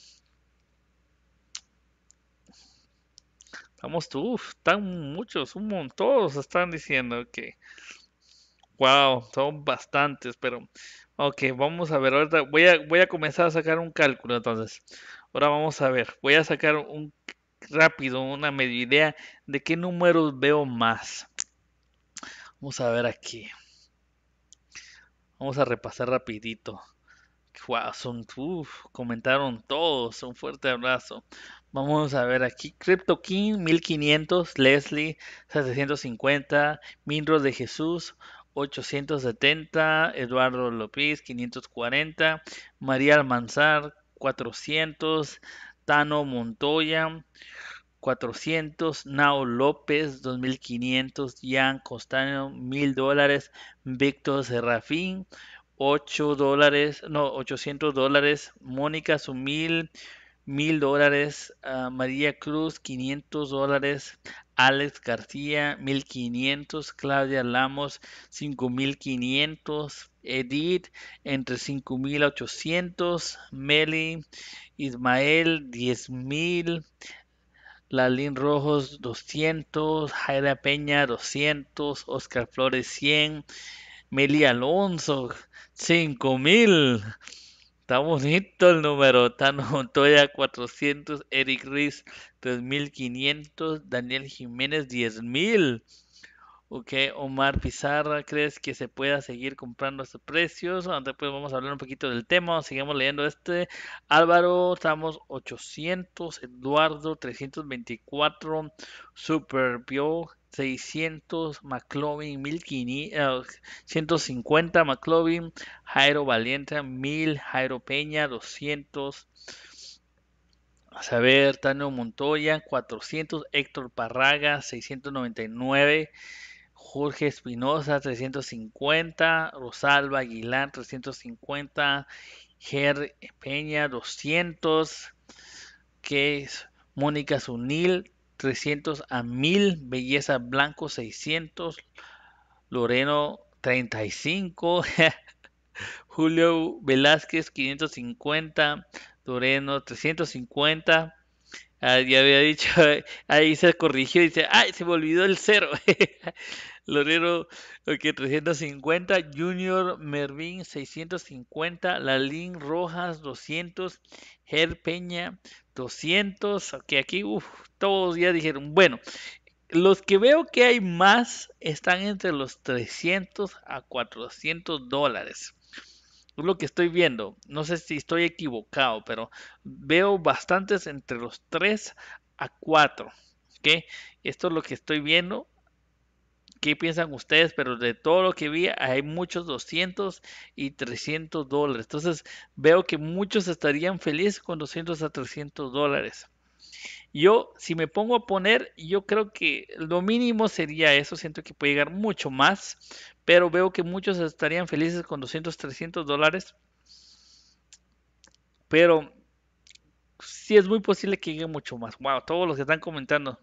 Vamos tú, están muchos, un montón, están diciendo que... Wow, son bastantes, pero... Ok, vamos a ver, ahorita voy a, voy a comenzar a sacar un cálculo entonces. Ahora vamos a ver, voy a sacar un rápido, una media idea de qué números veo más. Vamos a ver aquí. Vamos a repasar rapidito. Wow, son, comentaron todos, un fuerte abrazo. Vamos a ver aquí, Crypto King 1500, Leslie 750, Minro de Jesús 870, Eduardo López 540, María Almanzar 400, Tano Montoya 400, Nao López 2500, Jan Costaño, 1000 dólares, Víctor Serrafín 8 dólares, no, 800 dólares, Mónica Sumil 1000 dólares, ah, María Cruz 500 dólares, Alex García 1500, Claudia Lamos 5500, Edith entre 5800, Meli, Ismael 10000, Lalín Rojos 200, Jaira Peña 200, Oscar Flores 100, Meli Alonso 5000. Está bonito el número. Tano Montoya 400, Eric Riz 3500, Daniel Jiménez 10000. Ok, Omar Pizarra, ¿crees que se pueda seguir comprando estos precios? Ah, después vamos a hablar un poquito del tema, Seguimos leyendo este. Álvaro, estamos 800, Eduardo 324, Superbio, 600, McLovin 150, ah, McLovin, Jairo Valiente 1000, Jairo Peña 200. A saber, Tano Montoya, 400, Héctor Parraga, 699, Jorge Espinosa 350, Rosalba Aguilar 350, Ger Peña 200, que es Mónica sunil 300 a 1000, Belleza Blanco 600, Loreno 35, Julio Velázquez 550, Loreno 350. Ah, ya había dicho, ahí se corrigió, dice, ay, se me olvidó el cero. Lorero, que 350. Junior Mervin, 650. Lalín Rojas, 200. Ger Peña, 200. Ok, aquí, todos ya dijeron, bueno. Los que veo que hay más están entre los 300 a 400 dólares es lo que estoy viendo. No sé si estoy equivocado, pero veo bastantes entre los 3 a 4. ¿okay? Esto es lo que estoy viendo qué piensan ustedes, pero de todo lo que vi hay muchos 200 y 300 dólares. Entonces veo que muchos estarían felices con 200 a 300 dólares. Yo, si me pongo a poner, yo creo que lo mínimo sería eso, siento que puede llegar mucho más, pero veo que muchos estarían felices con 200, 300 dólares. Pero sí es muy posible que llegue mucho más. Wow, todos los que están comentando.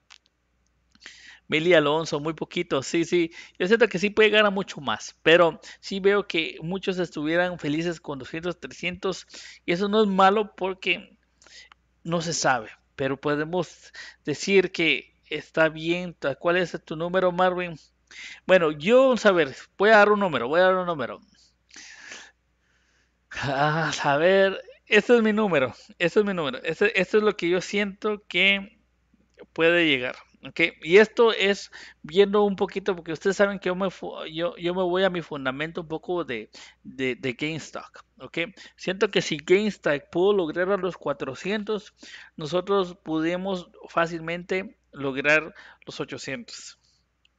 Meli Alonso, muy poquito, sí, sí. Yo siento que sí puede a mucho más, pero sí veo que muchos estuvieran felices con 200, 300, y eso no es malo porque no se sabe, pero podemos decir que está bien. ¿Cuál es tu número, Marvin? Bueno, yo, a ver, voy a dar un número, voy a dar un número. Ah, a ver, este es mi número, este es mi número, este, esto es lo que yo siento que puede llegar. Okay. Y esto es viendo un poquito, porque ustedes saben que yo me, yo, yo me voy a mi fundamento un poco de, de, de GameStop. Okay. Siento que si GameStop pudo lograr los 400, nosotros pudimos fácilmente lograr los 800.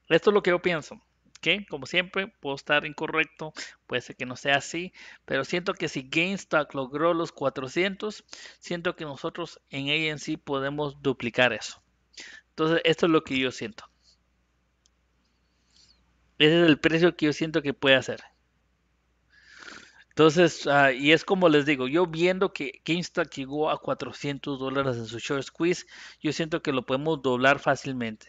Esto es lo que yo pienso. Okay. Como siempre, puedo estar incorrecto, puede ser que no sea así, pero siento que si GameStop logró los 400, siento que nosotros en ANC podemos duplicar eso. Entonces, esto es lo que yo siento. Ese es el precio que yo siento que puede hacer. Entonces, ah, y es como les digo, yo viendo que GameStop llegó a 400 dólares en su short squeeze, yo siento que lo podemos doblar fácilmente.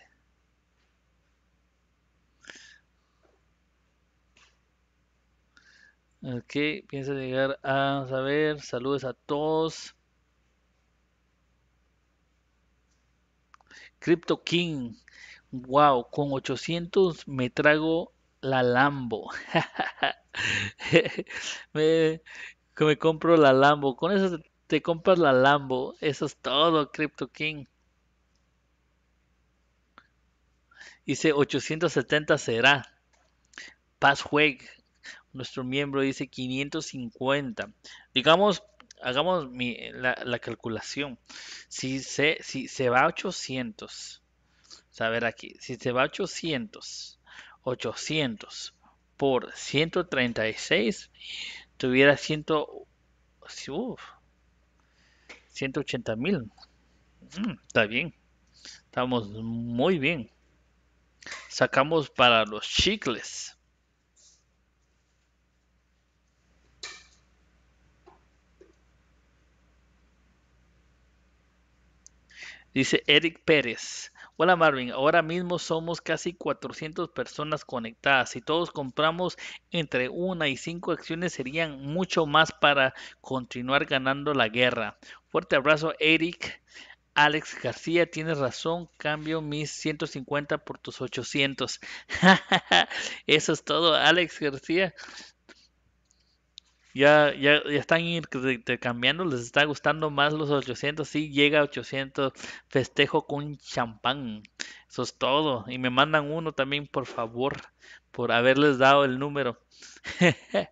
Ok, piensa llegar a saber. Saludos a todos. Crypto King. Wow, con 800 me trago la Lambo. me, compro la Lambo. Con eso te compras la Lambo. Eso es todo, Crypto King. Dice 870 será. Paz Jueg, nuestro miembro, dice 550. Digamos hagamos la, la, calculación. Si se, si se va a 800, a ver aquí, si se va a 800, 800 por 136, tuviera 100, 180 mil. Mm, está bien, estamos muy bien. Sacamos para los chicles Dice Eric Pérez. Hola Marvin, ahora mismo somos casi 400 personas conectadas. Si todos compramos entre una y cinco acciones serían mucho más para continuar ganando la guerra. Fuerte abrazo Eric. Alex García, tienes razón, cambio mis 150 por tus 800. Eso es todo, Alex García. Ya, ya, ya están intercambiando, les está gustando más los 800. Sí, llega a 800, festejo con champán. Eso es todo. Y me mandan uno también, por favor, por haberles dado el número.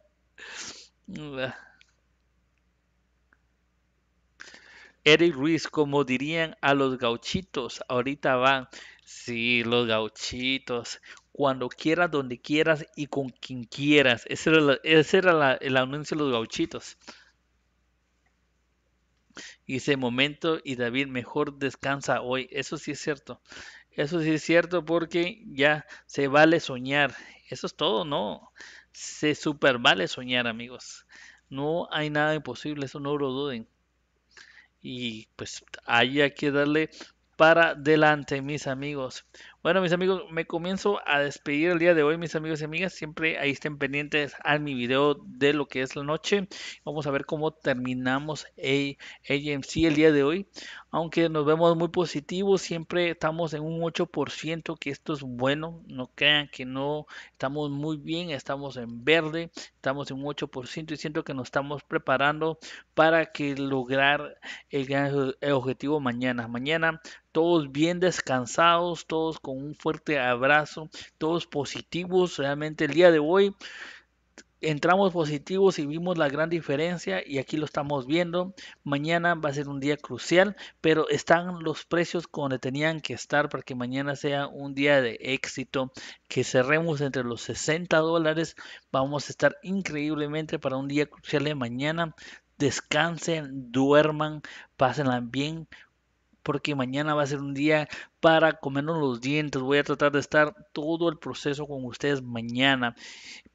Eric Ruiz, como dirían a los gauchitos, ahorita van. Sí, los gauchitos. Cuando quieras, donde quieras y con quien quieras. Ese era, el anuncio de los gauchitos. Y ese momento y David, mejor descansa hoy. Eso sí es cierto. Eso sí es cierto porque ya se vale soñar. Eso es todo, no. Se super vale soñar, amigos. No hay nada imposible, eso no lo duden. Y pues haya que darle para delante, mis amigos. Bueno, mis amigos, me comienzo a despedir el día de hoy, mis amigos y amigas. Siempre ahí estén pendientes a mi video de lo que es la noche. Vamos a ver cómo terminamos AMC el día de hoy. Aunque nos vemos muy positivos, siempre estamos en un 8%, que esto es bueno. No crean que no estamos muy bien, estamos en verde, estamos en un 8% y siento que nos estamos preparando para que lograr el, gran objetivo mañana. Mañana todos bien descansados, todos con un fuerte abrazo, todos positivos, realmente el día de hoy entramos positivos y vimos la gran diferencia y aquí lo estamos viendo. Mañana va a ser un día crucial, pero están los precios donde tenían que estar para que mañana sea un día de éxito, que cerremos entre los 60 dólares. Vamos a estar increíblemente para un día crucial de mañana. Descansen, duerman, pásenla bien, porque mañana va a ser un día para comernos los dientes. Voy a tratar de estar todo el proceso con ustedes mañana.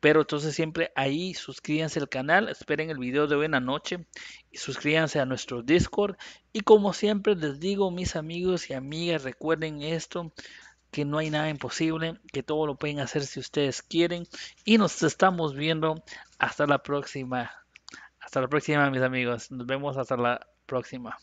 Pero entonces siempre ahí suscríbanse al canal, esperen el video de hoy la noche y suscríbanse a nuestro Discord. Y como siempre les digo, mis amigos y amigas, recuerden esto que no hay nada imposible, que todo lo pueden hacer si ustedes quieren. Y nos estamos viendo hasta la próxima. Hasta la próxima, mis amigos. Nos vemos hasta la próxima.